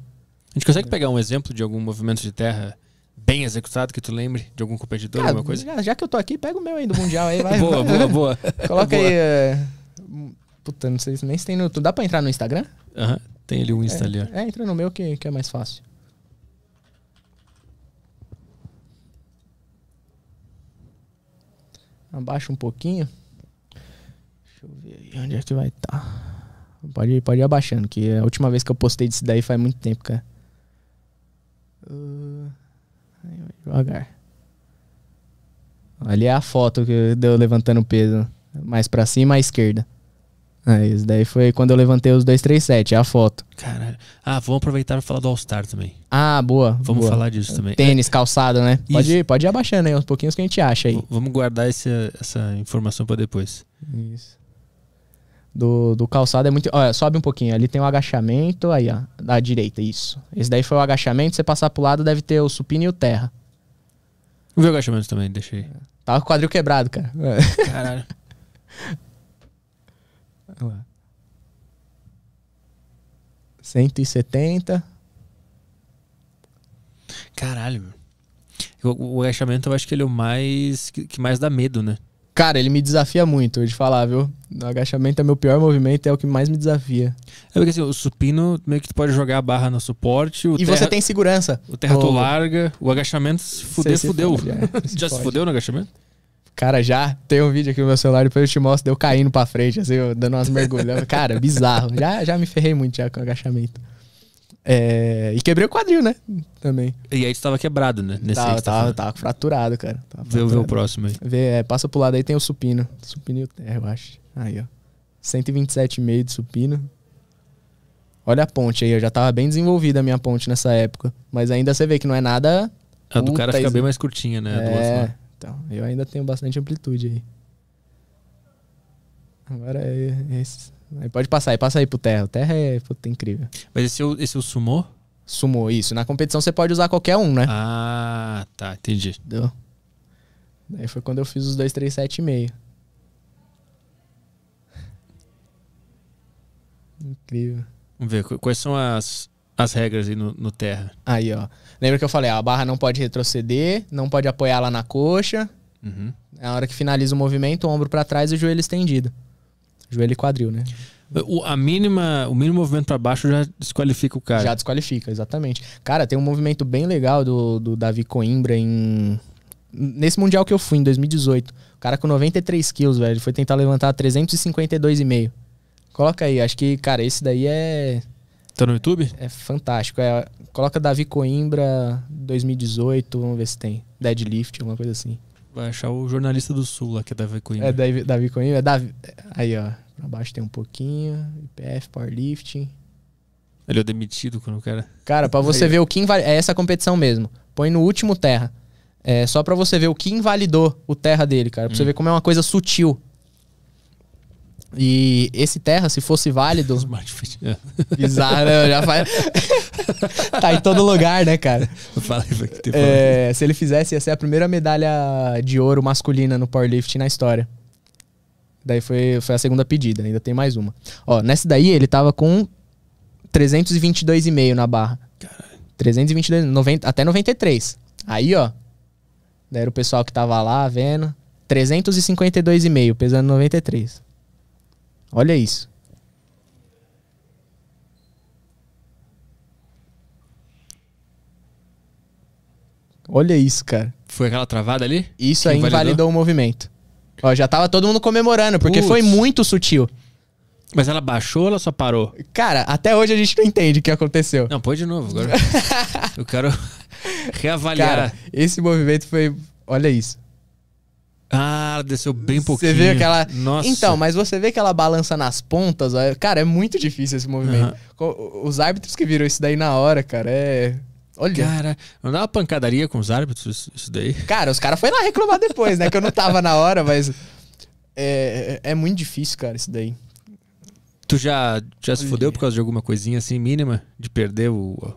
A gente consegue pegar um exemplo de algum movimento de terra bem executado que tu lembre de algum competidor, ah, alguma coisa? Já, já, que eu tô aqui, pega o meu aí do Mundial aí, vai. boa, boa, boa. Coloca boa. aí. É, uh... Puta, não sei nem se tem no tu Dá pra entrar no Instagram? Aham, uhum. tem ali um Instagram. É, é, entra no meu que, que é mais fácil. Abaixa um pouquinho. Deixa eu ver aí onde é que vai estar. Tá. Pode, pode ir abaixando, que a última vez que eu postei disso daí faz muito tempo, cara. Uh, devagar. Ali é a foto que deu levantando o peso. Mais para cima, à esquerda. É, isso daí foi quando eu levantei os 237, é a foto. Caralho. Ah, vamos aproveitar e falar do All-Star também. Ah, boa. Vamos boa. falar disso também. Tênis, calçado, né? Isso. Pode, ir, pode ir abaixando aí uns pouquinhos que a gente acha aí. V vamos guardar esse, essa informação para depois. Isso. Do, do calçado é muito. Olha, sobe um pouquinho. Ali tem o agachamento, aí, ó. Da direita, isso. Esse daí foi o agachamento. Você passar pro lado, deve ter o supino e o terra. Eu o agachamento também, deixei. Tava tá com o quadril quebrado, cara. Caralho. lá. 170. Caralho. O, agachamento eu acho que ele é o mais. Que, mais dá medo, né? Cara, ele me desafia muito, de falar, viu? O agachamento é meu pior movimento, é o que mais me desafia. É porque assim, o supino, meio que tu pode jogar a barra no suporte. e terra, você tem segurança. O terra tu larga, o agachamento, se fuder, se fudeu. Fode, é, se já se fudeu no agachamento? Cara, já tem um vídeo aqui no meu celular, depois eu te mostro, deu caindo pra frente, assim, eu dando umas mergulhadas. Cara, bizarro. Já, já me ferrei muito já com agachamento. É, e quebrei o quadril, né? Também. E aí tu tava quebrado, né? Nesse tava, tá tava, tava fraturado, cara. Tava fraturado. Vê, vê, o próximo aí. Vê, é, passa pro lado aí, tem o supino. Supino e o terra, eu acho. Aí, ó. 127,5 de supino. Olha a ponte aí, eu já tava bem desenvolvida a minha ponte nessa época. Mas ainda você vê que não é nada. A do cara fica bem mais curtinha, né? É, então, eu ainda tenho bastante amplitude aí. Agora é, esse. Aí pode passar, aí passa aí pro terra. O terra é puta, incrível. Mas esse, é esse é o isso. Na competição você pode usar qualquer um, né? Ah, tá, entendi. Deu. Aí foi quando eu fiz os 2, 3, 7 e meio. Incrível. Vamos ver, quais são as, as regras aí no, no terra? Aí, ó. Lembra que eu falei, ó, a barra não pode retroceder, não pode apoiar lá na coxa. Uhum. Na é hora que finaliza o movimento, o ombro para trás e o joelho estendido. Joelho e quadril, né? O, a mínima, o mínimo movimento para baixo já desqualifica o cara. Já desqualifica, exatamente. Cara, tem um movimento bem legal do, do Davi Coimbra em. Nesse Mundial que eu fui, em 2018. O cara com 93 quilos, velho. ele Foi tentar levantar 352,5. Coloca aí, acho que, cara, esse daí é Tá no YouTube? É fantástico. É, coloca Davi Coimbra 2018, vamos ver se tem. Deadlift, alguma coisa assim. Vai achar o jornalista do Sul aqui, é Davi Coimbra. É Davi, Davi Coimbra. É Davi, aí, ó. Pra baixo tem um pouquinho. IPF, powerlifting. Ele é demitido quando o cara. Cara, pra você aí. ver o que invalidou. É essa competição mesmo. Põe no último terra. É só pra você ver o que invalidou o terra dele, cara. Pra hum. você ver como é uma coisa sutil. E esse terra, se fosse válido. Smartfit. É. Bizarro, né? já faz. tá em todo lugar, né, cara? Falei que é, Se ele fizesse, ia ser a primeira medalha de ouro masculina no powerlifting na história. Daí foi, foi a segunda pedida, ainda tem mais uma. Ó, nessa daí ele tava com 322,5 na barra. Caralho. 322, 90, até 93. Aí, ó. Daí era o pessoal que tava lá vendo. 352,5, pesando 93. Olha isso. Olha isso, cara. Foi aquela travada ali? Isso aí invalidou? o movimento. Ó, já tava todo mundo comemorando, porque foi muito sutil. Mas ela baixou ou ela só parou? Cara, até hoje a gente não entende o que aconteceu. Não, põe de novo agora. eu quero reavaliar. Cara, esse movimento foi. Olha isso. Ah, ela desceu bem pouquinho. Você vê aquela. Nossa. Então, mas você vê que ela balança nas pontas. Ó. Cara, é muito difícil esse movimento. Uhum. Os árbitros que viram isso daí na hora, cara, é. Olha. Cara, não dá uma pancadaria com os árbitros isso daí? Cara, os caras foram lá reclamar depois, né? Que eu não tava na hora, mas. É, é, é muito difícil, cara, isso daí. Tu já, já se fodeu por causa de alguma coisinha assim mínima? De perder o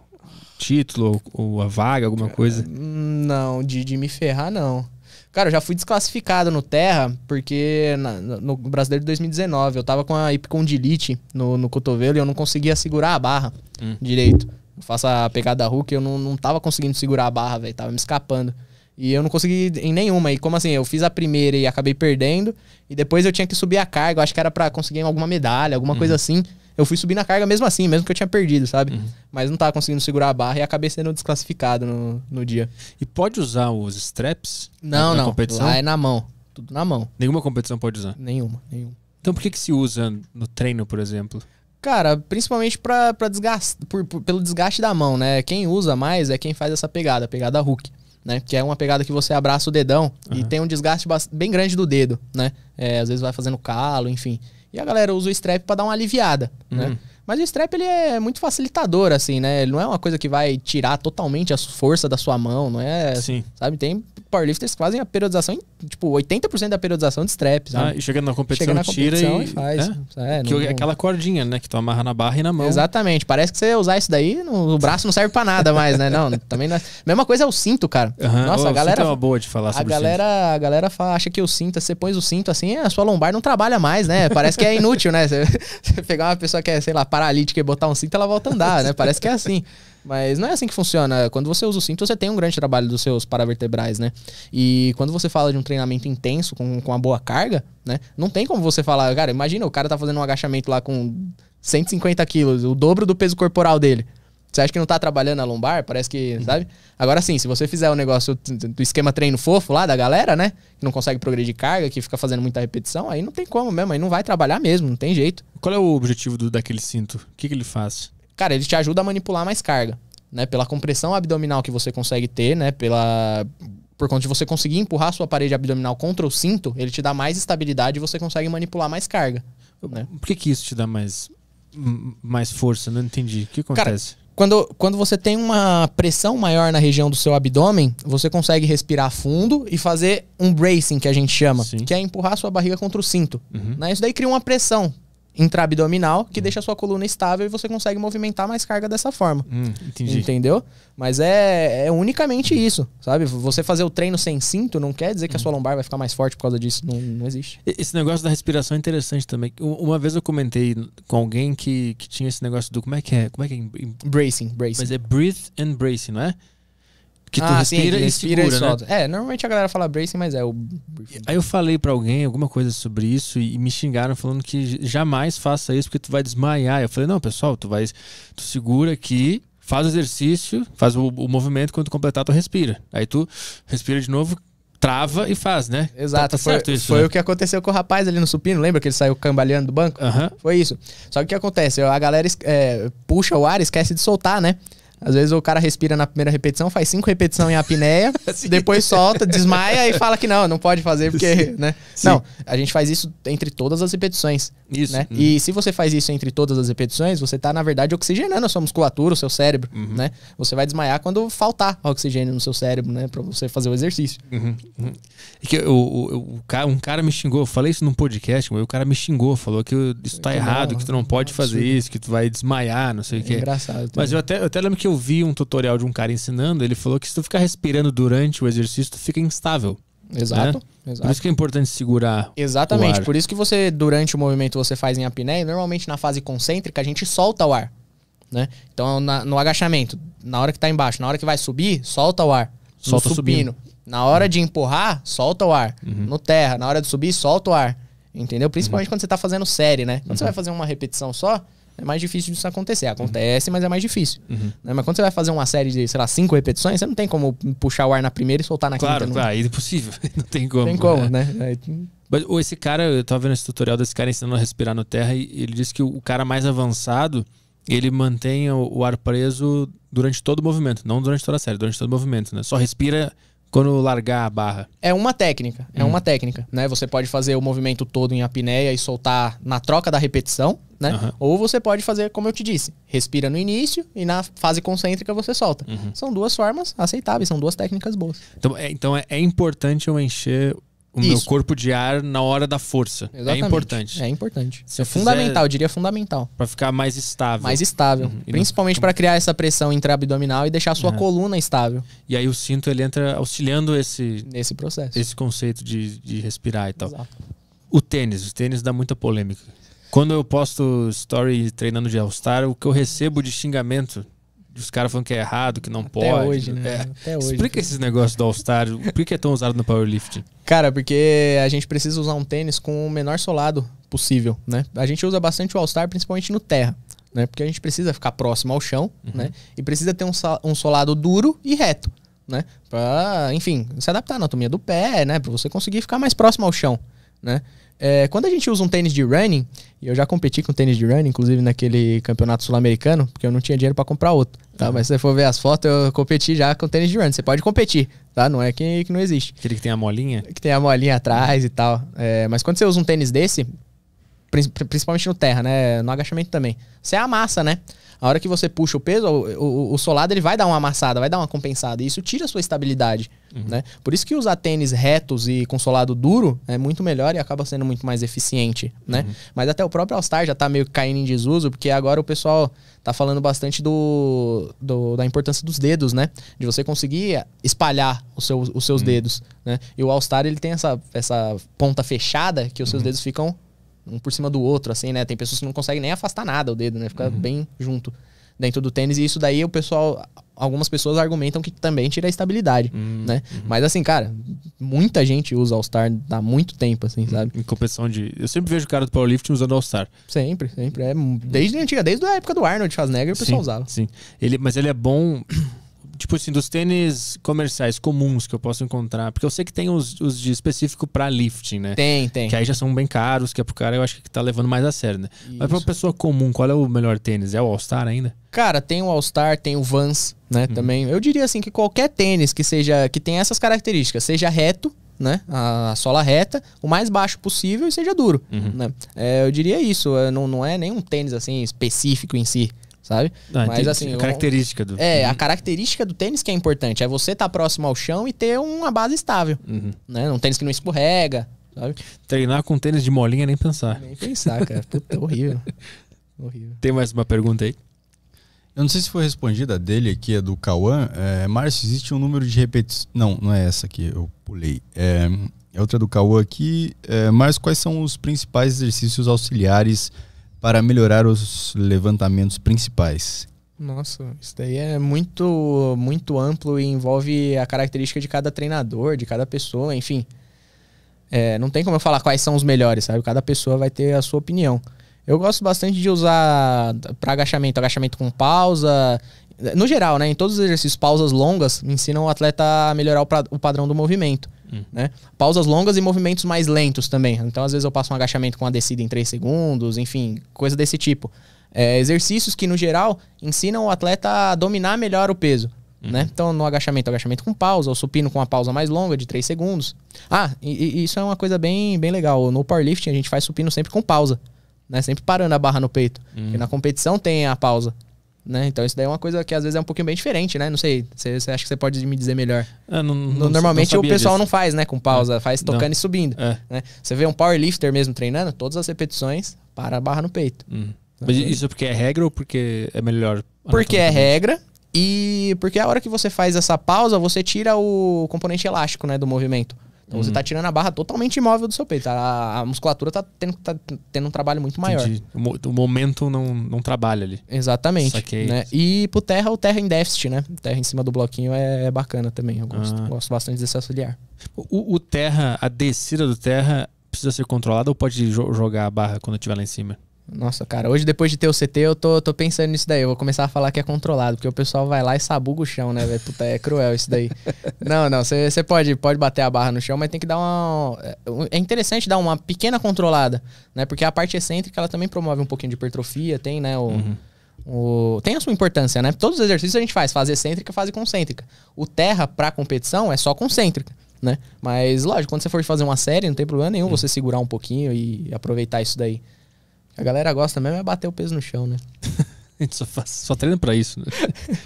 título ou a vaga, alguma é, coisa? Hum, não, de, de me ferrar, não. Cara, eu já fui desclassificado no Terra, porque na, no brasileiro de 2019 eu tava com a hipcondilite no, no cotovelo e eu não conseguia segurar a barra hum. direito. Eu faço a pegada Hulk, eu não, não tava conseguindo segurar a barra, velho. Tava me escapando. E eu não consegui em nenhuma. E como assim? Eu fiz a primeira e acabei perdendo. E depois eu tinha que subir a carga. Eu acho que era para conseguir alguma medalha, alguma hum. coisa assim eu fui subir na carga mesmo assim, mesmo que eu tinha perdido, sabe? Uhum. Mas não tava conseguindo segurar a barra e acabei sendo desclassificado no, no dia. E pode usar os straps? Não, na, não. Na competição? Lá é na mão. Tudo na mão. Nenhuma competição pode usar? Nenhuma, nenhuma. Então por que, que se usa no treino, por exemplo? Cara, principalmente pra, pra desgaste, por, por, pelo desgaste da mão, né? Quem usa mais é quem faz essa pegada, a pegada hook. Né? Que é uma pegada que você abraça o dedão uhum. e tem um desgaste bem grande do dedo, né? É, às vezes vai fazendo calo, enfim. E a galera usa o strap para dar uma aliviada, né? uhum. né? Mas o strap, ele é muito facilitador, assim, né? Ele não é uma coisa que vai tirar totalmente a força da sua mão, não é? Sim. Sabe, tem powerlifters que fazem a periodização, tipo, 80% da periodização de strap, sabe? Ah, e chegando na competição, chegando na competição tira e... e faz. É? É, que, não, Aquela cordinha, né, que tu amarra na barra e na mão. Exatamente. Parece que você usar isso daí, no, o braço não serve pra nada mais, né? Não, também não é... Mesma coisa é o cinto, cara. Uhum. Nossa, oh, a galera... é uma boa de falar a sobre galera, o cinto. A galera fala, acha que o cinto, você põe o cinto assim, a sua lombar não trabalha mais, né? Parece que é inútil, né? Você, você pegar uma pessoa que é, sei lá, paralítica e botar um cinto, ela volta a andar, né? Parece que é assim. Mas não é assim que funciona. Quando você usa o cinto, você tem um grande trabalho dos seus paravertebrais, né? E quando você fala de um treinamento intenso, com, com uma boa carga, né? Não tem como você falar, cara, imagina, o cara tá fazendo um agachamento lá com 150 quilos, o dobro do peso corporal dele. Você acha que não tá trabalhando a lombar? Parece que, uhum. sabe? Agora sim, se você fizer o negócio do esquema treino fofo lá da galera, né? Que não consegue progredir carga, que fica fazendo muita repetição, aí não tem como mesmo, aí não vai trabalhar mesmo, não tem jeito. Qual é o objetivo do, daquele cinto? O que, que ele faz? Cara, ele te ajuda a manipular mais carga, né? Pela compressão abdominal que você consegue ter, né? Pela por conta de você conseguir empurrar sua parede abdominal contra o cinto, ele te dá mais estabilidade e você consegue manipular mais carga. Né? Por que, que isso te dá mais, mais força? Não entendi. O que acontece? Cara, quando, quando você tem uma pressão maior na região do seu abdômen, você consegue respirar fundo e fazer um bracing, que a gente chama, Sim. que é empurrar sua barriga contra o cinto. Uhum. Né? Isso daí cria uma pressão intraabdominal, que hum. deixa a sua coluna estável e você consegue movimentar mais carga dessa forma. Hum, entendeu? Mas é, é unicamente isso, sabe? Você fazer o treino sem cinto não quer dizer que a sua lombar vai ficar mais forte por causa disso. Não, não existe. Esse negócio da respiração é interessante também. Uma vez eu comentei com alguém que, que tinha esse negócio do. Como é que é? Como é que é? Bracing, bracing. Mas é breathe and bracing, não é? Que tu ah, respira, sim, respira e segura, e né? É, normalmente a galera fala bracing, mas é o... Aí eu falei para alguém alguma coisa sobre isso e me xingaram falando que jamais faça isso porque tu vai desmaiar. Eu falei, não, pessoal, tu vai... Tu segura aqui, faz o exercício, faz o, o movimento, quando tu completar tu respira. Aí tu respira de novo, trava e faz, né? Então Exato, tá, tá foi, isso, foi né? o que aconteceu com o rapaz ali no supino, lembra que ele saiu cambaleando do banco? Foi isso. Só que o que acontece? A galera é, puxa o ar, esquece de soltar, né? Às vezes o cara respira na primeira repetição, faz cinco repetições em apneia, depois solta, desmaia e fala que não, não pode fazer porque, Sim. né? Sim. Não, a gente faz isso entre todas as repetições. Isso. Né? Uhum. E se você faz isso entre todas as repetições, você tá, na verdade, oxigenando a sua musculatura, o seu cérebro, uhum. né? Você vai desmaiar quando faltar oxigênio no seu cérebro, né? Pra você fazer o exercício. Uhum. uhum. É que o, cara, um cara me xingou, eu falei isso num podcast, o cara me xingou, falou que isso tá que errado, não, que tu não pode fazer isso, que tu vai desmaiar, não sei o é Engraçado. Também. Mas eu até, eu até lembro que que eu vi um tutorial de um cara ensinando, ele falou que se tu ficar respirando durante o exercício, tu fica instável. Exato, né? exato. Por isso que é importante segurar. Exatamente. Por isso que você, durante o movimento, você faz em apneia, e normalmente na fase concêntrica a gente solta o ar. Né? Então, na, no agachamento, na hora que tá embaixo, na hora que vai subir, solta o ar. Solta no supino. Subindo. Na hora uhum. de empurrar, solta o ar. Uhum. No terra, na hora de subir, solta o ar. Entendeu? Principalmente uhum. quando você tá fazendo série, né? Quando você uhum. vai fazer uma repetição só, é mais difícil disso acontecer. Uhum. Acontece, uhum. mas é mais difícil. Uhum. Né? Mas quando você vai fazer uma série de, sei lá, cinco repetições, você não tem como puxar o ar na primeira e soltar na claro, quinta. Né? Claro, É impossível. Não tem como. tem como, né? né? Mas, ou esse cara, eu tava vendo esse tutorial desse cara ensinando a respirar no terra e ele disse que o cara mais avançado, ele mantém o, o ar preso durante todo o movimento. Não durante toda a série, durante todo o movimento, né? Só respira quando largar a barra. É uma técnica, é hum. uma técnica, né? Você pode fazer o movimento todo em apneia e soltar na troca da repetição, né? Uhum. Ou você pode fazer, como eu te disse, respira no início e na fase concêntrica você solta. Uhum. São duas formas aceitáveis, são duas técnicas boas. Então, é, então é, é importante eu encher o Isso. meu corpo de ar na hora da força. É Exatamente. É importante. É importante. Se é fundamental, eu diria fundamental. Para ficar mais estável. Mais estável. Uhum. Principalmente não... para criar essa pressão intra abdominal e deixar a sua uhum. coluna estável. E aí o cinto ele entra auxiliando esse nesse processo. Esse conceito de, de respirar e tal. Exato. O tênis, o tênis dá muita polêmica. Quando eu posto story treinando de All-Star, o que eu recebo de xingamento os caras falando que é errado, que não Até pode. Hoje, né? É. Até hoje, Explica esses negócios do All-Star, por que é tão usado no powerlifting? Cara, porque a gente precisa usar um tênis com o menor solado possível, né? A gente usa bastante o All-Star, principalmente no terra. Né? Porque a gente precisa ficar próximo ao chão, uhum. né? E precisa ter um, um solado duro e reto, né? Pra, enfim, se adaptar à anatomia do pé, né? Pra você conseguir ficar mais próximo ao chão, né? É, quando a gente usa um tênis de running, e eu já competi com tênis de running, inclusive naquele campeonato sul-americano, porque eu não tinha dinheiro para comprar outro, tá? Uhum. Mas se você for ver as fotos, eu competi já com tênis de running. Você pode competir, tá? Não é que, que não existe. Aquele que tem a molinha? Que tem a molinha atrás e tal. É, mas quando você usa um tênis desse, principalmente no terra, né? No agachamento também, você amassa, né? A hora que você puxa o peso, o, o, o solado ele vai dar uma amassada, vai dar uma compensada. E isso tira a sua estabilidade. Uhum. Né? Por isso que usar tênis retos e com solado duro é muito melhor e acaba sendo muito mais eficiente. Né? Uhum. Mas até o próprio All-Star já tá meio caindo em desuso, porque agora o pessoal tá falando bastante do, do, da importância dos dedos, né? De você conseguir espalhar seu, os seus uhum. dedos, né? E o All-Star, ele tem essa, essa ponta fechada que os seus uhum. dedos ficam um por cima do outro, assim, né? Tem pessoas que não conseguem nem afastar nada o dedo, né? Fica uhum. bem junto dentro do tênis. E isso daí o pessoal. Algumas pessoas argumentam que também tira a estabilidade, uhum. né? Uhum. Mas assim, cara, muita gente usa All-Star há muito tempo, assim, uhum. sabe? Em competição de. Eu sempre vejo o cara do powerlifting usando All-Star. Sempre, sempre. É, desde antiga, desde a época do Arnold Schwarzenegger, o pessoal sim, usava. Sim. Ele, mas ele é bom tipo assim, dos tênis comerciais comuns que eu posso encontrar, porque eu sei que tem os, os de específico para lifting, né? Tem, tem. Que aí já são bem caros, que é pro cara eu acho que tá levando mais a sério, né? Isso. Mas pra uma pessoa comum, qual é o melhor tênis? É o All-Star ainda? Cara, tem o All-Star, tem o Vans, né? Uhum. Também. Eu diria assim que qualquer tênis que seja, que tem essas características, seja reto, né? A, a sola reta, o mais baixo possível e seja duro. Uhum. Né? É, eu diria isso. É, não, não é nenhum tênis assim específico em si sabe? Ah, Mas assim, a característica do É, a característica do tênis que é importante é você estar tá próximo ao chão e ter uma base estável, uhum. né? Um tênis que não escorrega, sabe? Treinar com tênis de molinha é nem pensar. Nem pensar, cara. Puta, é horrível. horrível. Tem mais uma pergunta aí? Eu não sei se foi respondida a dele aqui, a do Cauã. É, Márcio, existe um número de repetições. Não, não é essa aqui, eu pulei. É, é, outra do Cauã aqui. É, Márcio, quais são os principais exercícios auxiliares para melhorar os levantamentos principais. Nossa, isso daí é muito, muito amplo e envolve a característica de cada treinador, de cada pessoa, enfim. É, não tem como eu falar quais são os melhores, sabe? Cada pessoa vai ter a sua opinião. Eu gosto bastante de usar para agachamento, agachamento com pausa. No geral, né? Em todos os exercícios, pausas longas ensinam o atleta a melhorar o, o padrão do movimento. Né? Pausas longas e movimentos mais lentos também. Então, às vezes, eu passo um agachamento com a descida em 3 segundos, enfim, coisa desse tipo. É, exercícios que, no geral, ensinam o atleta a dominar melhor o peso. Uhum. Né? Então, no agachamento, agachamento com pausa, o supino com uma pausa mais longa, de 3 segundos. Ah, e, e isso é uma coisa bem, bem legal. No powerlifting, a gente faz supino sempre com pausa. Né? Sempre parando a barra no peito. Uhum. Porque na competição tem a pausa. Né? Então isso daí é uma coisa que às vezes é um pouquinho bem diferente, né? Não sei, você acha que você pode me dizer melhor. Ah, não, não, Normalmente não o pessoal disso. não faz, né? Com pausa, é. faz tocando e subindo. É. Né? Você vê um powerlifter mesmo treinando, todas as repetições, para a barra no peito. Hum. Né? Mas isso porque é regra ou porque é melhor? Porque é regra e porque a hora que você faz essa pausa, você tira o componente elástico né, do movimento. Então hum. você tá hum. tirando a barra totalmente imóvel do seu peito. A, a musculatura tá tendo, tá tendo um trabalho muito maior. O, momento não, não trabalha ali. Exatamente. Saquei. Né? E pro terra, o terra em déficit, né? O terra em cima do bloquinho é, bacana também. Eu gosto, ah. gosto bastante desse auxiliar. O, o terra, a descida do terra precisa ser controlada ou pode jogar a barra quando estiver lá em cima? Nossa, cara, hoje depois de ter o CT, eu tô, tô pensando nisso daí. Eu vou começar a falar que é controlado, porque o pessoal vai lá e sabuga o chão, né, velho? Puta, é cruel isso daí. não, não, você pode, pode bater a barra no chão, mas tem que dar uma. É, é interessante dar uma pequena controlada, né? Porque a parte excêntrica ela também promove um pouquinho de hipertrofia, tem, né? O, uhum. o... Tem a sua importância, né? Todos os exercícios a gente faz, fase excêntrica, fase concêntrica. O terra pra competição é só concêntrica. Né? Mas, lógico, quando você for fazer uma série, não tem problema nenhum uhum. você segurar um pouquinho e aproveitar isso daí. A galera gosta mesmo é bater o peso no chão, né? a gente só, faz, só treina pra isso, né?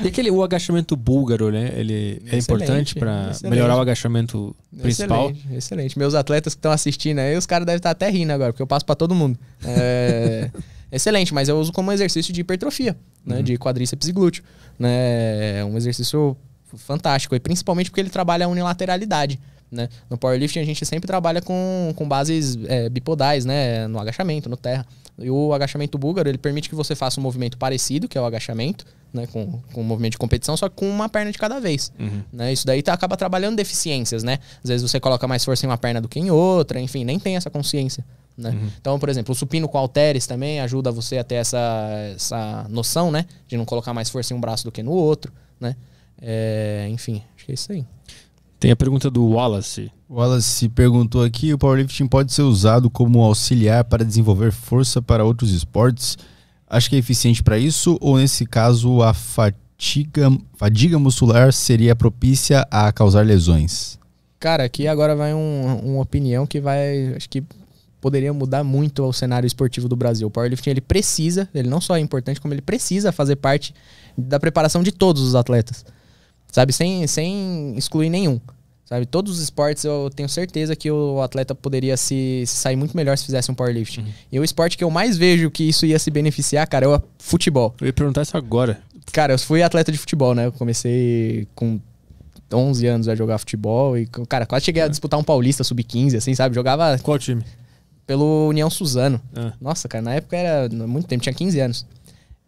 E aquele o agachamento búlgaro, né? Ele é importante para melhorar o agachamento principal. Excelente, excelente. Meus atletas que estão assistindo aí, os caras devem estar tá até rindo agora, porque eu passo para todo mundo. É... excelente, mas eu uso como exercício de hipertrofia, né? Uhum. De quadríceps e glúteo. Né? É um exercício fantástico, e principalmente porque ele trabalha a unilateralidade. Né? No powerlifting a gente sempre trabalha com, com bases é, bipodais, né? No agachamento, no terra. E o agachamento búlgaro, ele permite que você faça um movimento parecido, que é o agachamento, né? Com, com um movimento de competição, só com uma perna de cada vez. Uhum. Né? Isso daí tá, acaba trabalhando deficiências, né? Às vezes você coloca mais força em uma perna do que em outra, enfim, nem tem essa consciência. Né? Uhum. Então, por exemplo, o supino com halteres também ajuda você a ter essa, essa noção, né? De não colocar mais força em um braço do que no outro, né? É, enfim, acho que é isso aí. Tem a pergunta do Wallace. Wallace perguntou aqui: o powerlifting pode ser usado como auxiliar para desenvolver força para outros esportes? Acho que é eficiente para isso ou nesse caso a fatiga, fadiga muscular seria propícia a causar lesões? Cara, aqui agora vai um, uma opinião que vai, acho que poderia mudar muito o cenário esportivo do Brasil. O powerlifting ele precisa, ele não só é importante como ele precisa fazer parte da preparação de todos os atletas sabe? Sem, sem excluir nenhum. Sabe, todos os esportes eu tenho certeza que o atleta poderia se, sair muito melhor se fizesse um powerlifting. Uhum. E o esporte que eu mais vejo que isso ia se beneficiar, cara, é o futebol. Eu ia perguntar isso agora. Cara, eu fui atleta de futebol, né? Eu comecei com 11 anos a jogar futebol e, cara, quase cheguei é. a disputar um paulista sub-15, assim, sabe? Jogava. Qual time? Pelo União Suzano. É. Nossa, cara, na época era muito tempo, tinha 15 anos.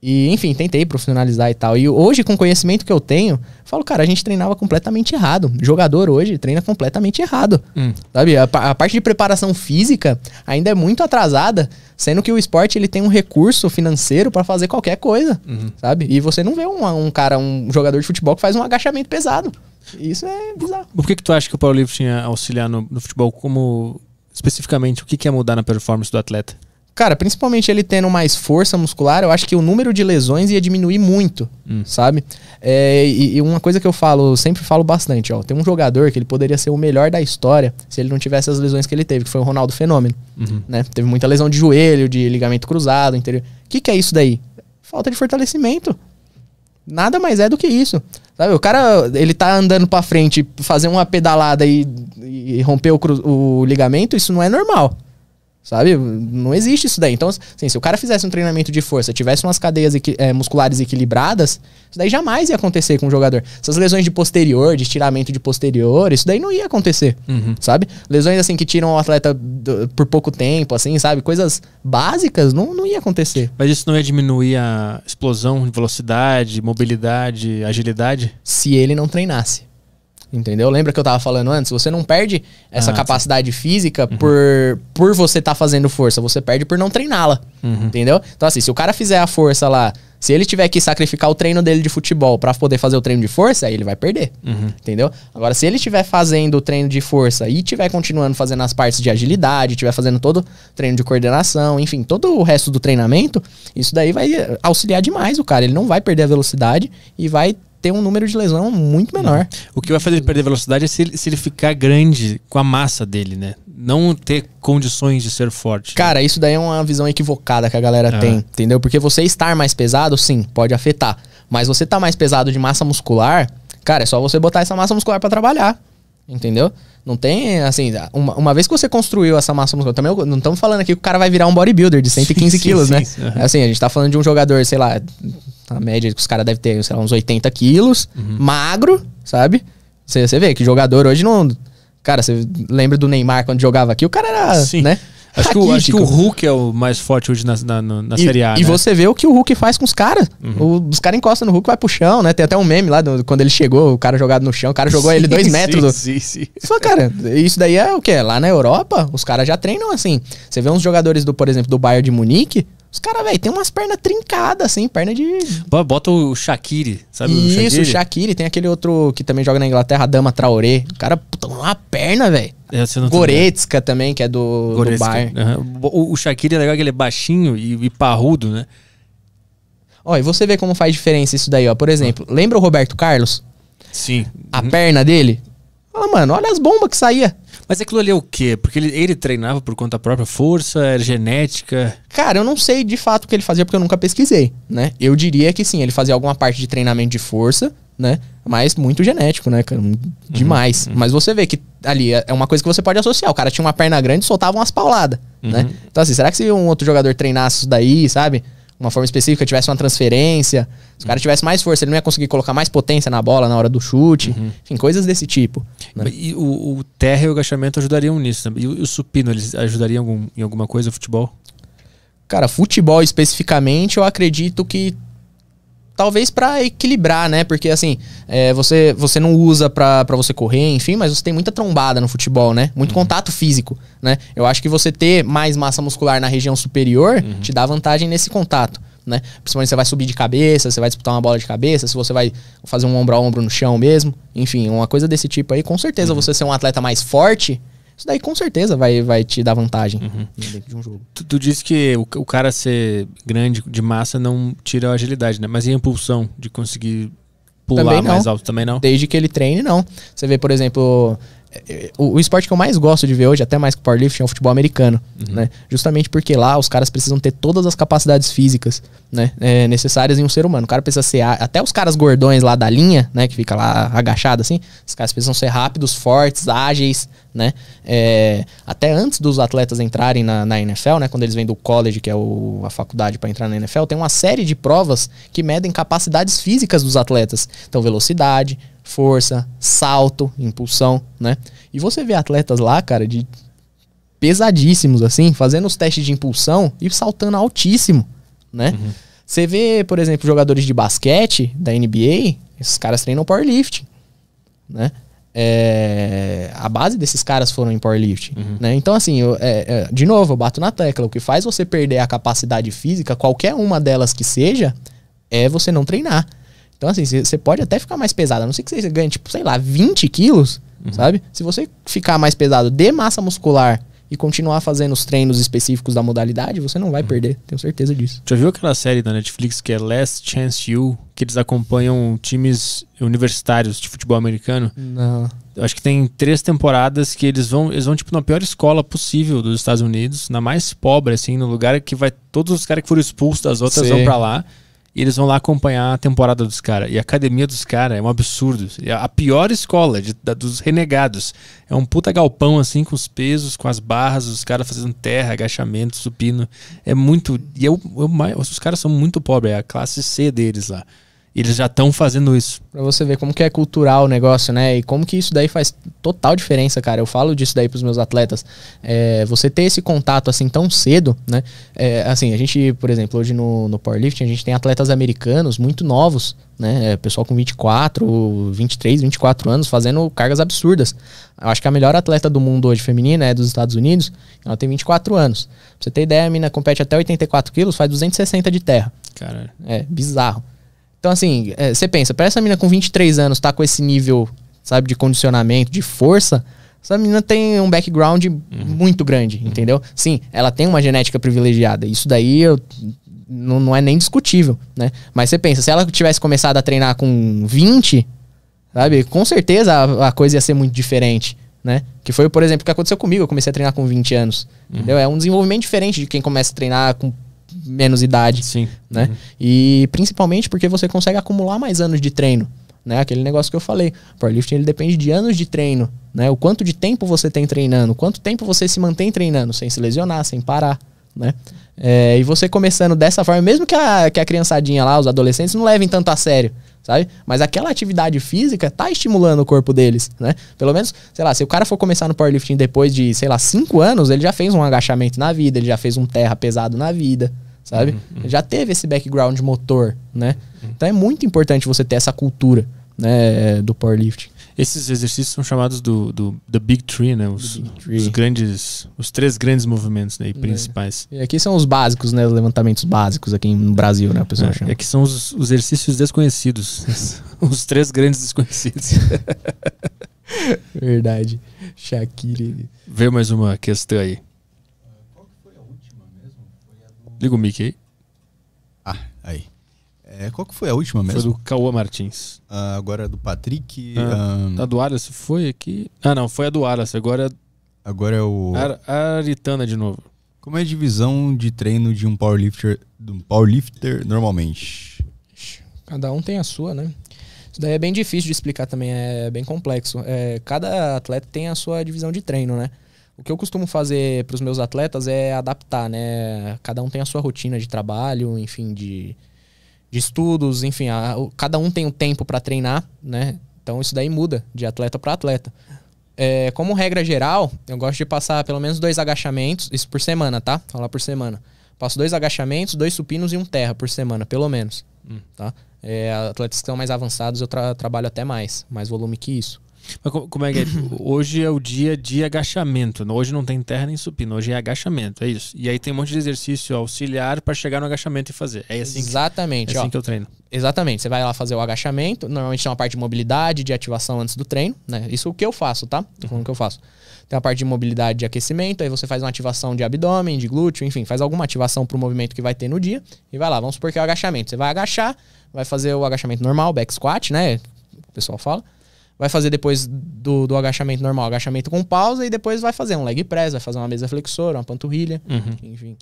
E, enfim, tentei profissionalizar e tal. E hoje, com o conhecimento que eu tenho, falo, cara, a gente treinava completamente errado. Jogador hoje treina completamente errado. Hum. Sabe? A, a, parte de preparação física ainda é muito atrasada, sendo que o esporte ele tem um recurso financeiro para fazer qualquer coisa, uhum. sabe? E você não vê um, um, cara, um jogador de futebol que faz um agachamento pesado. Isso é bizarro. Por que, que tu acha que o Paulo Livre tinha auxiliar no, no futebol como especificamente o que, quer é mudar na performance do atleta? Cara, principalmente ele tendo mais força muscular, eu acho que o número de lesões ia diminuir muito, hum. sabe? É, e, e, uma coisa que eu falo, sempre falo bastante, ó. Tem um jogador que ele poderia ser o melhor da história se ele não tivesse as lesões que ele teve, que foi o Ronaldo Fenômeno, uhum. né? Teve muita lesão de joelho, de ligamento cruzado, interior. O que, que é isso daí? Falta de fortalecimento. Nada mais é do que isso. Sabe, o cara, ele tá andando pra frente, fazer uma pedalada e, e romper o, o ligamento, isso não é normal. Sabe? Não existe isso daí. Então, assim, se o cara fizesse um treinamento de força, tivesse umas cadeias equi é, musculares equilibradas, isso daí jamais ia acontecer com o jogador. Essas lesões de posterior, de estiramento de posterior, isso daí não ia acontecer, uhum. sabe? Lesões, assim, que tiram o atleta do, por pouco tempo, assim, sabe? Coisas básicas, não, não ia acontecer. Mas isso não ia diminuir a explosão, velocidade, mobilidade, agilidade? Se ele não treinasse. Entendeu? Lembra que eu tava falando antes? Você não perde essa ah, capacidade sim. física uhum. por, por você tá fazendo força. Você perde por não treiná-la. Uhum. Entendeu? Então, assim, se o cara fizer a força lá, se ele tiver que sacrificar o treino dele de futebol para poder fazer o treino de força, aí ele vai perder. Uhum. Entendeu? Agora, se ele estiver fazendo o treino de força e tiver continuando fazendo as partes de agilidade, tiver fazendo todo o treino de coordenação, enfim, todo o resto do treinamento, isso daí vai auxiliar demais o cara. Ele não vai perder a velocidade e vai ter um número de lesão muito menor. O que vai fazer ele perder velocidade é se ele, se ele ficar grande com a massa dele, né? Não ter condições de ser forte. Cara, né? isso daí é uma visão equivocada que a galera ah. tem, entendeu? Porque você estar mais pesado, sim, pode afetar. Mas você tá mais pesado de massa muscular, cara, é só você botar essa massa muscular para trabalhar. Entendeu? Não tem, assim, uma, uma, vez que você construiu essa massa muscular, também não estamos falando aqui que o cara vai virar um bodybuilder de 115 sim, quilos, sim, né? Sim, é Assim, a gente tá falando de um jogador, sei lá, a tá, média que os caras devem ter, sei lá, uns 80 quilos, uhum. magro, sabe? Você vê que jogador hoje não. Cara, você lembra do Neymar quando jogava aqui? O cara era. Sim. Né? Acho que, o, acho que, o, Hulk é o mais forte hoje na, na, na e, Série A. E né? você vê o que o Hulk faz com os caras. Uhum. Os caras encostam no Hulk vai pro chão, né? Tem até um meme lá do, quando ele chegou, o cara jogado no chão, o cara jogou sim, ele dois sim, metros. Sim, sim, Só, cara, isso daí é o quê? Lá na Europa, os caras já treinam assim. Você vê uns jogadores do, por exemplo, do Bayern de Munique, os caras, velho, tem umas pernas trincadas, assim, perna de. Bota o Shaqiri, sabe? Isso, o Shaqiri. Tem aquele outro que também joga na Inglaterra, Dama Traoré. O cara, puta, uma perna, velho. É, Goretzka também, que é do, Goretzka. do Uhum. O, Shaqiri é legal que ele é baixinho e, e parrudo, né? Ó, e você vê como faz diferença isso daí, ó. Por exemplo, lembra o Roberto Carlos? Sim. A uhum. perna dele? Fala, mano, olha as bombas que saía. Mas aquilo ali é o quê? Porque ele, ele treinava por conta própria, força, era genética? Cara, eu não sei de fato o que ele fazia porque eu nunca pesquisei, né? Eu diria que sim, ele fazia alguma parte de treinamento de força, né? Mas muito genético, né, cara? Uhum, demais. Uhum. Mas você vê que ali é, é uma coisa que você pode associar. O cara tinha uma perna grande e soltava umas pauladas, né? uhum. né? Então, assim, será que se um outro jogador treinasse isso daí, sabe? uma forma específica, tivesse uma transferência, se o cara tivesse mais força, ele não ia conseguir colocar mais potência na bola na hora do chute, uhum. enfim, coisas desse tipo. Né? E o, o terra e o agachamento ajudariam nisso. também né? E o, o, supino, eles ajudariam em alguma coisa, futebol? Cara, futebol especificamente, eu acredito que talvez para equilibrar, né? Porque assim, é, você, você não usa para você correr, enfim, mas você tem muita trombada no futebol, né? Muito uhum. contato físico, né? Eu acho que você ter mais massa muscular na região superior uhum. te dá vantagem nesse contato. Né? Principalmente você vai subir de cabeça, você vai disputar uma bola de cabeça, se você vai fazer um ombro a ombro no chão mesmo, enfim, uma coisa desse tipo aí, com certeza uhum. você ser um atleta mais forte, isso daí com certeza vai, vai te dar vantagem uhum. dentro de um jogo. Tu, tu disse que o, o, cara ser grande de massa não tira a agilidade, né? Mas e a impulsão de conseguir pular mais alto também não? Desde que ele treine, não. Você vê, por exemplo, é, é, o, o, esporte que eu mais gosto de ver hoje, até mais que o powerlifting, é o futebol americano, uhum. né? Justamente porque lá os caras precisam ter todas as capacidades físicas, né? É, necessárias em um ser humano. O cara precisa ser... Até os caras gordões lá da linha, né? Que fica lá agachado assim. Os caras precisam ser rápidos, fortes, ágeis, né? É, até antes dos atletas entrarem na, na, NFL, né? Quando eles vêm do college, que é o, a faculdade para entrar na NFL, tem uma série de provas que medem capacidades físicas dos atletas. Então, velocidade, força, salto, impulsão, né? E você vê atletas lá, cara, de pesadíssimos assim, fazendo os testes de impulsão e saltando altíssimo, né? Uhum. Você vê, por exemplo, jogadores de basquete da NBA, esses caras treinam powerlifting, né? É, a base desses caras foram em powerlifting, uhum. né? Então, assim, eu, é, é, de novo, eu bato na tecla. O que faz você perder a capacidade física, qualquer uma delas que seja, é você não treinar. Então, assim, você pode até ficar mais pesado. A não sei que você ganhe, tipo, sei lá, 20 quilos, uhum. sabe? Se você ficar mais pesado de massa muscular e continuar fazendo os treinos específicos da modalidade, você não vai uhum. perder, tenho certeza disso. Já viu aquela série da Netflix que é Last Chance You, que eles acompanham times universitários de futebol americano? Não. Acho que tem três temporadas que eles vão, eles vão tipo na pior escola possível dos Estados Unidos, na mais pobre assim, no lugar que vai todos os caras que foram expulsos das outras Sim. vão para lá e eles vão lá acompanhar a temporada dos caras. E a academia dos caras é um absurdo. É a pior escola de, da, dos renegados. É um puta galpão, assim, com os pesos, com as barras, os caras fazendo terra, agachamento, supino. É muito. E eu, é eu, é os caras são muito pobres, é a classe C deles lá eles já estão fazendo isso. Pra você ver como que é cultural o negócio, né? E como que isso daí faz total diferença, cara. Eu falo disso daí pros meus atletas. É, você ter esse contato assim tão cedo, né? É, assim, a gente, por exemplo, hoje no, no powerlifting, a gente tem atletas americanos muito novos, né? É, pessoal com 24, 23, 24 anos fazendo cargas absurdas. Eu acho que a melhor atleta do mundo hoje feminina é dos Estados Unidos. Ela tem 24 anos. Pra você ter ideia, a mina compete até 84 quilos, faz 260 de terra. Cara, é bizarro. Então, assim, é, você é, pensa, pra essa menina com 23 anos tá com esse nível, sabe, de condicionamento, de força, essa menina tem um background uhum. muito grande, uhum. entendeu? Sim, ela tem uma genética privilegiada. Isso daí eu, não, não é nem discutível, né? Mas você pensa, se ela tivesse começado a treinar com 20, sabe, com certeza a, a coisa ia ser muito diferente. Né? Que foi, por exemplo, o que aconteceu comigo. Eu comecei a treinar com 20 anos. Uhum. Entendeu? É um desenvolvimento diferente de quem começa a treinar com menos idade. Sim. Né? Uhum. E principalmente porque você consegue acumular mais anos de treino. Né? Aquele negócio que eu falei. Powerlifting ele depende de anos de treino. Né? O quanto de tempo você tem treinando, quanto tempo você se mantém treinando, sem se lesionar, sem parar. Né? É, e você começando dessa forma, mesmo que a, que a criançadinha lá, os adolescentes, não levem tanto a sério, sabe? Mas aquela atividade física tá estimulando o corpo deles, né? Pelo menos, sei lá, se o cara for começar no powerlifting depois de, sei lá, 5 anos, ele já fez um agachamento na vida, ele já fez um terra pesado na vida, sabe? Uhum, uhum. Já teve esse background motor, né? Uhum. Então é muito importante você ter essa cultura, né, do powerlifting. Esses exercícios são chamados do, do The Big Three, né? Os, os grandes, os três grandes movimentos né, e é. principais. É. E aqui são os básicos, né? Os levantamentos básicos aqui no Brasil, né? A pessoa é, chama. É que são os, os exercícios desconhecidos. os três grandes desconhecidos. Verdade. Shaquille Vê mais uma questão aí. Liga o mic aí. Ah, aí. É, qual que foi a última mesmo? Foi do Cauã Martins. Ah, agora é do Patrick. Ah, um... A tá do Aras foi aqui. Ah, não, foi a do Aras. Agora é. Agora é o. Ar Aritana de novo. Como é a divisão de treino de um powerlifter, de um powerlifter normalmente? Cada um tem a sua, né? Isso daí é bem difícil de explicar também, é bem complexo. É, cada atleta tem a sua divisão de treino, né? O que eu costumo fazer para os meus atletas é adaptar, né? Cada um tem a sua rotina de trabalho, enfim, de, de estudos, enfim, a, o, cada um tem o um tempo para treinar, né? Então isso daí muda de atleta para atleta. É, como regra geral, eu gosto de passar pelo menos dois agachamentos, isso por semana, tá? Falar por semana. Passo dois agachamentos, dois supinos e um terra por semana, pelo menos, hum. tá? É, atletas que estão mais avançados eu tra trabalho até mais, mais volume que isso. Mas como é que é? Hoje é o dia de agachamento. Né? Hoje não tem terra nem supino, hoje é agachamento, é isso. E aí tem um monte de exercício auxiliar para chegar no agachamento e fazer. É assim, Exatamente, que, é assim ó, que eu treino. Exatamente. Você vai lá fazer o agachamento, normalmente tem uma parte de mobilidade, de ativação antes do treino, né? Isso é o que eu faço, tá? Tô como que eu faço. Tem a parte de mobilidade de aquecimento, aí você faz uma ativação de abdômen, de glúteo, enfim, faz alguma ativação pro movimento que vai ter no dia e vai lá. Vamos supor que é o agachamento. Você vai agachar, vai fazer o agachamento normal, back squat, né? O pessoal fala vai fazer depois do, do agachamento normal, agachamento com pausa, e depois vai fazer um leg press, vai fazer uma mesa flexora, uma panturrilha, uhum. enfim.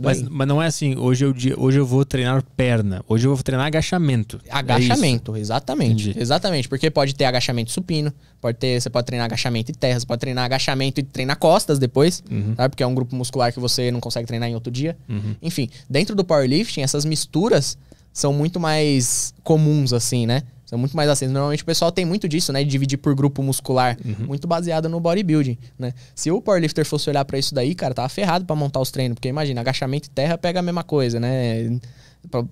Mas, mas não é assim, hoje eu, hoje eu vou treinar perna, hoje eu vou treinar agachamento. É agachamento, é exatamente. Entendi. Exatamente, porque pode ter agachamento supino, pode ter, você pode treinar agachamento e terra, você pode treinar agachamento e treinar costas depois, uhum. sabe? Porque é um grupo muscular que você não consegue treinar em outro dia. Uhum. Enfim, dentro do powerlifting, essas misturas são muito mais comuns, assim, né? São muito mais acesos. Normalmente o pessoal tem muito disso, né? De dividir por grupo muscular. Uhum. Muito baseado no bodybuilding, né? Se o powerlifter fosse olhar para isso daí, cara, tava ferrado para montar os treinos. Porque imagina, agachamento e terra pega a mesma coisa, né?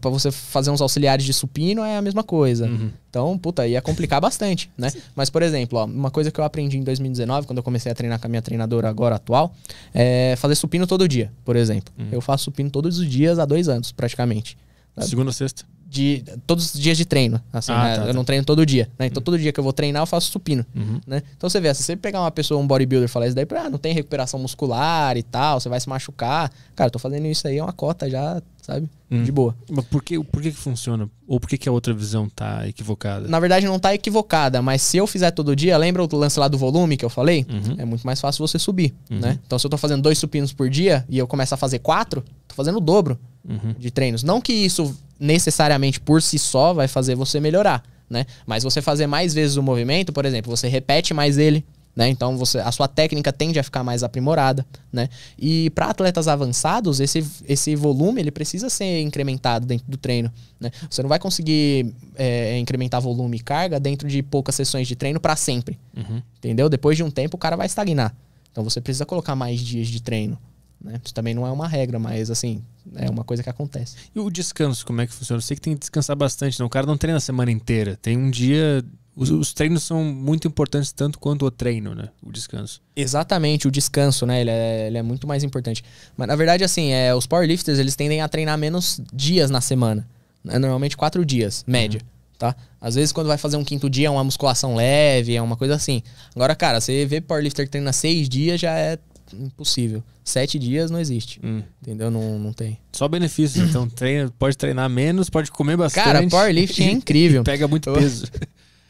para você fazer uns auxiliares de supino é a mesma coisa. Uhum. Então, puta, ia complicar bastante, né? Mas, por exemplo, ó, uma coisa que eu aprendi em 2019, quando eu comecei a treinar com a minha treinadora agora atual, é fazer supino todo dia, por exemplo. Uhum. Eu faço supino todos os dias há dois anos, praticamente. Segunda a sexta? de todos os dias de treino. Assim, ah, né? tá, eu não tá. treino todo dia, né? Então uhum. todo dia que eu vou treinar, eu faço supino. Uhum. Né? Então você vê, se você pegar uma pessoa, um bodybuilder e falar isso daí, ah, não tem recuperação muscular e tal, você vai se machucar. Cara, eu tô fazendo isso aí, é uma cota já sabe? Hum. De boa. Mas por que, por que, que funciona? Ou por que, que a outra visão tá equivocada? Na verdade, não tá equivocada, mas se eu fizer todo dia, lembra o lance lá do volume que eu falei? Uhum. É muito mais fácil você subir, uhum. né? Então, se eu tô fazendo dois supinos por dia e eu começar a fazer quatro, tô fazendo o dobro uhum. de treinos. Não que isso necessariamente por si só vai fazer você melhorar, né? Mas você fazer mais vezes o movimento, por exemplo, você repete mais ele, né? Então você, a sua técnica tende a ficar mais aprimorada, né? E para atletas avançados, esse, esse volume ele precisa ser incrementado dentro do treino, né? Você não vai conseguir é, incrementar volume e carga dentro de poucas sessões de treino para sempre, uhum. entendeu? Depois de um tempo o cara vai estagnar. Então você precisa colocar mais dias de treino. Né? Isso também não é uma regra, mas assim, é uma coisa que acontece. E o descanso, como é que funciona? Eu sei que tem que descansar bastante, não? Né? O cara não treina a semana inteira. Tem um dia os, os, treinos são muito importantes tanto quanto o treino, né? O descanso. Exatamente, o descanso, né? Ele é, ele é muito mais importante. Mas na verdade, assim, é, os powerlifters eles tendem a treinar menos dias na semana. Né? Normalmente quatro dias, média. Uhum. Tá? Às vezes, quando vai fazer um quinto dia, é uma musculação leve, é uma coisa assim. Agora, cara, você vê powerlifter que treina seis dias já é impossível. Sete dias não existe. Hum. Entendeu? Não, não tem. Só benefícios. Então, treina, pode treinar menos, pode comer bastante. Cara, powerlifting é incrível. pega muito peso.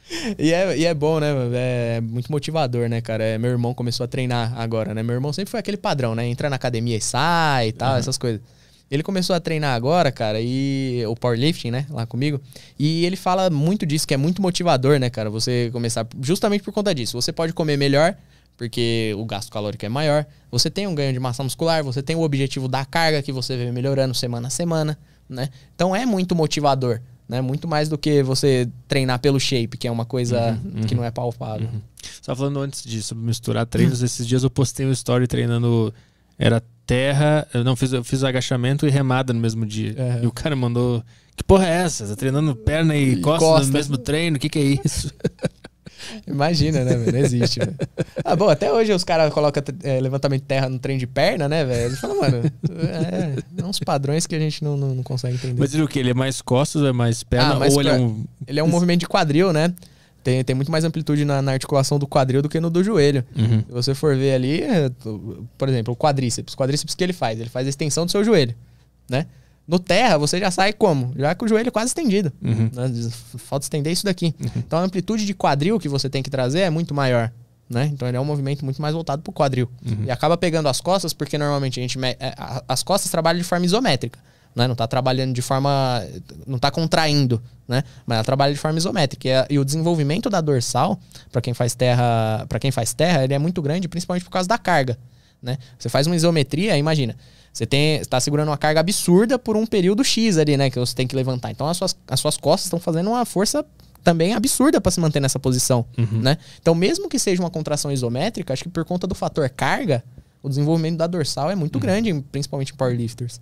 E é, e é bom, né? É muito motivador, né, cara? É, meu irmão começou a treinar agora, né? Meu irmão sempre foi aquele padrão, né? entra na academia e sai e tal, uhum. essas coisas. Ele começou a treinar agora, cara, e o powerlifting, né, lá comigo. E ele fala muito disso, que é muito motivador, né, cara? Você começar justamente por conta disso. Você pode comer melhor, porque o gasto calórico é maior. Você tem um ganho de massa muscular, você tem o objetivo da carga que você vem melhorando semana a semana, né? Então é muito motivador né? Muito mais do que você treinar pelo shape, que é uma coisa uhum, que uhum. não é palpável. Uhum. Só falando antes disso, misturar treinos, uhum. esses dias eu postei um story treinando. Era terra, eu não fiz, eu fiz agachamento e remada no mesmo dia. E o cara mandou: Que porra é essa? Tá treinando perna e, e costas, no mesmo treino? O que, que é isso? Imagina, né, velho? Não existe, velho. Ah, bom, até hoje os caras colocam é, levantamento de terra no trem de perna, né, velho? Eles falam, mano, é, é, uns padrões que a gente não, não, não consegue entender. Mas o que? Ele é mais costas, ou é mais perna? Ah, ou ele é um. Ele é um movimento de quadril, né? Tem, tem muito mais amplitude na, na articulação do quadril do que no do joelho. Uhum. Se você for ver ali, é, por exemplo, o quadríceps. O quadríceps que ele faz? Ele faz a extensão do seu joelho, né? No terra, você já sai como? Já com o joelho quase estendido. Uhum. Né? Falta estender isso daqui. Uhum. Então a amplitude de quadril que você tem que trazer é muito maior. Né? Então ele é um movimento muito mais voltado para o quadril. Uhum. E acaba pegando as costas, porque normalmente a gente. É, as costas trabalham de forma isométrica. Né? Não está trabalhando de forma. Não está contraindo, né? Mas ela trabalha de forma isométrica. E, o desenvolvimento da dorsal, para quem faz terra, para quem faz terra, ele é muito grande, principalmente por causa da carga. Né? Você faz uma isometria, imagina. Você está segurando uma carga absurda por um período X ali, né? Que você tem que levantar. Então as suas, as suas costas estão fazendo uma força também absurda para se manter nessa posição, uhum. né? Então mesmo que seja uma contração isométrica, acho que por conta do fator carga, o desenvolvimento da dorsal é muito uhum. grande, principalmente em powerlifters.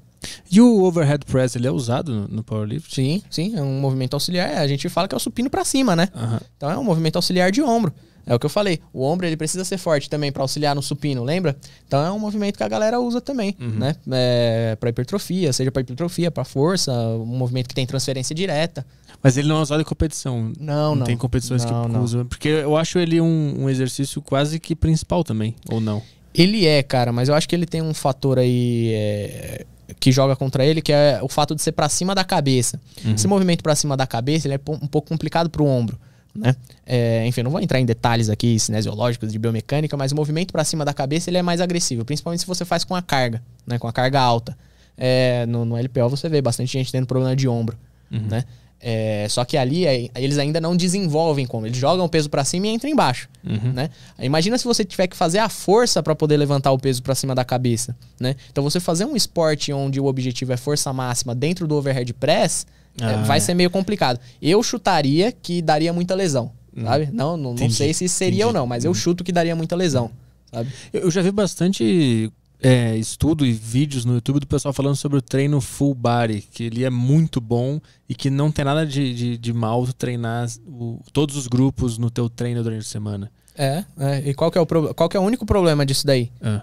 E o overhead press, ele é usado no powerlift? Sim, sim, é um movimento auxiliar. A gente fala que é o supino para cima, né? Uhum. Então é um movimento auxiliar de ombro. É o que eu falei. O ombro ele precisa ser forte também para auxiliar no supino, lembra? Então é um movimento que a galera usa também, uhum. né? É, para hipertrofia, seja para hipertrofia, para força, um movimento que tem transferência direta. Mas ele não é usado em competição. Não, não. não. tem competições não, que não. usam. Porque eu acho ele um, um exercício quase que principal também, ou não? Ele é, cara, mas eu acho que ele tem um fator aí é, que joga contra ele, que é o fato de ser para cima da cabeça. Uhum. Esse movimento para cima da cabeça ele é um pouco complicado para o ombro né? É, enfim, não vou entrar em detalhes aqui cinesiológicos de biomecânica, mas o movimento para cima da cabeça ele é mais agressivo, principalmente se você faz com a carga, né? Com a carga alta. É, no, no LPO você vê bastante gente tendo problema de ombro, uhum. né? É, só que ali é, eles ainda não desenvolvem como. Eles jogam o peso para cima e entram embaixo. Uhum. Né? Imagina se você tiver que fazer a força para poder levantar o peso para cima da cabeça. Né? Então você fazer um esporte onde o objetivo é força máxima dentro do overhead press é, ah, é, vai ser meio complicado. Eu chutaria que daria muita lesão. Uhum. Sabe? Não, não, não, sei se seria Entendi. ou não, mas eu uhum. chuto que daria muita lesão. Sabe? Eu já vi bastante é, estudo e vídeos no YouTube do pessoal falando sobre o treino full body, que ele é muito bom e que não tem nada de, de, de mal treinar o, todos os grupos no teu treino durante a semana. É, é. e qual que é o, pro, qual que é o único problema disso daí? É.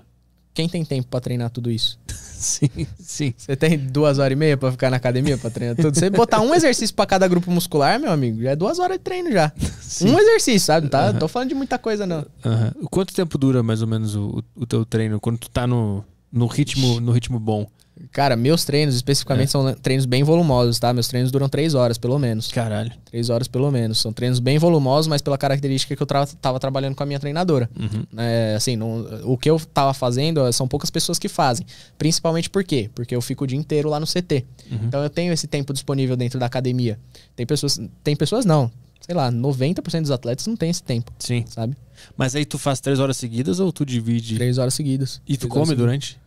Quem tem tempo para treinar tudo isso? Sim, sim. Você tem duas horas e meia para ficar na academia para treinar tudo. Você botar um exercício para cada grupo muscular, meu amigo, já é duas horas de treino já. Sim. Um exercício, sabe? Tá? Tô falando de muita coisa, não. Quanto tempo dura mais ou menos o, o teu treino? Quando tu tá no, no ritmo, no ritmo bom? Cara, meus treinos especificamente é. são treinos bem volumosos, tá? Meus treinos duram três horas, pelo menos. Caralho. Três horas, pelo menos. São treinos bem volumosos, mas pela característica que eu tra tava trabalhando com a minha treinadora. Uhum. É, assim, não, o que eu tava fazendo é, são poucas pessoas que fazem. Principalmente por quê? Porque eu fico o dia inteiro lá no CT. Uhum. Então eu tenho esse tempo disponível dentro da academia. Tem pessoas. Tem pessoas não. Sei lá, 90% dos atletas não tem esse tempo. Sim. Sabe? Mas aí tu faz três horas seguidas ou tu divide? Três horas seguidas. E tu come durante?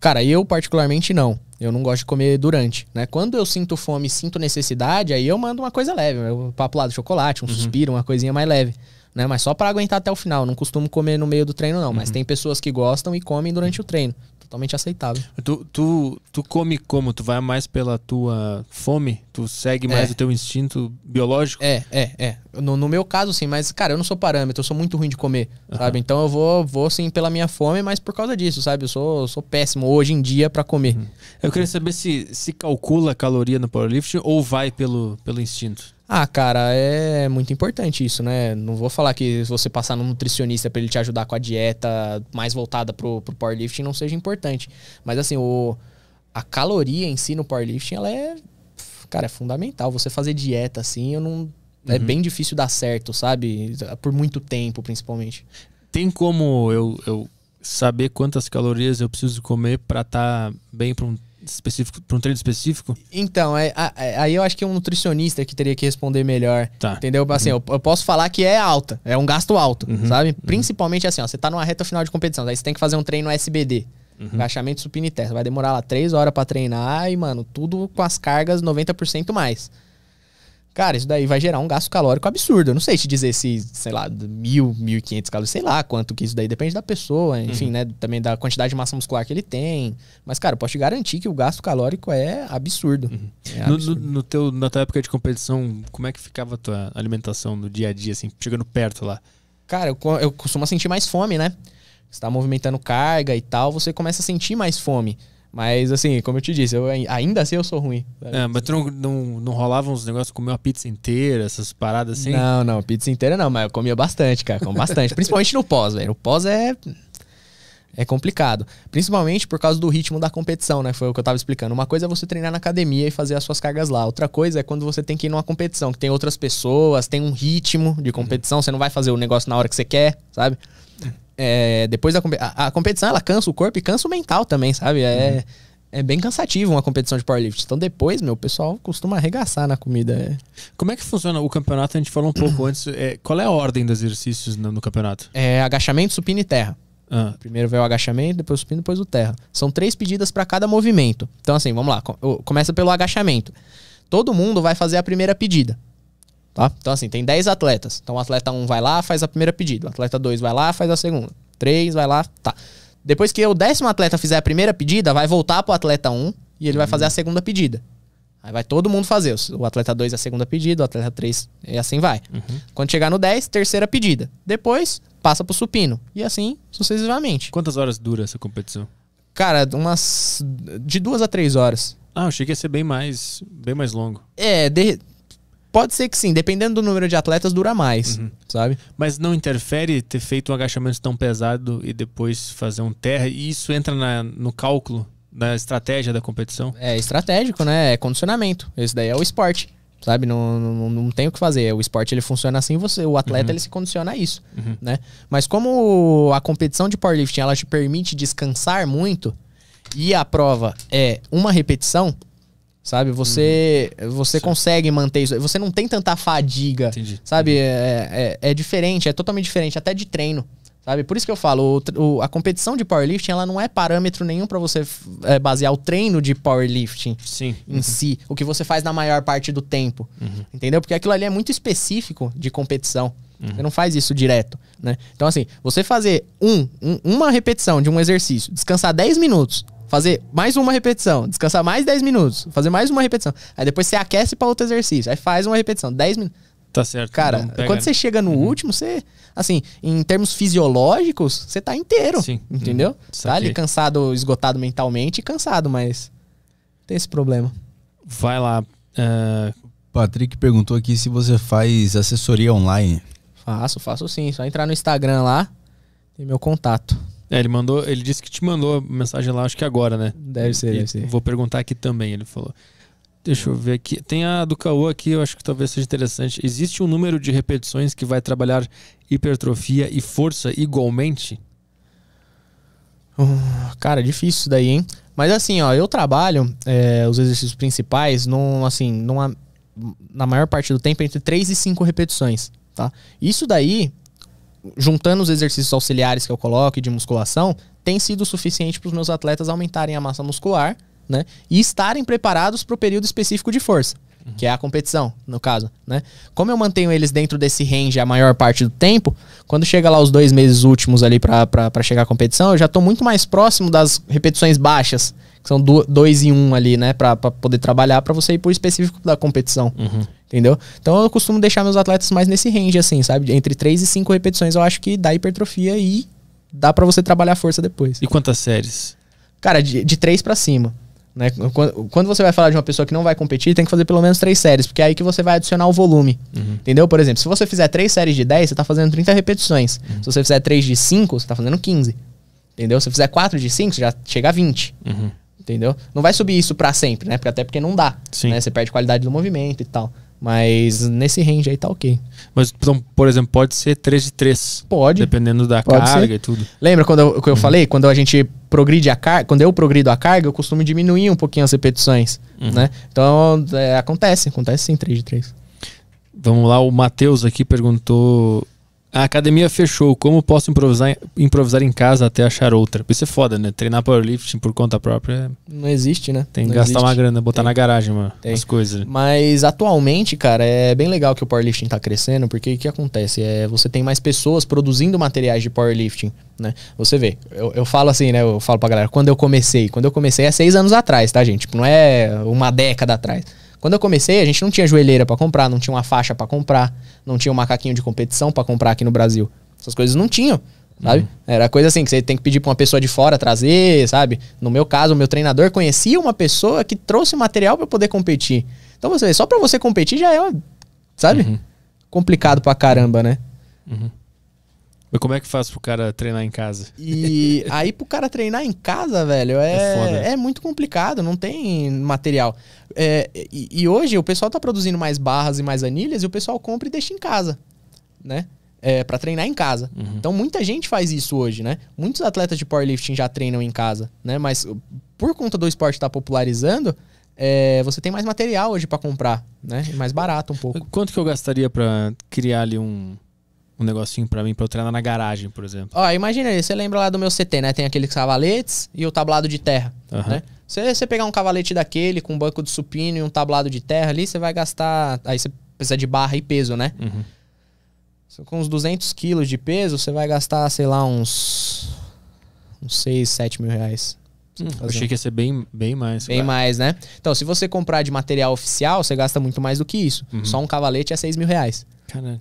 Cara, eu particularmente não. Eu não gosto de comer durante, né? Quando eu sinto fome, sinto necessidade, aí eu mando uma coisa leve, eu papo lá do chocolate, um uhum. suspiro, uma coisinha mais leve né? Mas só para aguentar até o final. Não costumo comer no meio do treino, não. Uhum. Mas tem pessoas que gostam e comem durante o treino. Totalmente aceitável. Tu, tu, tu come como? Tu vai mais pela tua fome? Tu segue mais é. o teu instinto biológico? É, é, é. No, no, meu caso, sim, mas, cara, eu não sou parâmetro, eu sou muito ruim de comer, uhum. sabe? Então eu vou, vou, sim, pela minha fome, mas por causa disso, sabe? Eu sou, sou péssimo hoje em dia para comer. Uhum. Eu queria saber se se calcula caloria no powerlifting ou vai pelo, pelo instinto? Ah, cara, é muito importante isso, né? Não vou falar que se você passar no nutricionista para ele te ajudar com a dieta mais voltada pro, pro powerlifting não seja importante. Mas assim, o, a caloria em si no powerlifting, ela é. Cara, é fundamental. Você fazer dieta assim, eu não. É uhum. É bem difícil dar certo, sabe? Por muito tempo, principalmente. Tem como eu, eu saber quantas calorias eu preciso comer para estar tá bem para um específico, para um treino específico? Então, é, é, aí eu acho que é um nutricionista que teria que responder melhor. Tá. Entendeu? Assim, uhum. eu, eu, posso falar que é alta, é um gasto alto, uhum. sabe? Uhum. Principalmente assim, ó, você tá numa reta final de competição, aí você tem que fazer um treino SBD. Uhum. Agachamento supino e terra. Vai demorar lá três horas para treinar e, mano, tudo com as cargas 90% mais. Cara, isso daí vai gerar um gasto calórico absurdo. Eu não sei te dizer se, sei lá, mil, mil e quinhentos calorias, sei lá quanto que isso daí depende da pessoa, uhum. enfim, uhum. né? Também da quantidade de massa muscular que ele tem. Mas, cara, eu posso te garantir que o gasto calórico é absurdo. Uhum. É absurdo. No, no, no, teu, na tua época de competição, como é que ficava a tua alimentação no dia a dia, assim, chegando perto lá? Cara, eu, eu costumo sentir mais fome, né? Você tá movimentando carga e tal, você começa a sentir mais fome. Mas assim, como eu te disse, eu, ainda assim eu sou ruim. É, mas tu não, não, não rolava uns negócios, comer uma pizza inteira, essas paradas assim? Não, não, pizza inteira não, mas eu comia bastante, cara, com bastante. Principalmente no pós, velho. O pós é. É complicado. Principalmente por causa do ritmo da competição, né? Foi o que eu tava explicando. Uma coisa é você treinar na academia e fazer as suas cargas lá. Outra coisa é quando você tem que ir numa competição, que tem outras pessoas, tem um ritmo de competição, você não vai fazer o negócio na hora que você quer, sabe? é, depois da a, a, competição, ela cansa o corpo e cansa o mental também, sabe? É, uhum. é bem cansativo uma competição de powerlift. Então depois, meu, o pessoal costuma arregaçar na comida. É. Como é que funciona o campeonato? A gente falou um pouco antes. É, qual é a ordem dos exercícios no, no campeonato? É agachamento, supino e terra. Ah. Primeiro vai o agachamento, depois o supino, depois o terra. São três pedidas para cada movimento. Então assim, vamos lá. Começa pelo agachamento. Todo mundo vai fazer a primeira pedida. Tá? Então, assim, tem 10 atletas. Então, o atleta 1 vai lá, faz a primeira pedida. O atleta 2 vai lá, faz a segunda. 3 vai lá, tá. Depois que o décimo atleta fizer a primeira pedida, vai voltar pro atleta 1 e ele vai fazer a uhum. segunda pedida. Aí vai todo mundo fazer. O atleta 2 a segunda pedida, o atleta 3 e assim vai. Uhum. Quando chegar no 10, terceira pedida. Depois, passa pro supino. E assim sucessivamente. Quantas horas dura essa competição? Cara, umas. de duas a três horas. Ah, eu achei que ia ser bem mais, bem mais longo. É, de, Pode ser que sim, dependendo do número de atletas, dura mais, uhum. sabe? Mas não interfere ter feito um agachamento tão pesado e depois fazer um terra? E isso entra na, no cálculo da estratégia da competição? É estratégico, né? É condicionamento. Esse daí é o esporte sabe? Não, não, não tem o que fazer. O esporte ele funciona assim, você, o atleta uhum. ele se condiciona a isso, uhum. né? Mas como a competição de powerlifting ela te permite descansar muito e a prova é uma repetição, Sabe? Você uhum. você Sim. consegue manter isso. Você não tem tanta fadiga. Entendi. Sabe? É, é, é, diferente, é totalmente diferente, até de treino. Sabe? Por isso que eu falo, o, o, a competição de powerlifting, ela não é parâmetro nenhum para você é, basear o treino de powerlifting Sim. em uhum. si. O que você faz na maior parte do tempo. Uhum. Entendeu? Porque aquilo ali é muito específico de competição. Uhum. Você não faz isso direto, né? Então, assim, você fazer um, um uma repetição de um exercício, descansar 10 minutos fazer mais uma repetição, descansar mais 10 minutos, fazer mais uma repetição. Aí depois você aquece para outro exercício, aí faz uma repetição, 10 minutos. Tá certo. Cara, quando você chega no uhum. último, você, assim, em termos fisiológicos, você tá inteiro. Sim. Entendeu? Hum, tá ali cansado, esgotado mentalmente, cansado, mas tem esse problema. Vai lá. Uh... Patrick perguntou aqui se você faz assessoria online. Faço, faço sim. Só entrar no Instagram lá, tem meu contato. É, ele mandou, ele disse que te mandou a mensagem lá, acho que agora, né? Deve ser, e deve ser. Vou perguntar aqui também, ele falou. Deixa eu ver aqui. Tem a do Caô aqui, eu acho que talvez seja interessante. Existe um número de repetições que vai trabalhar hipertrofia e força igualmente? Uh, cara, difícil isso daí, hein? Mas assim, ó, eu trabalho é, os exercícios principais num, assim, numa, na maior parte do tempo entre 3 e 5 repetições, tá? Isso daí juntando os exercícios auxiliares que eu coloco de musculação, tem sido suficiente para os meus atletas aumentarem a massa muscular, né? E estarem preparados para o período específico de força, uhum. que é a competição, no caso, né? Como eu mantenho eles dentro desse range a maior parte do tempo, quando chega lá os dois meses últimos ali para chegar à competição, eu já estou muito mais próximo das repetições baixas, que são dois do, e um ali, né? Para poder trabalhar, para você ir para o específico da competição. Uhum. Entendeu? Então eu costumo deixar meus atletas mais nesse range, assim, sabe? Entre 3 e 5 repetições eu acho que dá hipertrofia e dá para você trabalhar a força depois. E quantas séries? Cara, de, de 3 para cima. Né? Quando, você vai falar de uma pessoa que não vai competir, tem que fazer pelo menos três séries, porque é aí que você vai adicionar o volume. Uhum. Entendeu? Por exemplo, se você fizer três séries de 10, você tá fazendo 30 repetições. Uhum. Se você fizer três de 5, você tá fazendo 15. Entendeu? Se fizer quatro de 5, você já chega a 20. Uhum. Entendeu? Não vai subir isso para sempre, né? Porque até porque não dá. Né? Você perde qualidade do movimento e tal. Mas nesse range aí tá ok. Mas, então, por exemplo, pode ser 3 de 3. Pode. Dependendo da pode carga ser. e tudo. Lembra quando eu, que eu uhum. falei? Quando a gente progride a carga, quando eu progrido a carga, eu costumo diminuir um pouquinho as repetições, uhum. né? Então, é, acontece, acontece sim, 3 de 3. Vamos lá, o Matheus aqui perguntou a academia fechou. Como posso improvisar, improvisar em casa até achar outra? Isso é foda, né? Treinar powerlifting por conta própria. Não existe, né? Tem que gastar existe. uma grana, botar Tem. na garagem mano, Tem. as coisas. Né? Mas atualmente, cara, é bem legal que o powerlifting tá crescendo, porque o que acontece? É, você tem mais pessoas produzindo materiais de powerlifting, né? Você vê, eu, eu falo assim, né? Eu falo pra galera, quando eu comecei, quando eu comecei é seis anos atrás, tá, gente? Tipo, não é uma década atrás. Quando eu comecei, a gente não tinha joelheira para comprar, não tinha uma faixa para comprar, não tinha um macaquinho de competição para comprar aqui no Brasil. Essas coisas não tinham, sabe? Uhum. Era coisa assim que você tem que pedir para uma pessoa de fora trazer, sabe? No meu caso, o meu treinador conhecia uma pessoa que trouxe material para poder competir. Então você vê, só para você competir já é, sabe? Uhum. Complicado pra caramba, né? Uhum. Mas como é que faz pro cara treinar em casa? E aí pro cara treinar em casa, velho, é, é, é muito complicado, não tem material. É, e, e, hoje o pessoal tá produzindo mais barras e mais anilhas e o pessoal compra e deixa em casa, né? É, para treinar em casa. Uhum. Então muita gente faz isso hoje, né? Muitos atletas de powerlifting já treinam em casa, né? Mas por conta do esporte estar tá popularizando, é, você tem mais material hoje para comprar, né? mais barato um pouco. Quanto que eu gastaria para criar ali um um negocinho para mim, pra eu treinar na garagem, por exemplo. Ó, imagina aí, você lembra lá do meu CT, né? Tem aqueles cavaletes e o tablado de terra, uhum. né? Se você pegar um cavalete daquele com um banco de supino e um tablado de terra ali, você vai gastar... Aí você precisa de barra e peso, né? Uhum. Com uns 200 quilos de peso, você vai gastar, sei lá, uns... Uns 6, 7 mil reais. Hum, achei que ia ser bem, bem mais. Bem cara. mais, né? Então, se você comprar de material oficial, você gasta muito mais do que isso. Uhum. Só um cavalete é 6 mil reais.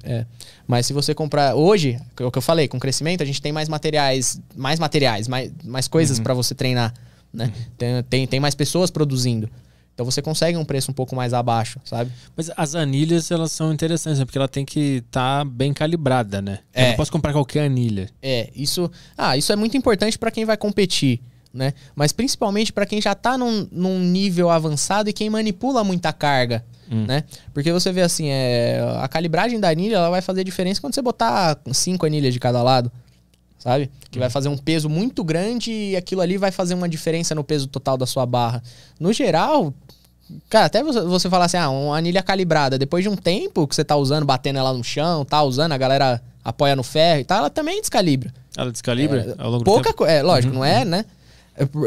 É. Mas se você comprar hoje, é o que eu falei, com crescimento a gente tem mais materiais, mais materiais, mais, mais coisas uhum. para você treinar, né? Uhum. Tem, tem, tem mais pessoas produzindo. Então você consegue um preço um pouco mais abaixo, sabe? Mas as anilhas, elas são interessantes, né? Porque ela tem que estar tá bem calibrada, né? É. Eu não posso comprar qualquer anilha. É, isso. Ah, isso é muito importante para quem vai competir, né? Mas principalmente para quem já está num, num nível avançado e quem manipula muita carga, hum. né? Porque você vê assim, é, a calibragem da anilha ela vai fazer diferença quando você botar cinco anilhas de cada lado, sabe? Que hum. vai fazer um peso muito grande e aquilo ali vai fazer uma diferença no peso total da sua barra. No geral, Cara, até você, você falar assim, ah, uma anilha calibrada, depois de um tempo que você tá usando, batendo ela no chão, tá usando, a galera apoia no ferro e tal, ela também descalibra. Ela descalibra é, ao longo pouca É, lógico, uhum, não é, uhum. né?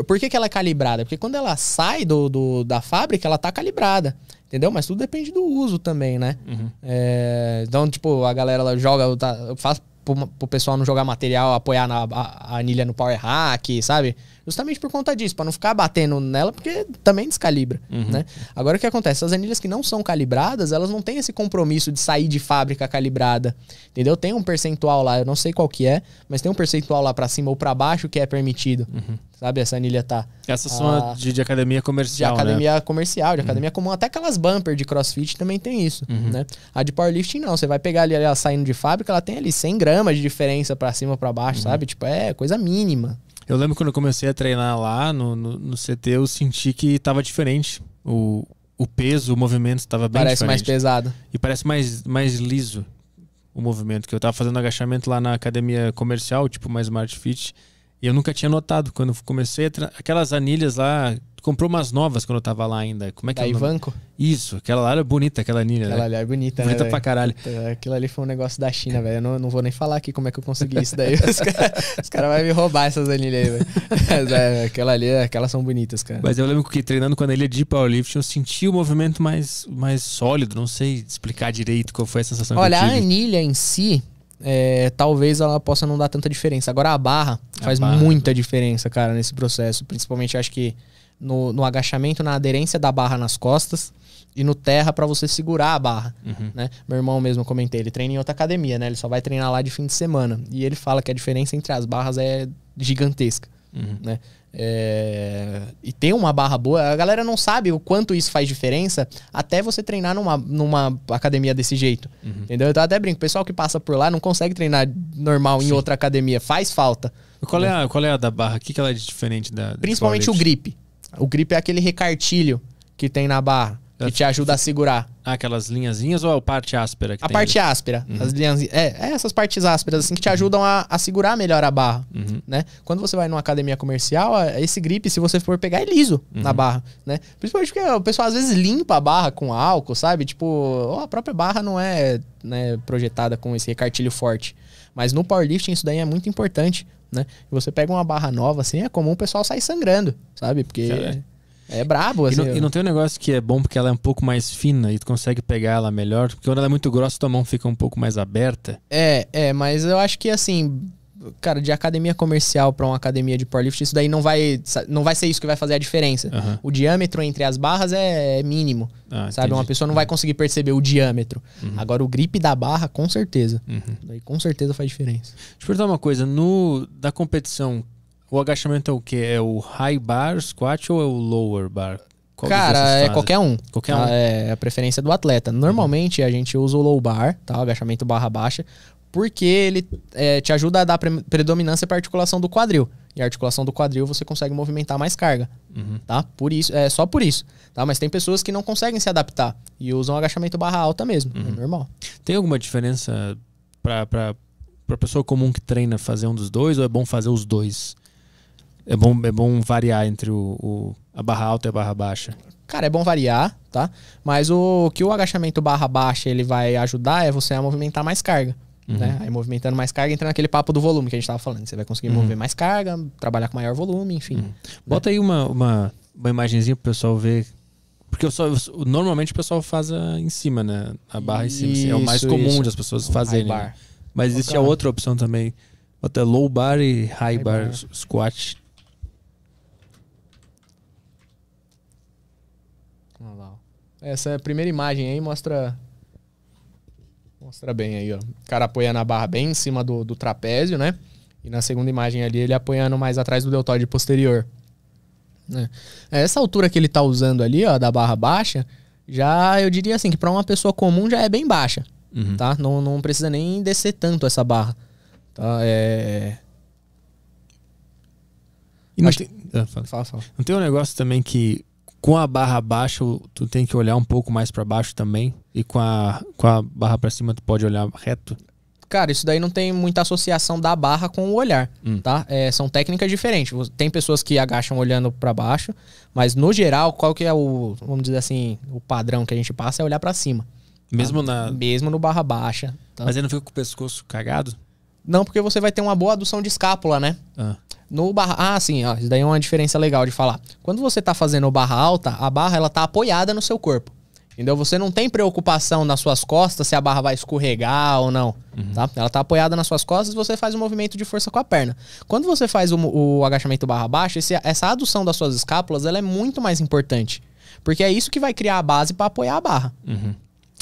Por que, que ela é calibrada? Porque quando ela sai do, do da fábrica, ela está calibrada. Entendeu? Mas tudo depende do uso também, né? Uhum. É, então, tipo, a galera ela joga. Eu tá, faço pro, pro pessoal não jogar material, apoiar na, a, a anilha no Power Hack, sabe? Justamente por conta disso, para não ficar batendo nela, porque também descalibra, uhum. né? Agora o que acontece? As anilhas que não são calibradas, elas não têm esse compromisso de sair de fábrica calibrada, entendeu? Tem um percentual lá, eu não sei qual que é, mas tem um percentual lá para cima ou para baixo que é permitido. Uhum. Sabe, essa anilha tá. Essas são ah, de, de, academia né? comercial. De uhum. academia né? comercial, de academia uhum. comum. Até aquelas bumper de crossfit também tem isso. Uhum. Né? A de powerlifting não. Você vai pegar ali ela saindo de fábrica, ela tem ali 100 gramas de diferença para cima para baixo, uhum. sabe? Tipo, é coisa mínima. Eu lembro quando eu comecei a treinar lá no, no, no CT, eu senti que estava diferente. O, o peso, o movimento estava bem Parece diferente. mais pesado. E parece mais, mais liso o movimento. Que eu estava fazendo agachamento lá na academia comercial, tipo mais Smart Fit e eu nunca tinha notado quando comecei tra... aquelas anilhas lá. Comprou umas novas quando eu tava lá ainda. Como é que da é Ivanco? Isso, aquela lá era bonita, aquela anilha. Aquela né? ali é bonita, bonita né? Bonita pra caralho. Aquilo ali foi um negócio da China, velho. Eu não, não vou nem falar aqui como é que eu consegui isso daí. os caras cara vão me roubar essas anilhas aí, velho. Mas, é, aquela ali, aquelas são bonitas, cara. Mas eu lembro que treinando com a anilha de powerlift, eu senti o movimento mais, mais sólido. Não sei explicar direito qual foi a sensação Olha, que eu tive. a anilha em si, é, talvez ela possa não dar tanta diferença. Agora a barra faz barra. muita diferença, cara, nesse processo. Principalmente, acho que no, no agachamento, na aderência da barra nas costas e no terra para você segurar a barra, uhum. né? Meu irmão mesmo comentei, ele treina em outra academia, né? Ele só vai treinar lá de fim de semana e ele fala que a diferença entre as barras é gigantesca, uhum. né? É, e ter uma barra boa, a galera não sabe o quanto isso faz diferença até você treinar numa, numa academia desse jeito. Uhum. Entendeu? Então, eu até brinco, o pessoal que passa por lá não consegue treinar normal Sim. em outra academia, faz falta. Qual é, a, qual é a da barra? O que, que ela é diferente da. Principalmente o grip. O grip é aquele recartilho que tem na barra. Que te ajuda a segurar. Ah, aquelas linhazinhas ou é a parte áspera? a parte ali? áspera. Uhum. As linhas, é, é, essas partes ásperas assim que te ajudam a, a segurar melhor a barra. Uhum. Né? Quando você vai numa academia comercial, esse grip, se você for pegar, é liso uhum. na barra. Né? Principalmente porque o pessoal às vezes limpa a barra com álcool, sabe? Tipo, oh, a própria barra não é né, projetada com esse recartilho forte. Mas no powerlifting isso daí é muito importante. Né? Você pega uma barra nova assim, é comum o pessoal sair sangrando, sabe? Porque... É brabo, assim. E não, e não, tem um negócio que é bom porque ela é um pouco mais fina e tu consegue pegar ela melhor. Porque quando ela é muito grossa, tua mão fica um pouco mais aberta. É, é, mas eu acho que assim. Cara, de academia comercial para uma academia de powerlift, isso daí não vai, não vai ser isso que vai fazer a diferença. Uhum. O diâmetro entre as barras é mínimo. Ah, sabe? Entendi. Uma pessoa não vai conseguir perceber o diâmetro. Uhum. Agora, o grip da barra, com certeza. Uhum. Daí, com certeza faz diferença. Deixa eu perguntar uma coisa. No, da competição, o agachamento é o quê? É o high bar squat ou é o lower bar? Qual Cara, é qualquer um. Qualquer tá? um. É a preferência do atleta. Normalmente uhum. a gente usa o low bar, tá? O agachamento barra baixa, porque ele é, te ajuda a dar pre predominância para articulação do quadril. E a articulação do quadril você consegue movimentar mais carga, uhum. tá? Por isso, é só por isso, tá? Mas tem pessoas que não conseguem se adaptar e usam agachamento barra alta mesmo, é uhum. é normal. Tem alguma diferença para para pessoa comum que treina fazer um dos dois ou é bom fazer os dois? É bom, é bom variar entre o, o, a barra alta e a barra baixa. Cara, é bom variar, tá? Mas o que o agachamento barra baixa ele vai ajudar é você a movimentar mais carga. Uhum. Né? Aí movimentando mais carga, entra naquele papo do volume que a gente estava falando. Você vai conseguir uhum. mover mais carga, trabalhar com maior volume, enfim. Uhum. Né? Bota aí uma, uma, uma imagenzinha pro pessoal ver. Porque eu só, eu, normalmente o pessoal faz a, em cima, né? A barra isso, em cima. Assim, é o mais comum isso. das pessoas fazerem. Né? Mas existe a é é? outra opção também. Bota low bar e high, high bar, bar squat Essa primeira imagem aí mostra. Mostra bem aí, ó. O cara apoiando a barra bem em cima do, do trapézio, né? E na segunda imagem ali, ele apoiando mais atrás do deltóide posterior. Né? Essa altura que ele tá usando ali, ó, da barra baixa, já eu diria assim, que para uma pessoa comum já é bem baixa. Uhum. Tá? Não, não precisa nem descer tanto essa barra. Tá? É. E não, Acho... tem... Ah, fala. Fala, fala. não tem um negócio também que com a barra baixa, tu tem que olhar um pouco mais para baixo também. E com a, com a barra para cima, tu pode olhar reto. Cara, isso daí não tem muita associação da barra com o olhar, hum. tá? É, são técnicas diferentes. Tem pessoas que agacham olhando para baixo, mas no geral, qual que é o, vamos dizer assim, o padrão que a gente passa é olhar para cima. Tá? Mesmo tá? na mesmo no barra baixa. Tá? Mas ele não fica com o pescoço cagado? Não, porque você vai ter uma boa adução de escápula, né? Ah. No barra. Ah, sim, ó, isso daí é uma diferença legal de falar. Quando você tá fazendo barra alta, a barra ela tá apoiada no seu corpo. Entendeu? Você não tem preocupação nas suas costas se a barra vai escorregar ou não. Uhum. Tá? Ela tá apoiada nas suas costas você faz um movimento de força com a perna. Quando você faz o, o agachamento barra baixa, esse, essa adução das suas escápulas ela é muito mais importante. Porque é isso que vai criar a base para apoiar a barra. Uhum.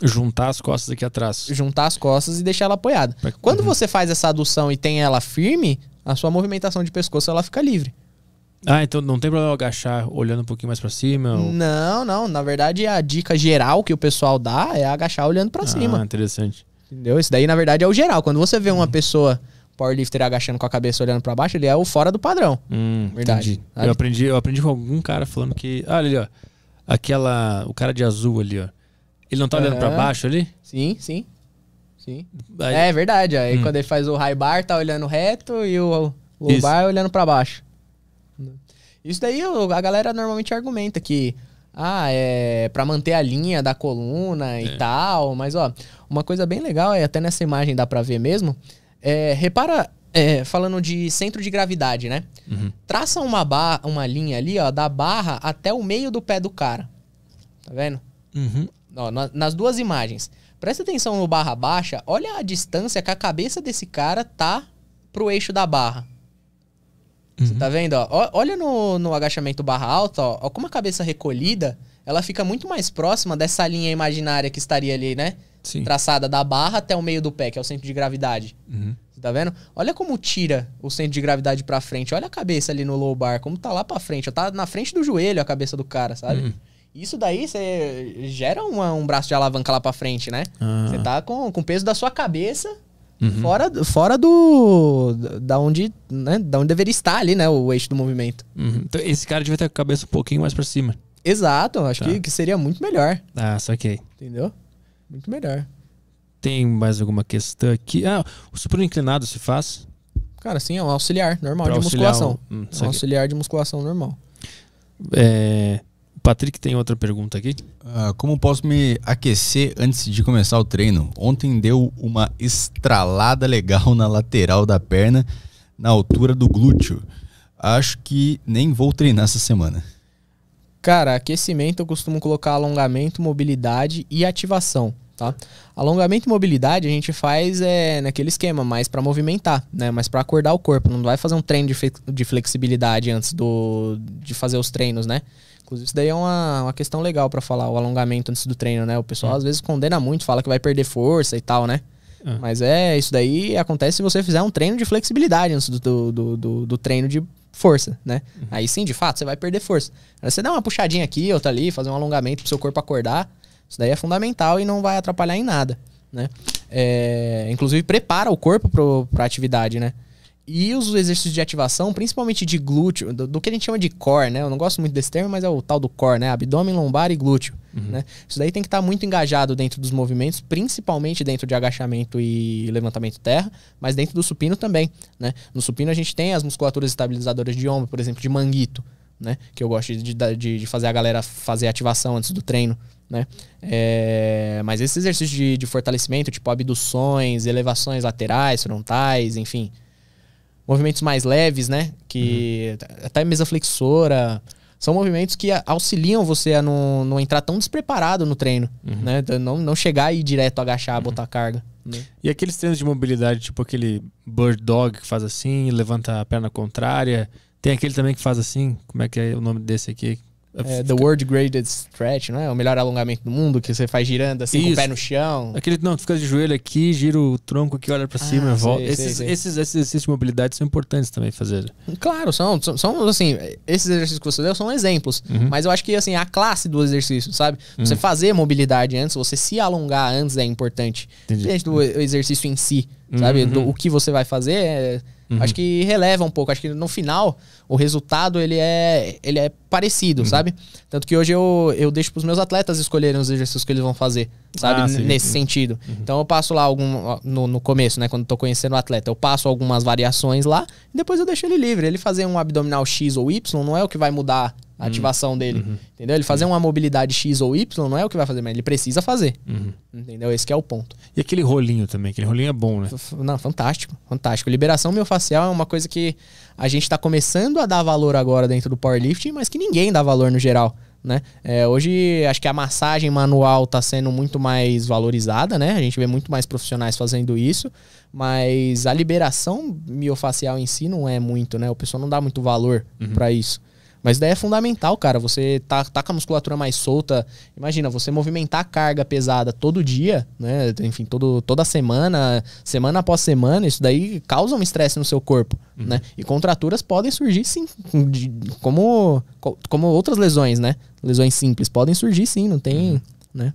Juntar as costas aqui atrás. Juntar as costas e deixar ela apoiada. Pra... Quando uhum. você faz essa adução e tem ela firme, a sua movimentação de pescoço ela fica livre. Ah, então não tem problema agachar olhando um pouquinho mais para cima? Ou... Não, não. Na verdade, a dica geral que o pessoal dá é agachar olhando para ah, cima. Ah, interessante. Entendeu? Isso daí, na verdade, é o geral. Quando você vê uma hum. pessoa powerlifter agachando com a cabeça olhando para baixo, ele é o fora do padrão. Hum, verdade. Entendi. Eu aprendi, eu aprendi com algum cara falando que. Olha ah, ali, ó. Aquela. O cara de azul ali, ó. Ele não tá olhando é... para baixo ali? Sim, sim. Sim. Aí... É verdade. Aí hum. quando ele faz o high bar, tá olhando reto e o low Isso. bar olhando para baixo. Isso daí a galera normalmente argumenta que ah, é para manter a linha da coluna é. e tal, mas ó, uma coisa bem legal é até nessa imagem dá para ver mesmo. É, repara é, falando de centro de gravidade, né? Uhum. Traça uma, uma linha ali, ó, da barra até o meio do pé do cara. Tá vendo? Uhum. Ó, na, nas duas imagens. Presta atenção no barra baixa, olha a distância que a cabeça desse cara tá pro eixo da barra. Você uhum. tá vendo? Ó? Olha no, no agachamento barra alta, ó, ó, como a cabeça recolhida, ela fica muito mais próxima dessa linha imaginária que estaria ali, né? Sim. Traçada da barra até o meio do pé, que é o centro de gravidade. Uhum. Você tá vendo? Olha como tira o centro de gravidade pra frente. Olha a cabeça ali no low bar, como tá lá pra frente. Ó, tá na frente do joelho a cabeça do cara, sabe? Uhum. Isso daí você gera uma, um braço de alavanca lá pra frente, né? Você ah. tá com, com o peso da sua cabeça uhum. fora, fora do. da onde, né, da onde deveria estar ali, né? O eixo do movimento. Uhum. Então, esse cara devia ter a cabeça um pouquinho mais pra cima. Exato, acho tá. que, que seria muito melhor. Ah, saquei. Entendeu? Muito melhor. Tem mais alguma questão aqui? Ah, o supino inclinado se faz? Cara, sim, é um auxiliar normal pra de musculação. Hum, é um auxiliar de musculação normal. É. Patrick tem outra pergunta aqui. Ah, como posso me aquecer antes de começar o treino? Ontem deu uma estralada legal na lateral da perna, na altura do glúteo. Acho que nem vou treinar essa semana. Cara, aquecimento eu costumo colocar alongamento, mobilidade e ativação. Tá? Alongamento e mobilidade a gente faz é, naquele esquema, mais para movimentar, né? Mas para acordar o corpo, não vai fazer um treino de, de flexibilidade antes do, de fazer os treinos, né? Inclusive, isso daí é uma, uma questão legal para falar, o alongamento antes do treino, né? O pessoal é. às vezes condena muito, fala que vai perder força e tal, né? É. Mas é, isso daí acontece se você fizer um treino de flexibilidade antes do, do, do, do, do treino de força, né? Uhum. Aí sim, de fato, você vai perder força. Aí você dá uma puxadinha aqui, outra ali, fazer um alongamento pro seu corpo acordar. Isso daí é fundamental e não vai atrapalhar em nada, né? É, inclusive, prepara o corpo para a atividade, né? E os exercícios de ativação, principalmente de glúteo, do, do, que a gente chama de core, né? Eu não gosto muito desse termo, mas é o tal do core, né? Abdômen, lombar e glúteo, uhum. né? Isso daí tem que estar tá muito engajado dentro dos movimentos, principalmente dentro de agachamento e levantamento terra, mas dentro do supino também, né? No supino a gente tem as musculaturas estabilizadoras de ombro, por exemplo, de manguito, né? Que eu gosto de, de, de fazer a galera fazer ativação antes do treino, né? É, mas esses exercícios de, de fortalecimento, tipo abduções, elevações laterais, frontais, enfim movimentos mais leves, né? Que uhum. até mesa flexora. São movimentos que auxiliam você a não, não entrar tão despreparado no treino, uhum. né? Então, não, não chegar e ir direto agachar, uhum. botar carga. Né? E aqueles treinos de mobilidade, tipo aquele bird dog que faz assim, levanta a perna contrária. Tem aquele também que faz assim, como é que é o nome desse aqui? É, the World Greatest Stretch, não é? O melhor alongamento do mundo, que você faz girando assim Isso. com o pé no chão. Aquele, não, tu fica de joelho aqui, gira o tronco aqui, olha pra ah, cima ah, e volta. esses, esses, Esses, exercícios de mobilidade são importantes também fazer. Claro, são, são, são assim, esses exercícios que você deu são exemplos. Uhum. Mas eu acho que, assim, a classe do exercício, sabe? Uhum. Você uhum. fazer mobilidade antes, você se alongar antes é importante. Entendi. Diferente do uhum. exercício em si, uhum. sabe? Do, o que você vai fazer é Uhum. Acho que releva um pouco. Acho que no final, o resultado ele é, ele é parecido, uhum. sabe? Tanto que hoje eu, eu deixo pros meus atletas escolherem os exercícios que eles vão fazer, sabe? Ah, Nesse sentido. Uhum. Então eu passo lá algum, no, no começo, né? Quando tô conhecendo o atleta, eu passo algumas variações lá e depois eu deixo ele livre. Ele fazer um abdominal X ou Y não é o que vai mudar a uhum. ativação dele. Uhum. Entendeu? Ele fazer uhum. uma mobilidade X ou Y não é o que vai fazer, mas ele precisa fazer. Uhum. Entendeu? Esse é o ponto. E aquele rolinho também, aquele rolinho é bom, né? Não, fantástico, fantástico. Liberação miofascial é uma coisa que a gente está começando a dar valor agora dentro do powerlifting, mas que ninguém dá valor no geral. Né? É, hoje acho que a massagem manual está sendo muito mais valorizada, né? A gente vê muito mais profissionais fazendo isso, mas a liberação miofacial em si não é muito, né? O pessoal não dá muito valor uhum. para isso. Mas daí é fundamental, cara. Você tá, tá com a musculatura mais solta. Imagina, você movimentar carga pesada todo dia, né? Enfim, todo, toda semana, semana após semana, isso daí causa um estresse no seu corpo, uhum. né? E contraturas podem surgir sim, de, como, como outras lesões, né? Lesões simples podem surgir sim, não tem, uhum. né?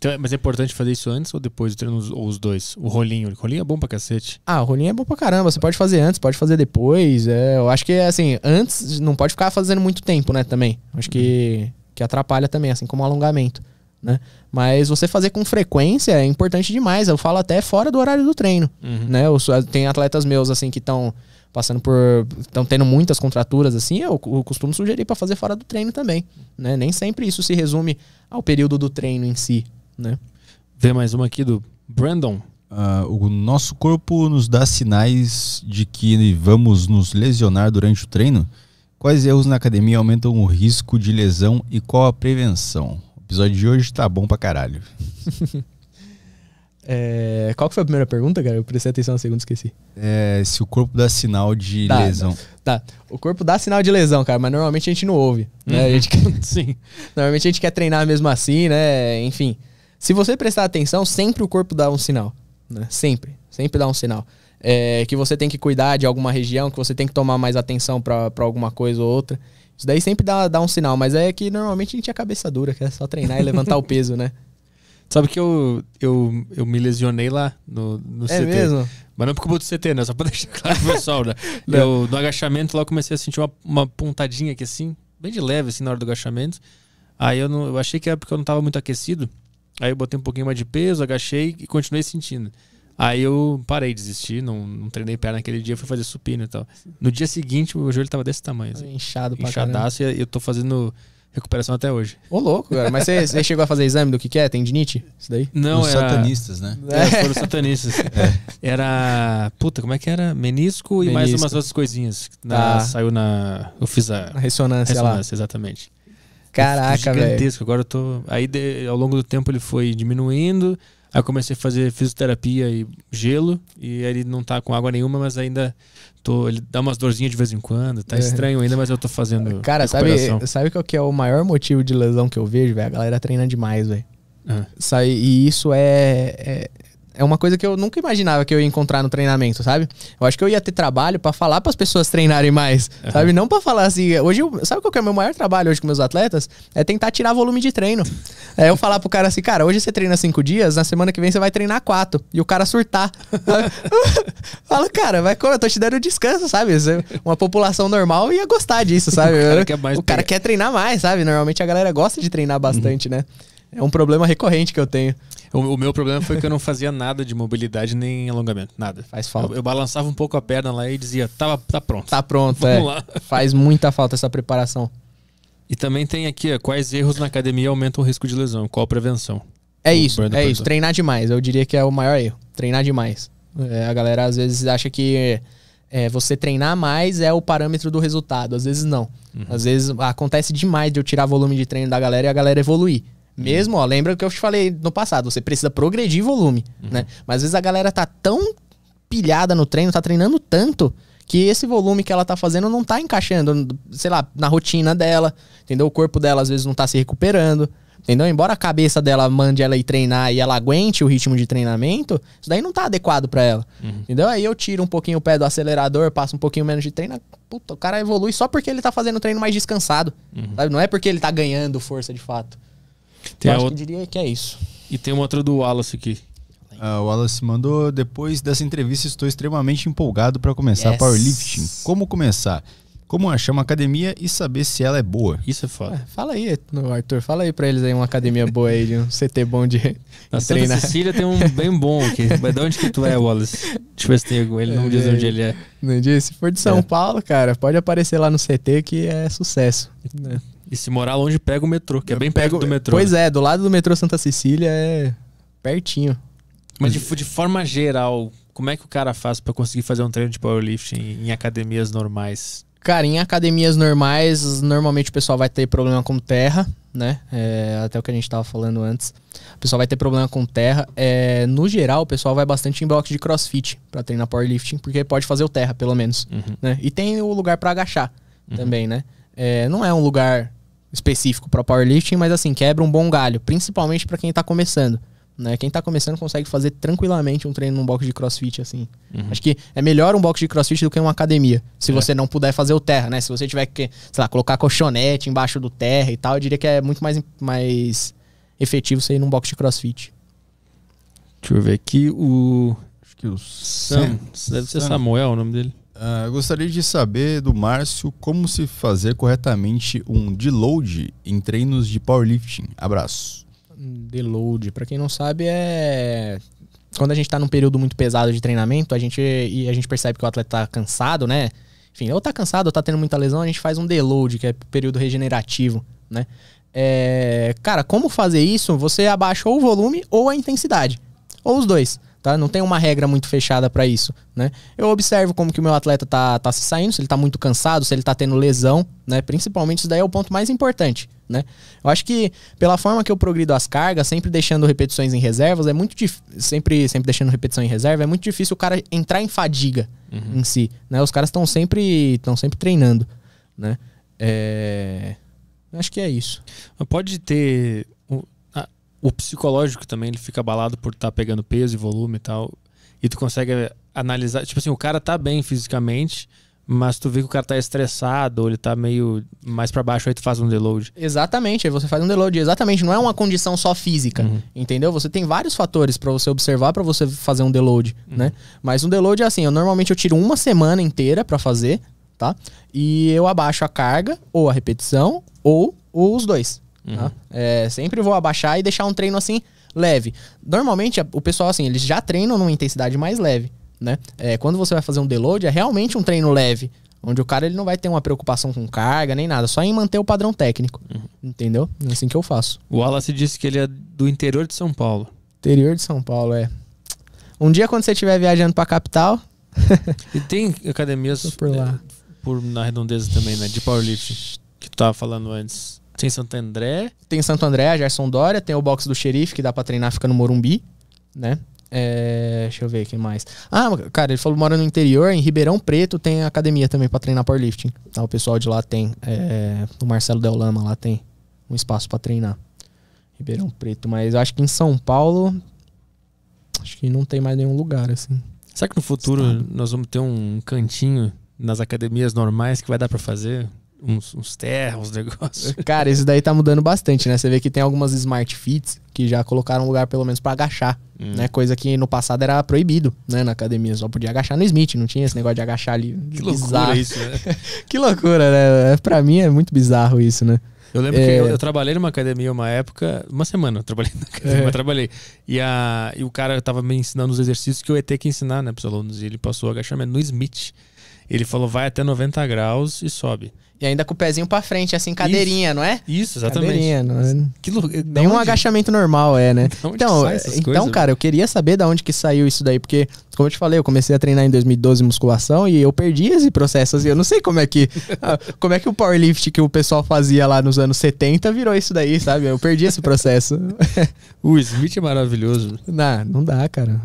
Então, é, mas é importante fazer isso antes ou depois do treino, ou os dois? O rolinho. O rolinho é bom pra cacete. Ah, o rolinho é bom pra caramba. Você pode fazer antes, pode fazer depois. É, eu acho que, assim, antes não pode ficar fazendo muito tempo, né, também. Acho que, que atrapalha também, assim como o alongamento, né? Mas você fazer com frequência é importante demais. Eu falo até fora do horário do treino, uhum. né? Eu, tem atletas meus, assim, que estão passando por. estão tendo muitas contraturas assim, eu, eu costumo sugerir para fazer fora do treino também. Né? Nem sempre isso se resume ao período do treino em si né? Vê mais uma aqui do Brandon. Uh, o nosso corpo nos dá sinais de que vamos nos lesionar durante o treino? Quais erros na academia aumentam o risco de lesão e qual a prevenção? O episódio de hoje tá bom pra caralho. É, qual que foi a primeira pergunta, cara? Eu prestei atenção na segunda, esqueci. É, se o corpo dá sinal de tá, lesão. Tá. O corpo dá sinal de lesão, cara, mas normalmente a gente não ouve. Né? Uhum. A gente uhum. quer, Sim. Normalmente a gente quer treinar mesmo assim, né? Enfim. Se você prestar atenção, sempre o corpo dá um sinal. Né? Sempre. Sempre dá um sinal. É, que você tem que cuidar de alguma região, que você tem que tomar mais atenção para alguma coisa ou outra. Isso daí sempre dá, dá um sinal, mas é que normalmente a gente é cabeça dura, que é só treinar e levantar o peso, né? Sabe que eu, eu, eu me lesionei lá no, no é CT. É mesmo? Mas não é por culpa do CT, né? Só pra deixar claro pro pessoal, né? Eu, no agachamento lá eu comecei a sentir uma, uma pontadinha aqui assim, bem de leve assim na hora do agachamento. Aí eu, não, eu achei que era porque eu não tava muito aquecido. Aí eu botei um pouquinho mais de peso, agachei e continuei sentindo. Aí eu parei, de não, não treinei perna naquele dia, fui fazer supino e tal. No dia seguinte, o joelho tava desse tamanho. Assim, Inchado pra Inchadaço caramba. e eu tô fazendo recuperação até hoje. Ô, louco, cara. Mas você chegou a fazer exame do que, que é? Tendinite? Isso daí? Não, Os era... satanistas, né? É, é. foram satanistas. É. Era. Puta, como é que era? Menisco, Menisco. e mais umas outras coisinhas. Na... Ah. Saiu na. Eu fiz a. a ressonância, ressonância lá. exatamente. Caraca, velho. Gigantesco. Véio. Agora eu tô. Aí de... ao longo do tempo ele foi diminuindo. Aí eu comecei a fazer fisioterapia e gelo. E ele não tá com água nenhuma, mas ainda tô. Ele dá umas dorzinhas de vez em quando. Tá é. estranho ainda, mas eu tô fazendo. Cara, sabe, sabe qual que é o maior motivo de lesão que eu vejo, velho? A galera treina demais, velho. Ah. E isso é, é é uma coisa que eu nunca imaginava que eu ia encontrar no treinamento, sabe? Eu acho que eu ia ter trabalho para falar para as pessoas treinarem mais, uhum. sabe? Não para falar assim. Hoje, eu, sabe qual que é o meu maior trabalho hoje com meus atletas? É tentar tirar volume de treino. é eu falar pro cara assim, cara, hoje você treina cinco dias, na semana que vem você vai treinar quatro. E o cara surtar. Fala, cara, vai como? Eu tô te dando descanso, sabe? Uma população normal ia gostar disso, sabe? o cara, quer, o cara quer treinar mais, sabe? Normalmente a galera gosta de treinar bastante, uhum. né? É um problema recorrente que eu tenho. O, meu problema foi que eu não fazia nada de mobilidade nem alongamento, nada. Faz falta. Eu, eu balançava um pouco a perna lá e dizia, tá, tá pronto. Tá pronto, Vamos é. lá. Faz muita falta essa preparação. E também tem aqui, ó, quais erros na academia aumentam o risco de lesão? Qual a prevenção? É o isso, é isso. Treinar demais, eu diria que é o maior erro. Treinar demais. É, a galera às vezes acha que é, você treinar mais é o parâmetro do resultado. Às vezes não. Uhum. Às vezes acontece demais de eu tirar volume de treino da galera e a galera evoluir. Uhum. Mesmo, ó, lembra o que eu te falei no passado, você precisa progredir volume, uhum. né? Mas às vezes a galera tá tão pilhada no treino, tá treinando tanto, que esse volume que ela tá fazendo não tá encaixando, sei lá, na rotina dela, entendeu? O corpo dela às vezes não tá se recuperando, entendeu? Embora a cabeça dela mande ela ir treinar e ela aguente o ritmo de treinamento, isso daí não tá adequado para ela, uhum. entendeu? Aí eu tiro um pouquinho o pé do acelerador, passo um pouquinho menos de treino, puta, o cara evolui só porque ele tá fazendo treino mais descansado, uhum. sabe? Não é porque ele tá ganhando força de fato. Tem eu acho outra... que diria que é isso. E tem uma outra do Wallace aqui. Uh, o Wallace mandou: Depois dessa entrevista, estou extremamente empolgado para começar yes. powerlifting. Como começar? Como achar uma academia e saber se ela é boa? Isso é foda. Ah, fala aí, Arthur, fala aí pra eles aí uma academia boa aí, de um CT bom de Na treinar. Na Cecília tem um bem bom aqui. Mas de onde que tu é, Wallace? Deixa eu ver se tem algum. Ele não é, diz onde ele é. Não diz? Se for de São é. Paulo, cara, pode aparecer lá no CT que é sucesso. É. E se morar longe, pega o metrô, que eu é bem pego, perto do metrô. Pois né? é, do lado do metrô Santa Cecília é pertinho. Mas de, tipo, de forma geral, como é que o cara faz para conseguir fazer um treino de powerlifting em academias normais? Cara, em academias normais, normalmente o pessoal vai ter problema com terra, né? É, até o que a gente tava falando antes. O pessoal vai ter problema com terra. É, no geral, o pessoal vai bastante em bloco de crossfit para treinar powerlifting, porque pode fazer o terra, pelo menos. Uhum. Né? E tem o lugar para agachar uhum. também, né? É, não é um lugar específico para powerlifting, mas assim, quebra um bom galho, principalmente para quem tá começando. Né? Quem tá começando consegue fazer tranquilamente um treino num box de crossfit, assim. Uhum. Acho que é melhor um box de crossfit do que uma academia. Se é. você não puder fazer o terra, né? Se você tiver que, sei lá, colocar colchonete embaixo do terra e tal, eu diria que é muito mais, mais efetivo você ir num box de crossfit. Deixa eu ver aqui o. Acho que o Sam. Sam. Deve ser Sam. Samuel o nome dele. Uh, eu gostaria de saber do Márcio como se fazer corretamente um deload em treinos de powerlifting. Abraço. Deload, para quem não sabe, é quando a gente tá num período muito pesado de treinamento, a gente e a gente percebe que o atleta tá cansado, né? Enfim, ou tá cansado, ou tá tendo muita lesão, a gente faz um deload, que é período regenerativo, né? É, cara, como fazer isso? Você abaixa ou o volume ou a intensidade, ou os dois tá? Não tem uma regra muito fechada para isso, né? Eu observo como que o meu atleta tá, tá se saindo, se ele tá muito cansado, se ele tá tendo lesão, né? Principalmente isso daí é o ponto mais importante, né? Eu acho que pela forma que eu progrido as cargas, sempre deixando repetições em reservas, é muito sempre sempre deixando repetição em reserva, é muito difícil o cara entrar em fadiga uhum. em si, né? Os caras estão sempre estão sempre treinando, né? É... Acho que é isso. Pode ter o psicológico também, ele fica abalado por estar tá pegando peso e volume e tal. E tu consegue eh, analisar, tipo assim, o cara tá bem fisicamente, mas tu vê que o cara tá estressado, ou ele tá meio mais para baixo, aí tu faz um deload. Exatamente, aí você faz um deload, exatamente, não é uma condição só física, uhum. entendeu? Você tem vários fatores para você observar para você fazer um deload, uhum. né? Mas um deload é assim, eu normalmente eu tiro uma semana inteira para fazer, tá? E eu abaixo a carga ou a repetição ou, ou os dois. Uhum. Tá? É, sempre vou abaixar e deixar um treino assim leve. Normalmente o pessoal assim, eles já treinam numa intensidade mais leve, né? É, quando você vai fazer um deload é realmente um treino leve, onde o cara ele não vai ter uma preocupação com carga nem nada, só em manter o padrão técnico, uhum. entendeu? É assim que eu faço. O Wallace disse que ele é do interior de São Paulo. Interior de São Paulo é. Um dia quando você estiver viajando para a capital e tem academias por lá, é, por na redondeza também, né? De powerlifting que tu tava falando antes. Tem Santo André. Tem Santo André, Gerson Dória, tem o box do xerife, que dá pra treinar, fica no Morumbi, né? É, deixa eu ver quem mais. Ah, cara, ele falou mora no interior, em Ribeirão Preto tem academia também pra treinar powerlifting. Tá, o pessoal de lá tem. É, o Marcelo Del Lama lá tem um espaço pra treinar. Ribeirão Preto, mas acho que em São Paulo. Acho que não tem mais nenhum lugar, assim. Será que no futuro Estado. nós vamos ter um cantinho nas academias normais que vai dar para fazer uns, uns terras, uns negócios. Cara, isso daí tá mudando bastante, né? Você vê que tem algumas smart fits que já colocaram um lugar pelo menos para agachar, hum. né? Coisa que no passado era proibido, né? Na academia só podia agachar no Smith, não tinha esse negócio de agachar ali. Que loucura bizarro. isso, né? que loucura, né? É, pra mim é muito bizarro isso, né? Eu lembro é... que eu, eu, trabalhei numa academia uma época, uma semana eu trabalhei na academia, é. trabalhei. E, a, e o cara tava me ensinando os exercícios que eu ia ter que ensinar, né, pros alunos. E ele passou o agachamento no Smith. Ele falou, vai até 90 graus e sobe. E ainda com o pezinho pra frente, assim, cadeirinha, isso, não é? Isso, exatamente. Cadeirinha, não é? Que, Nenhum onde? agachamento normal é, né? Então, então coisas, cara, eu queria saber da onde que saiu isso daí, porque, como eu te falei, eu comecei a treinar em 2012 musculação e eu perdi esse processo, assim, eu não sei como é que... Ah, como é que o powerlift que o pessoal fazia lá nos anos 70 virou isso daí, sabe? Eu perdi esse processo. o Smith é maravilhoso. Não, não dá, cara.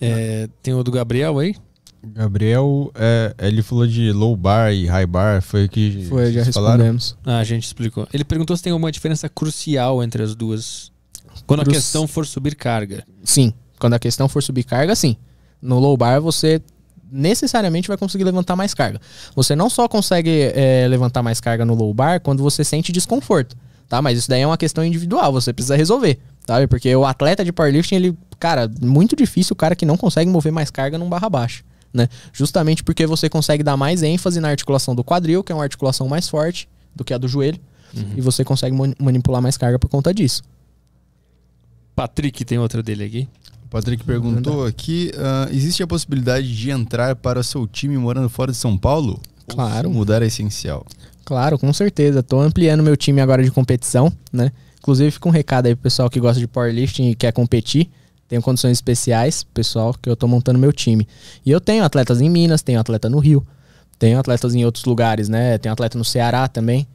É, tem o do Gabriel aí? Gabriel, é, ele falou de low bar e high bar, foi o que foi, já respondemos. Ah, a gente explicou. Ele perguntou se tem alguma diferença crucial entre as duas. Quando a questão for subir carga. Sim, quando a questão for subir carga, sim. No low bar você necessariamente vai conseguir levantar mais carga. Você não só consegue é, levantar mais carga no low bar quando você sente desconforto, tá? Mas isso daí é uma questão individual, você precisa resolver, sabe? Porque o atleta de powerlifting, ele, cara, muito difícil o cara que não consegue mover mais carga num barra baixo né? Justamente porque você consegue dar mais ênfase na articulação do quadril, que é uma articulação mais forte do que a do joelho, uhum. e você consegue manipular mais carga por conta disso. Patrick tem outra dele aqui. O Patrick perguntou aqui: uh, existe a possibilidade de entrar para seu time morando fora de São Paulo? Claro. Ou mudar é essencial. Claro, com certeza. Estou ampliando meu time agora de competição, né? Inclusive, fica um recado aí pro pessoal que gosta de powerlifting e quer competir tenho condições especiais, pessoal, que eu tô montando meu time. E eu tenho atletas em Minas, tenho atleta no Rio, tenho atletas em outros lugares, né? Tenho atleta no Ceará também.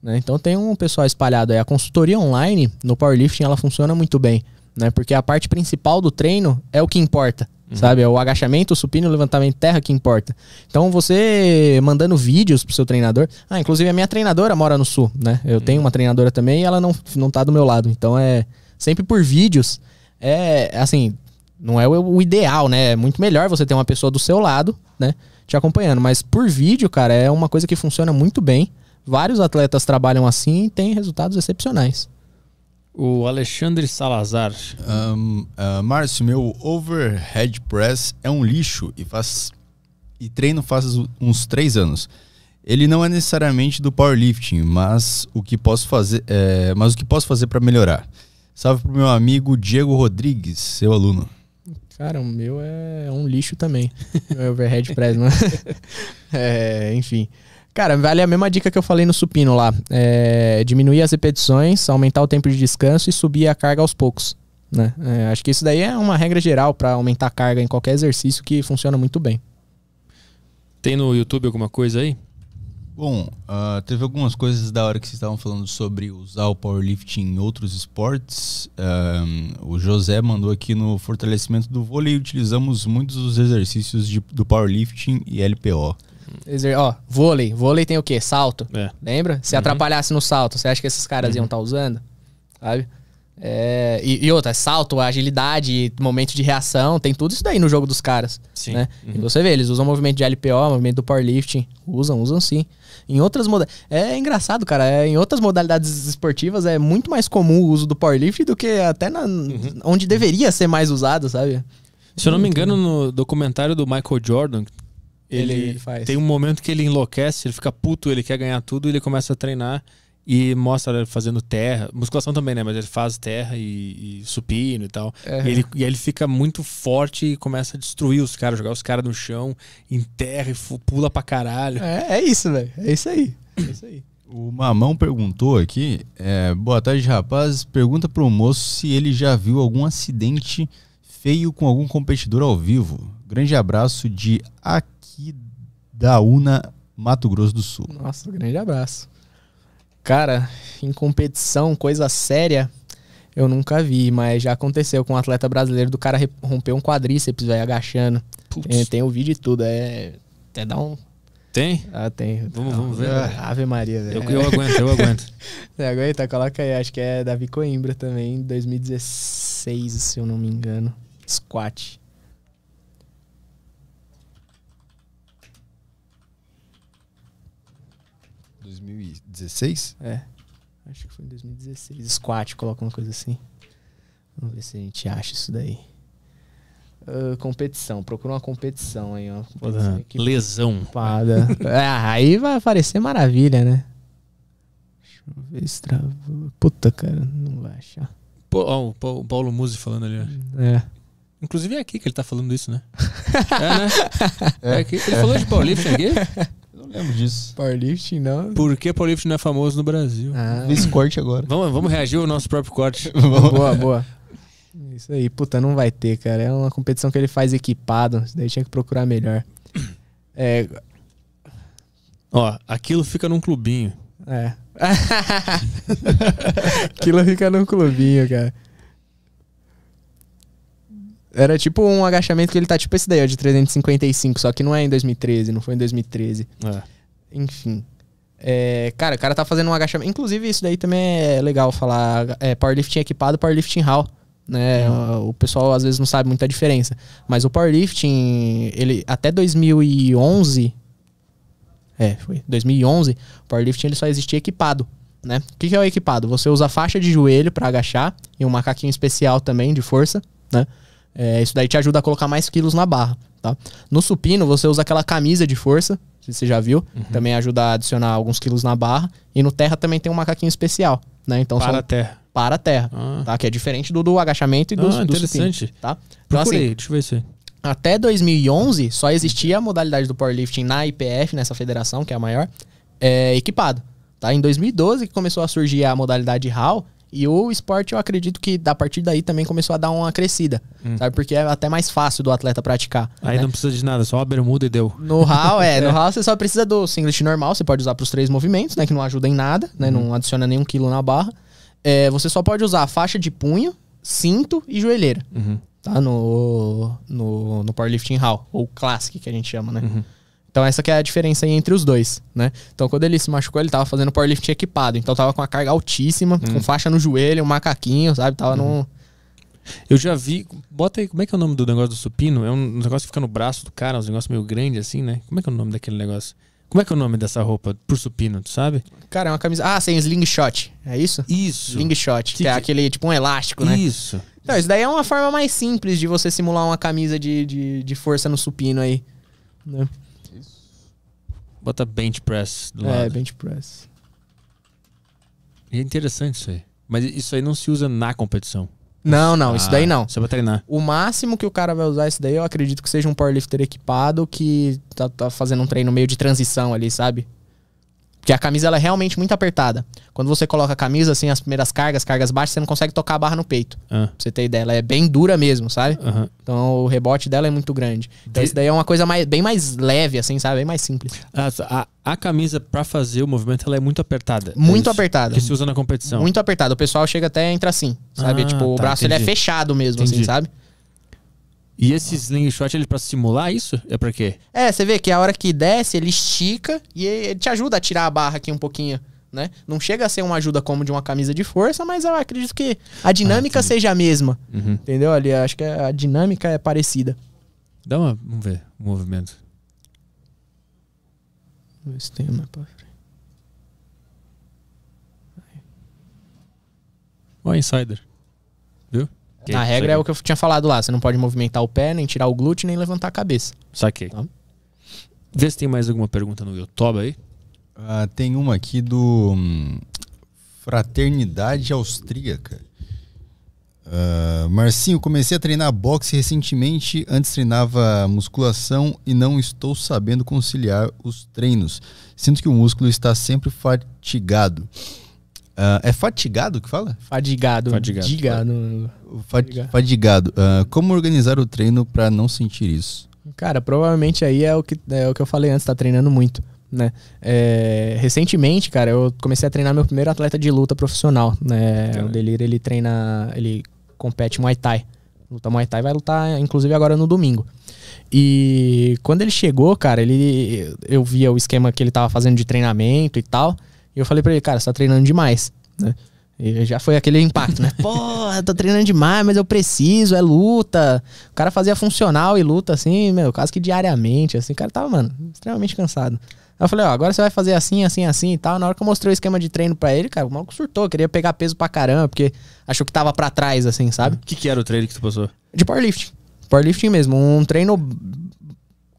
Né? Então tem um pessoal espalhado aí. A consultoria online no powerlifting ela funciona muito bem, né? Porque a parte principal do treino é o que importa. Uhum. Sabe? É o agachamento, o supino, o levantamento terra que importa. Então você mandando vídeos pro seu treinador. Ah, inclusive a minha treinadora mora no sul, né? Eu uhum. tenho uma treinadora também e ela não, não tá do meu lado. Então é sempre por vídeos é assim, não é o ideal, né? É muito melhor você ter uma pessoa do seu lado, né? Te acompanhando. Mas por vídeo, cara, é uma coisa que funciona muito bem. Vários atletas trabalham assim e têm resultados excepcionais. O Alexandre Salazar. Um, uh, Márcio, meu overhead press é um lixo e faz e treino faz uns três anos. Ele não é necessariamente do powerlifting, mas o que posso fazer, é, mas o que posso fazer para melhorar? Salve pro meu amigo Diego Rodrigues, seu aluno. Cara, o meu é, é um lixo também. meu é overhead press, né? é? Enfim. Cara, vale a mesma dica que eu falei no supino lá. É, diminuir as repetições, aumentar o tempo de descanso e subir a carga aos poucos. Né? É, acho que isso daí é uma regra geral para aumentar a carga em qualquer exercício que funciona muito bem. Tem no YouTube alguma coisa aí? Bom, uh, teve algumas coisas da hora que vocês estavam falando sobre usar o powerlifting em outros esportes. Um, ah, o José mandou aqui no fortalecimento do vôlei, utilizamos muitos dos exercícios de, do powerlifting e LPO. ó, vôlei. Vôlei tem o quê? Salto. É. Lembra? Se uhum. atrapalhasse no salto, você acha que esses caras uhum. iam estar tá usando? Sabe? É, e, e, outra, salto, agilidade, momento de reação, tem tudo isso daí no jogo dos caras. Sim. Né? Uhum. E você vê, eles usam movimento de LPO, movimento do powerlifting. Usam, usam sim. Em outras modalidades. É engraçado, cara. É, em outras modalidades esportivas é muito mais comum o uso do powerlift do que até na, uhum. onde deveria ser mais usado, sabe? Se eu não me engano, no documentário do Michael Jordan, ele, ele tem um momento que ele enlouquece, ele fica puto, ele quer ganhar tudo, ele começa a treinar. E mostra ele fazendo terra, musculação também, né? Mas ele faz terra e, e supino e tal. É. E, ele, e ele fica muito forte e começa a destruir os caras, jogar os caras no chão, enterra e pula pra caralho. É, é isso, velho. É isso aí. É isso aí. O Mamão perguntou aqui, é, boa tarde, rapaz. Pergunta pro moço se ele já viu algum acidente feio com algum competidor ao vivo. Grande abraço de Aquidaúna, Mato Grosso do Sul. Nossa, grande abraço. Cara, em competição, coisa séria, eu nunca vi, mas já aconteceu com um atleta brasileiro do cara romper um quadríceps, velho, agachando. Tem, tem, o vídeo e tudo, é. Até dá um. Tem? Ah, tem. Vamos, vamos ver. Ave Maria, velho. Eu, eu aguento, eu aguento. Você aguenta? Coloca aí, acho que é Davi Coimbra também, 2016, se eu não me engano. Squat. 2016? É. Acho que foi em 2016. Squat, coloca uma coisa assim. Vamos ver se a gente acha isso daí. Uh, competição, procura uma competição aí, ó. Competição aqui. Lesão. ah, aí vai aparecer maravilha, né? Deixa eu ver se travou. Puta, cara, não vai achar. Pô, ó, o Paulo, Musi falando ali, ó. É. Inclusive é aqui que ele tá falando isso, né? é, né? É. é aqui. Ele falou de Paulista é aqui? Lembro disso. Powerlifting, não. Por que powerlifting não é famoso no Brasil? Ah. corte agora. Vamos, vamos reagir ao nosso próprio corte. boa, boa. Isso aí, puta, não vai ter, cara. É uma competição que ele faz equipado. Isso daí tinha que procurar melhor. É. Ó, aquilo fica num clubinho. É. aquilo fica num clubinho, cara. Era tipo um agachamento que ele tá tipo esse daí, ó, de 355, só que não é em 2013, não foi em 2013. É. Enfim. É, cara, o cara tá fazendo um agachamento. Inclusive, isso daí também é legal falar. É, powerlifting equipado, powerlifting hall. Né? Uhum. O, o pessoal às vezes não sabe muita diferença. Mas o powerlifting, ele até 2011. É, foi 2011. O powerlifting ele só existia equipado. Né? O que, que é o equipado? Você usa faixa de joelho para agachar e um macaquinho especial também de força. Né? É, isso daí te ajuda a colocar mais quilos na barra, tá? No supino, você usa aquela camisa de força, se você já viu, uhum. também ajuda a adicionar alguns quilos na barra. E no terra também tem um macaquinho especial, né? Então para são... a terra. Para a terra, ah. tá? Que é diferente do, do agachamento e do, ah, do interessante. supino, tá? Então, assim, deixa eu ver se Até 2011, só existia a modalidade do powerlifting na IPF, nessa federação, que é a maior, é, equipado. Tá? Em 2012 que começou a surgir a modalidade hal e o esporte, eu acredito que a partir daí também começou a dar uma crescida, hum. sabe? Porque é até mais fácil do atleta praticar. Aí né? não precisa de nada, só a bermuda e deu. No hall, é, No é. hall você só precisa do singlet normal, você pode usar para os três movimentos, né? Que não ajuda em nada, né? Hum. Não uhum. adiciona nenhum quilo na barra. É, você só pode usar faixa de punho, cinto e joelheira. Uhum. Tá? No, no, no powerlifting hall, ou classic que a gente chama, né? Uhum. Então essa que é a diferença aí entre os dois, né? Então quando ele se machucou, ele tava fazendo powerlifting equipado. Então tava com uma carga altíssima, hum. com faixa no joelho, um macaquinho, sabe? Tava hum. num... Uhum. Eu já vi. Bota aí, como é que é o nome do negócio do supino? É um negócio que fica no braço do cara, uns um negócios meio grande assim, né? Como é que é o nome daquele negócio? Como é que é o nome dessa roupa pro supino, tu sabe? Cara, é uma camisa. Ah, sem slingshot. É isso? Isso. Slingshot, que, que é aquele tipo um elástico, né? Isso. Não, isso daí é uma forma mais simples de você simular uma camisa de, de, de força no supino aí. Né? Bota bench press do é, lado. É, bench press. é interessante isso aí. Mas isso aí não se usa na competição. Não, não, ah, isso daí ah, não. Você vai treinar. O máximo que o cara vai usar isso daí, eu acredito que seja um powerlifter equipado que tá, tá fazendo um treino meio de transição ali, sabe? Porque a camisa ela é realmente muito apertada. Quando você coloca a camisa, assim, as primeiras cargas, cargas baixas, você não consegue tocar a barra no peito. Ah. Pra você ter ideia. Ela é bem dura mesmo, sabe? Uhum. Então o rebote dela é muito grande. Então de... isso daí é uma coisa mais, bem mais leve, assim, sabe? Bem mais simples. A, a, a camisa, para fazer o movimento, ela é muito apertada. É muito é apertada. Que se usa na competição. Muito apertada. O pessoal chega até entra assim, sabe? Ah, tipo, o tá, braço ele é fechado mesmo, assim, entendi. assim, sabe? E esse slingshot, ele é pra simular isso? É pra quê? É, você vê que a hora que desce, ele estica e ele te ajuda a tirar a barra aqui um pouquinho, né? Não chega a ser uma ajuda como de uma camisa de força, mas eu acredito que a dinâmica ah, seja a mesma. Uhum. Entendeu? Ali, acho que a dinâmica é parecida. Dá uma. Vamos ver o movimento. Vamos ver se tem uma pra frente. Ó, insider. Na regra é o que eu tinha falado lá. Você não pode movimentar o pé, nem tirar o glúteo, nem levantar a cabeça. Saquei. Tá? Vê se tem mais alguma pergunta no YouTube aí. Uh, tem uma aqui do hum, Fraternidade Austríaca. Uh, Marcinho, comecei a treinar boxe recentemente. Antes treinava musculação e não estou sabendo conciliar os treinos. Sinto que o músculo está sempre fatigado. Uh, é fatigado que fala? Fadigado. Fadigado. Digado. Fatigado. fadigado. Uh, como organizar o treino para não sentir isso? Cara, provavelmente aí é o que, é o que eu falei antes, tá treinando muito. Né? É, recentemente, cara, eu comecei a treinar meu primeiro atleta de luta profissional. Né? O Delir, ele treina, ele compete Muay Thai. Luta Muay Thai vai lutar, inclusive, agora no domingo. E quando ele chegou, cara, ele eu via o esquema que ele tava fazendo de treinamento e tal. E eu falei para ele, cara, você tá treinando demais, né? E já foi aquele impacto, né? Pô, tô treinando demais, mas eu preciso, é luta. O cara fazia funcional e luta, assim, meu, quase que diariamente, assim. O cara tava, mano, extremamente cansado. Aí eu falei, ó, agora você vai fazer assim, assim, assim e tal. Na hora que eu mostrei o esquema de treino para ele, cara, o maluco surtou, queria pegar peso pra caramba, porque achou que tava para trás, assim, sabe? O que, que era o treino que tu passou? De powerlifting. Powerlifting mesmo. Um treino,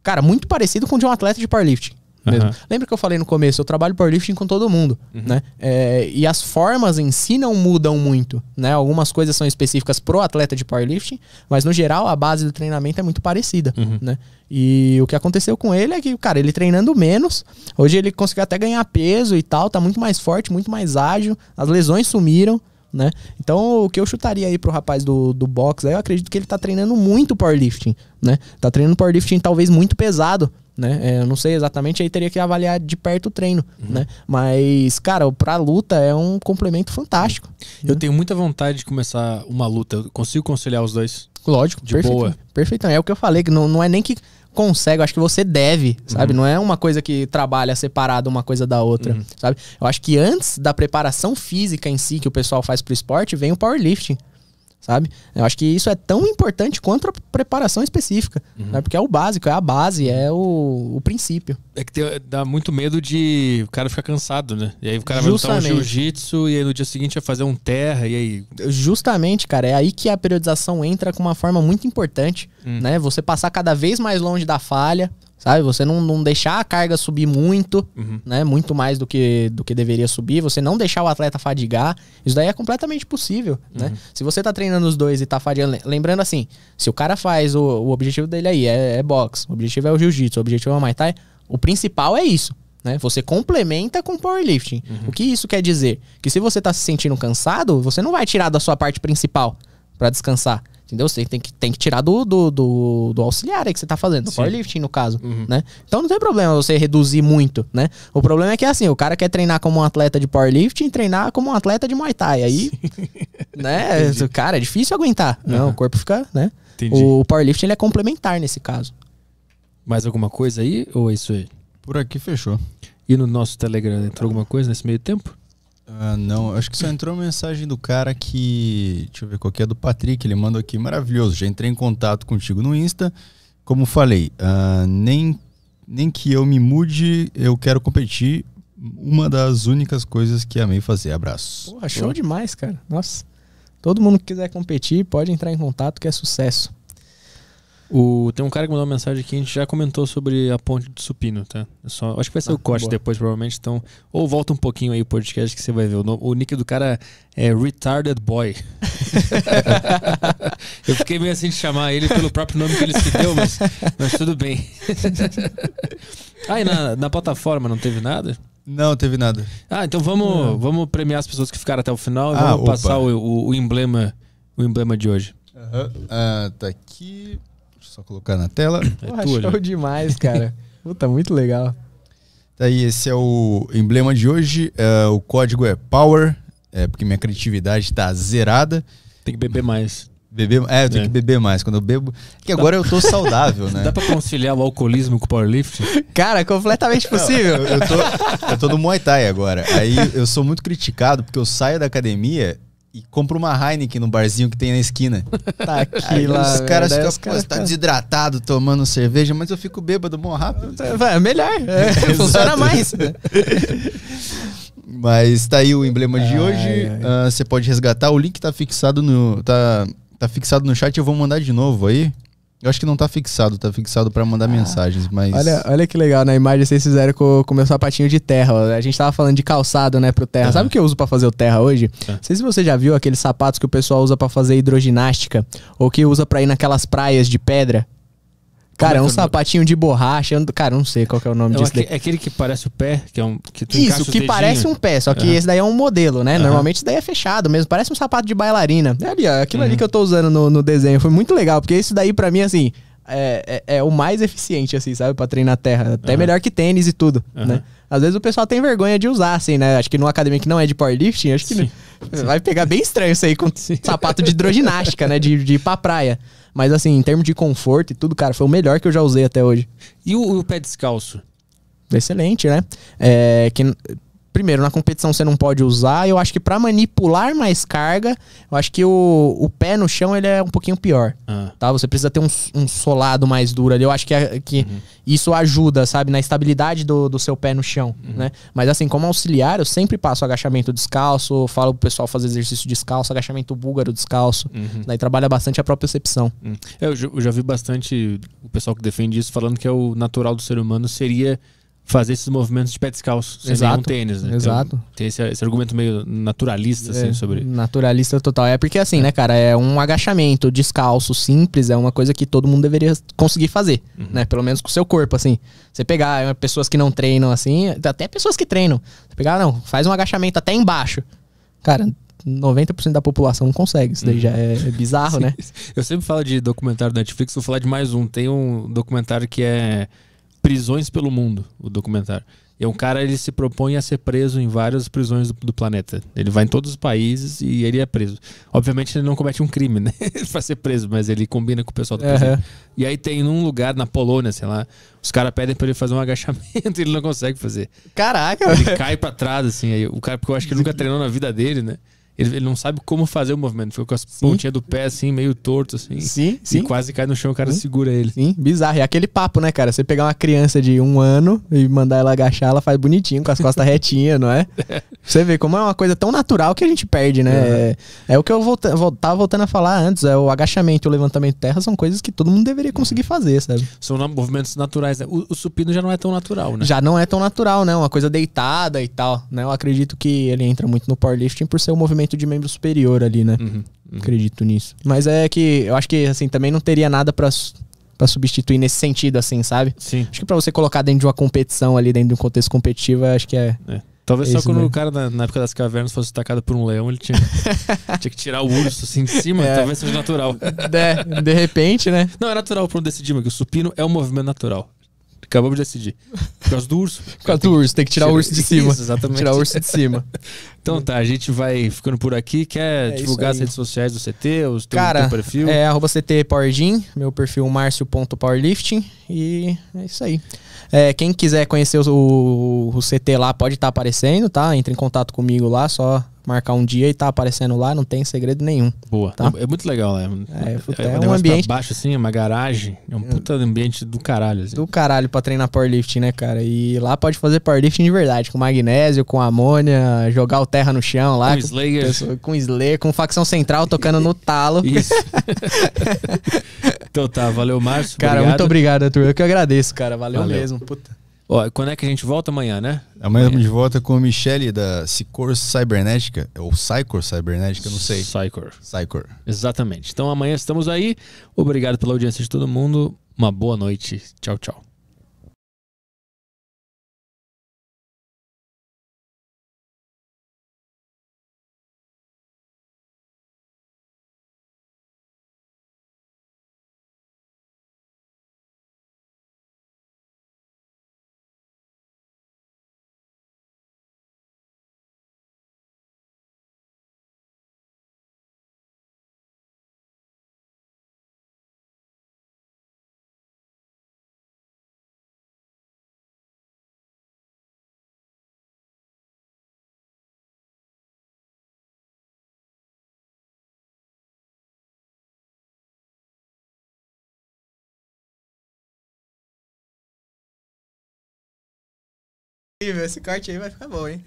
cara, muito parecido com o de um atleta de powerlifting mesmo. Uhum. Lembra que eu falei no começo, eu trabalho powerlifting com todo mundo, uhum. né? É, e as formas em si não mudam muito, né? Algumas coisas são específicas pro atleta de powerlifting, mas no geral a base do treinamento é muito parecida, uhum. né? E o que aconteceu com ele é que, cara, ele treinando menos, hoje ele conseguiu até ganhar peso e tal, tá muito mais forte, muito mais ágil, as lesões sumiram. Né? Então, o que eu chutaria aí pro rapaz do, do box, eu acredito que ele tá treinando muito powerlifting, né? Tá treinando powerlifting talvez muito pesado, né? É, eu não sei exatamente, aí teria que avaliar de perto o treino, uhum. né? Mas, cara, pra luta é um complemento fantástico. Eu né? tenho muita vontade de começar uma luta. Eu consigo conciliar os dois? Lógico, de perfeito, boa. Perfeitamente. É o que eu falei, que não, não é nem que consegue, eu acho que você deve, sabe? Uhum. Não é uma coisa que trabalha separado uma coisa da outra, uhum. sabe? Eu acho que antes da preparação física em si que o pessoal faz pro esporte, vem o powerlifting sabe? Eu acho que isso é tão importante quanto a preparação específica, uhum. né? porque é o básico, é a base, é o, o princípio. É que tem, dá muito medo de o cara ficar cansado, né? E aí o cara Justamente. vai lutar um jiu-jitsu e aí no dia seguinte vai é fazer um terra e aí... Justamente, cara, é aí que a periodização entra com uma forma muito importante, uhum. né? Você passar cada vez mais longe da falha, Sabe? Você não, não deixar a carga subir muito, uhum. né? Muito mais do que, do que deveria subir. Você não deixar o atleta fadigar. Isso daí é completamente possível, né? uhum. né? Se você tá treinando os dois e tá fadigando... Lembrando assim, se o cara faz... O, o objetivo dele aí é, é boxe. O objetivo é o jiu-jitsu. O objetivo é o Muay Thai. O principal é isso. Né? Você complementa com powerlifting. Uhum. O que isso quer dizer? Que se você está se sentindo cansado, você não vai tirar da sua parte principal para descansar. Entendeu? Você tem que, tem que tirar do, do, do, do auxiliar aí que você tá fazendo, do powerlifting, no caso, uhum. né? Então não tem problema você reduzir muito, né? O problema é que assim, o cara quer treinar como um atleta de powerlifting e treinar como um atleta de Muay Thai. Aí, né? Entendi. Cara, é difícil aguentar. Uhum. Não, o corpo fica, né? Entendi. O powerlifting ele é complementar nesse caso. Mais alguma coisa aí ou é isso aí? Por aqui fechou. E no nosso Telegram entrou alguma coisa nesse meio tempo? Ah, não, acho que só entrou uma mensagem do cara que. Deixa eu ver qual que é do Patrick. Ele mandou aqui: maravilhoso, já entrei em contato contigo no Insta. Como falei, ah, nem, nem que eu me mude, eu quero competir. Uma das únicas coisas que amei fazer. Abraço. Porra, show Pô. demais, cara. Nossa. Todo mundo que quiser competir, pode entrar em contato, que é sucesso. O, tem um cara que mandou uma mensagem aqui, a gente já comentou sobre a ponte do supino, tá? É só, acho que vai ser ah, o corte boa. depois, provavelmente. Então, ou volta um pouquinho aí o podcast que você vai ver. O, o nick do cara é Retarded Boy. Eu fiquei meio assim de chamar ele pelo próprio nome que ele se deu, mas, mas tudo bem. ah, e na, na plataforma não teve nada? Não teve nada. Ah, então vamos, vamos premiar as pessoas que ficaram até o final e ah, vamos opa. passar o, o, o, emblema, o emblema de hoje. Uhum. tá aqui. Só colocar na tela. É tua, show já. demais, cara. Puta, muito legal. Tá aí, esse é o emblema de hoje. Uh, o código é POWER, é porque minha criatividade tá zerada. Tem que beber mais. Beber, é, eu tenho é. que beber mais. Quando eu bebo. Que agora eu tô saudável, né? Dá pra conciliar o alcoolismo com o powerlift? Cara, completamente possível. Não, eu, eu, tô, eu tô no Muay Thai agora. Aí eu sou muito criticado porque eu saio da academia e compra uma Heineken no barzinho que tem na esquina. Tá aqui lá. Né? Os caras tá ficam, os caras tá desidratado tomando cerveja, mas eu fico bêbado bom rápido. É, vai, é melhor. É, funciona mais. mas tá aí o emblema de ai, hoje. Ah, você uh, pode resgatar. O link tá fixado no. Tá, tá fixado no chat, eu vou mandar de novo aí. Eu acho que não tá fixado, tá fixado para mandar ah, mensagens, mas. Olha, olha que legal, na né? imagem vocês fizeram com, com o meu sapatinho de terra. A gente tava falando de calçado, né, pro terra. Uhum. Sabe o que eu uso para fazer o terra hoje? Uhum. Não sei se você já viu aqueles sapatos que o pessoal usa para fazer hidroginástica ou que usa para ir naquelas praias de pedra. Cara, é um é é sapatinho de borracha. Cara, não sei qual é o nome é disso. Aqui, é aquele que parece o pé, que é um. Que Isso, que parece um pé, só que uhum. esse daí é um modelo, né? Uhum. Normalmente isso daí é fechado mesmo. Parece um sapato de bailarina. É ali, ó, aquilo uhum. ali que eu tô usando no, no desenho. Foi muito legal, porque isso daí, para mim, assim, é, é, é, o mais eficiente, assim, sabe? Pra treinar terra. Até uhum. melhor que tênis e tudo, uhum. né? Às vezes o pessoal tem vergonha de usar, assim, né? Acho que numa academia que não é de powerlifting, acho que Sim. vai pegar bem estranho isso aí com Sim. sapato de hidroginástica, né? De, de ir pra praia. Mas, assim, em termos de conforto e tudo, cara, foi o melhor que eu já usei até hoje. E o, o pé descalço? Excelente, né? É, que primeiro, na competição você não pode usar. Eu acho que para manipular mais carga, eu acho que o, o pé no chão ele é um pouquinho pior. Ah. Tá? Você precisa ter um, um solado mais duro ali. Eu acho que, é, que uhum. isso ajuda, sabe, na estabilidade do, do seu pé no chão, uhum. né? Mas assim, como auxiliar, eu sempre passo agachamento descalço, falo pro pessoal fazer exercício descalço, agachamento búlgaro descalço. Uhum. Daí né? trabalha bastante a propriocepção. Uhum. É, eu, eu já vi bastante o pessoal que defende isso falando que é o natural do ser humano seria fazer esses movimentos de pé descalço, sem exato, nenhum tênis, né? Exato. Tem, tem esse, esse, argumento meio naturalista, assim, é, sobre... Naturalista total. É porque, assim, é. né, cara, é um agachamento descalço, simples, é uma coisa que todo mundo deveria conseguir fazer, uhum. né? Pelo menos com o seu corpo, assim. Você pegar é, pessoas que não treinam, assim, é, até pessoas que treinam. Você pegar, não, faz um agachamento até embaixo. Cara, 90% da população não consegue. Isso daí uhum. já é, é bizarro, né? Eu sempre falo de documentário da Netflix, vou falar de mais um. Tem um documentário que é prisões pelo mundo, o documentário. E é um cara ele se propõe a ser preso em várias prisões do, do, planeta. Ele vai em todos os países e ele é preso. Obviamente ele não comete um crime, né? pra ser preso, mas ele combina com o pessoal do Uhum. E aí tem num lugar na Polônia, sei lá, os caras pedem para ele fazer um agachamento e ele não consegue fazer. Caraca, Ele cai para trás assim, aí o cara porque eu acho que ele nunca treinou na vida dele, né? Ele, ele, não sabe como fazer o movimento. Ficou com as sim. pontinhas do pé, assim, meio torto, assim. Sim, sim. quase cai no chão, o cara sim. segura ele. Sim, bizarro. E é aquele papo, né, cara? Você pegar uma criança de um ano e mandar ela agachar, ela faz bonitinho, com as costas retinhas, não é? é? Você vê como é uma coisa tão natural que a gente perde, né? É, é, é o que eu volta, voltando a falar antes. É o agachamento e o levantamento de terra são coisas que todo mundo deveria conseguir fazer, sabe? São movimentos naturais, né? O, o supino já não é tão natural, né? Já não é tão natural, né? Uma coisa deitada e tal, né? Eu acredito que ele entra muito no powerlifting por ser um movimento de membro superior ali, né? Uhum, uhum. Acredito nisso. Mas é que eu acho que assim também não teria nada para para substituir nesse sentido, assim, sabe? Sim. Acho que para você colocar dentro de uma competição ali, dentro de um contexto competitivo, acho que é. é. Talvez é só quando mesmo. o cara na, na, época das cavernas fosse atacado por um leão, ele tinha, tinha que tirar o urso assim de cima, é. talvez seja natural. De, de repente, né? Não, é natural para decidir, mas que o supino é um movimento natural. Acabamos de decidir. Por causa do urso. Por causa do urso, tem que tirar o urso de cima. Isso, exatamente. Tirar o urso de cima. então tá, a gente vai ficando por aqui. Quer é divulgar as redes sociais do CT, os teu, Cara, teu perfil? É arroba CT Powergym, meu perfil márcio.powerlifting. E é isso aí. É, quem quiser conhecer o, o, o CT lá, pode estar tá aparecendo, tá? Entre em contato comigo lá, só marcar um dia e tá aparecendo lá, não tem segredo nenhum. Boa. Tá? É, é muito legal lá. Né? É, é, é, um, um tá ambiente baixo assim, é uma garagem, é um puta ambiente do caralho assim. Do caralho para treinar powerlifting, né, cara? E lá pode fazer powerlifting de verdade, com magnésio, com amônia, jogar o terra no chão lá, com, Slayer, com, slayer com facção central tocando no talo. Isso. então tá, valeu, Márcio. Cara, obrigado. muito obrigado, Arthur. Eu que agradeço, cara. Valeu, valeu. mesmo. Puta. Ó, quando é que a gente volta amanhã, né? Amanhã, a gente volta com a Michelle da Cicor Cybernética, é ou Cycor Cybernética, não sei. Cycor. Cycor. Exatamente. Então amanhã estamos aí. Obrigado pela audiência de todo mundo. Uma boa noite. Tchau, tchau. Esse corte aí vai ficar bom, hein?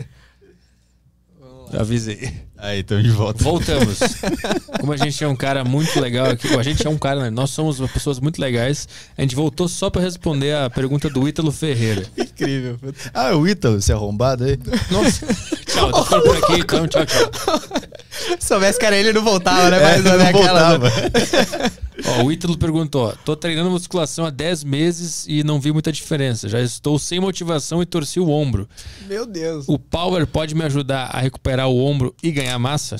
Avisei. Aí, ah, estamos então de volta. Voltamos. Como a gente é um cara muito legal aqui, a gente é um cara, né? Nós somos pessoas muito legais. A gente voltou só para responder a pergunta do Ítalo Ferreira. Incrível. Ah, o Ítalo, você é arrombado aí? Nossa. tchau, tô ficando por aqui, então, tchau, tchau. Se soubesse que era ele, não voltava, né? Mas é, não é aquela. Né? Voltava. Ó, o Ítalo perguntou: tô treinando musculação há 10 meses e não vi muita diferença. Já estou sem motivação e torci o ombro. Meu Deus. O Power pode me ajudar a recuperar o ombro e ganhar ganhar massa.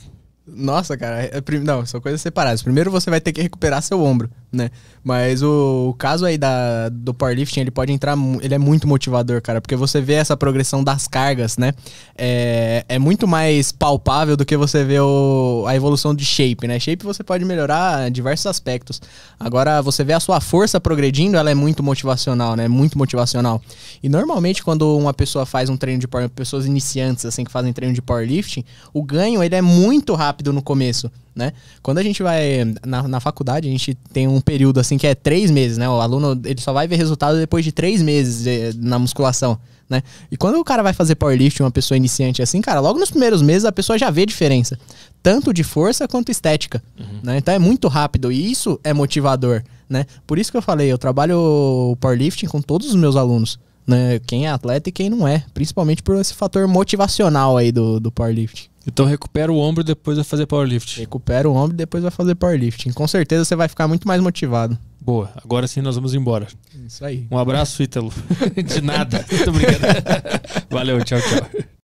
Nossa, cara, é, é não, são coisas separadas. Primeiro você vai ter que recuperar seu ombro, né? Mas o, o caso aí da, do powerlifting, ele pode entrar, ele é muito motivador, cara, porque você vê essa progressão das cargas, né? É, é muito mais palpável do que você vê o, a evolução de shape, né? Shape você pode melhorar diversos aspectos. Agora, você vê a sua força progredindo, ela é muito motivacional, né? Muito motivacional. E normalmente, quando uma pessoa faz um treino de powerlifting, pessoas iniciantes, assim, que fazem treino de powerlifting, o ganho, ele é muito rápido rápido no começo, né? Quando a gente vai na, na faculdade, a gente tem um período assim que é três meses, né? O aluno ele só vai ver resultado depois de três meses de, eh, na musculação. Né? E quando o cara vai fazer powerlifting, uma pessoa iniciante assim, cara, logo nos primeiros meses a pessoa já vê diferença, tanto de força quanto estética, uhum. né? Então é muito rápido e isso é motivador, né? Por isso que eu falei, eu trabalho powerlifting com todos os meus alunos, né? Quem é atleta e quem não é, principalmente por esse fator motivacional aí do, do powerlifting. Então recupera o ombro e depois vai fazer powerlifting. Recupera o ombro e depois vai fazer powerlifting. Com certeza você vai ficar muito mais motivado. Boa, agora sim nós vamos embora. Isso aí. Um abraço, Ítalo. De nada. muito obrigado. Valeu, tchau, tchau.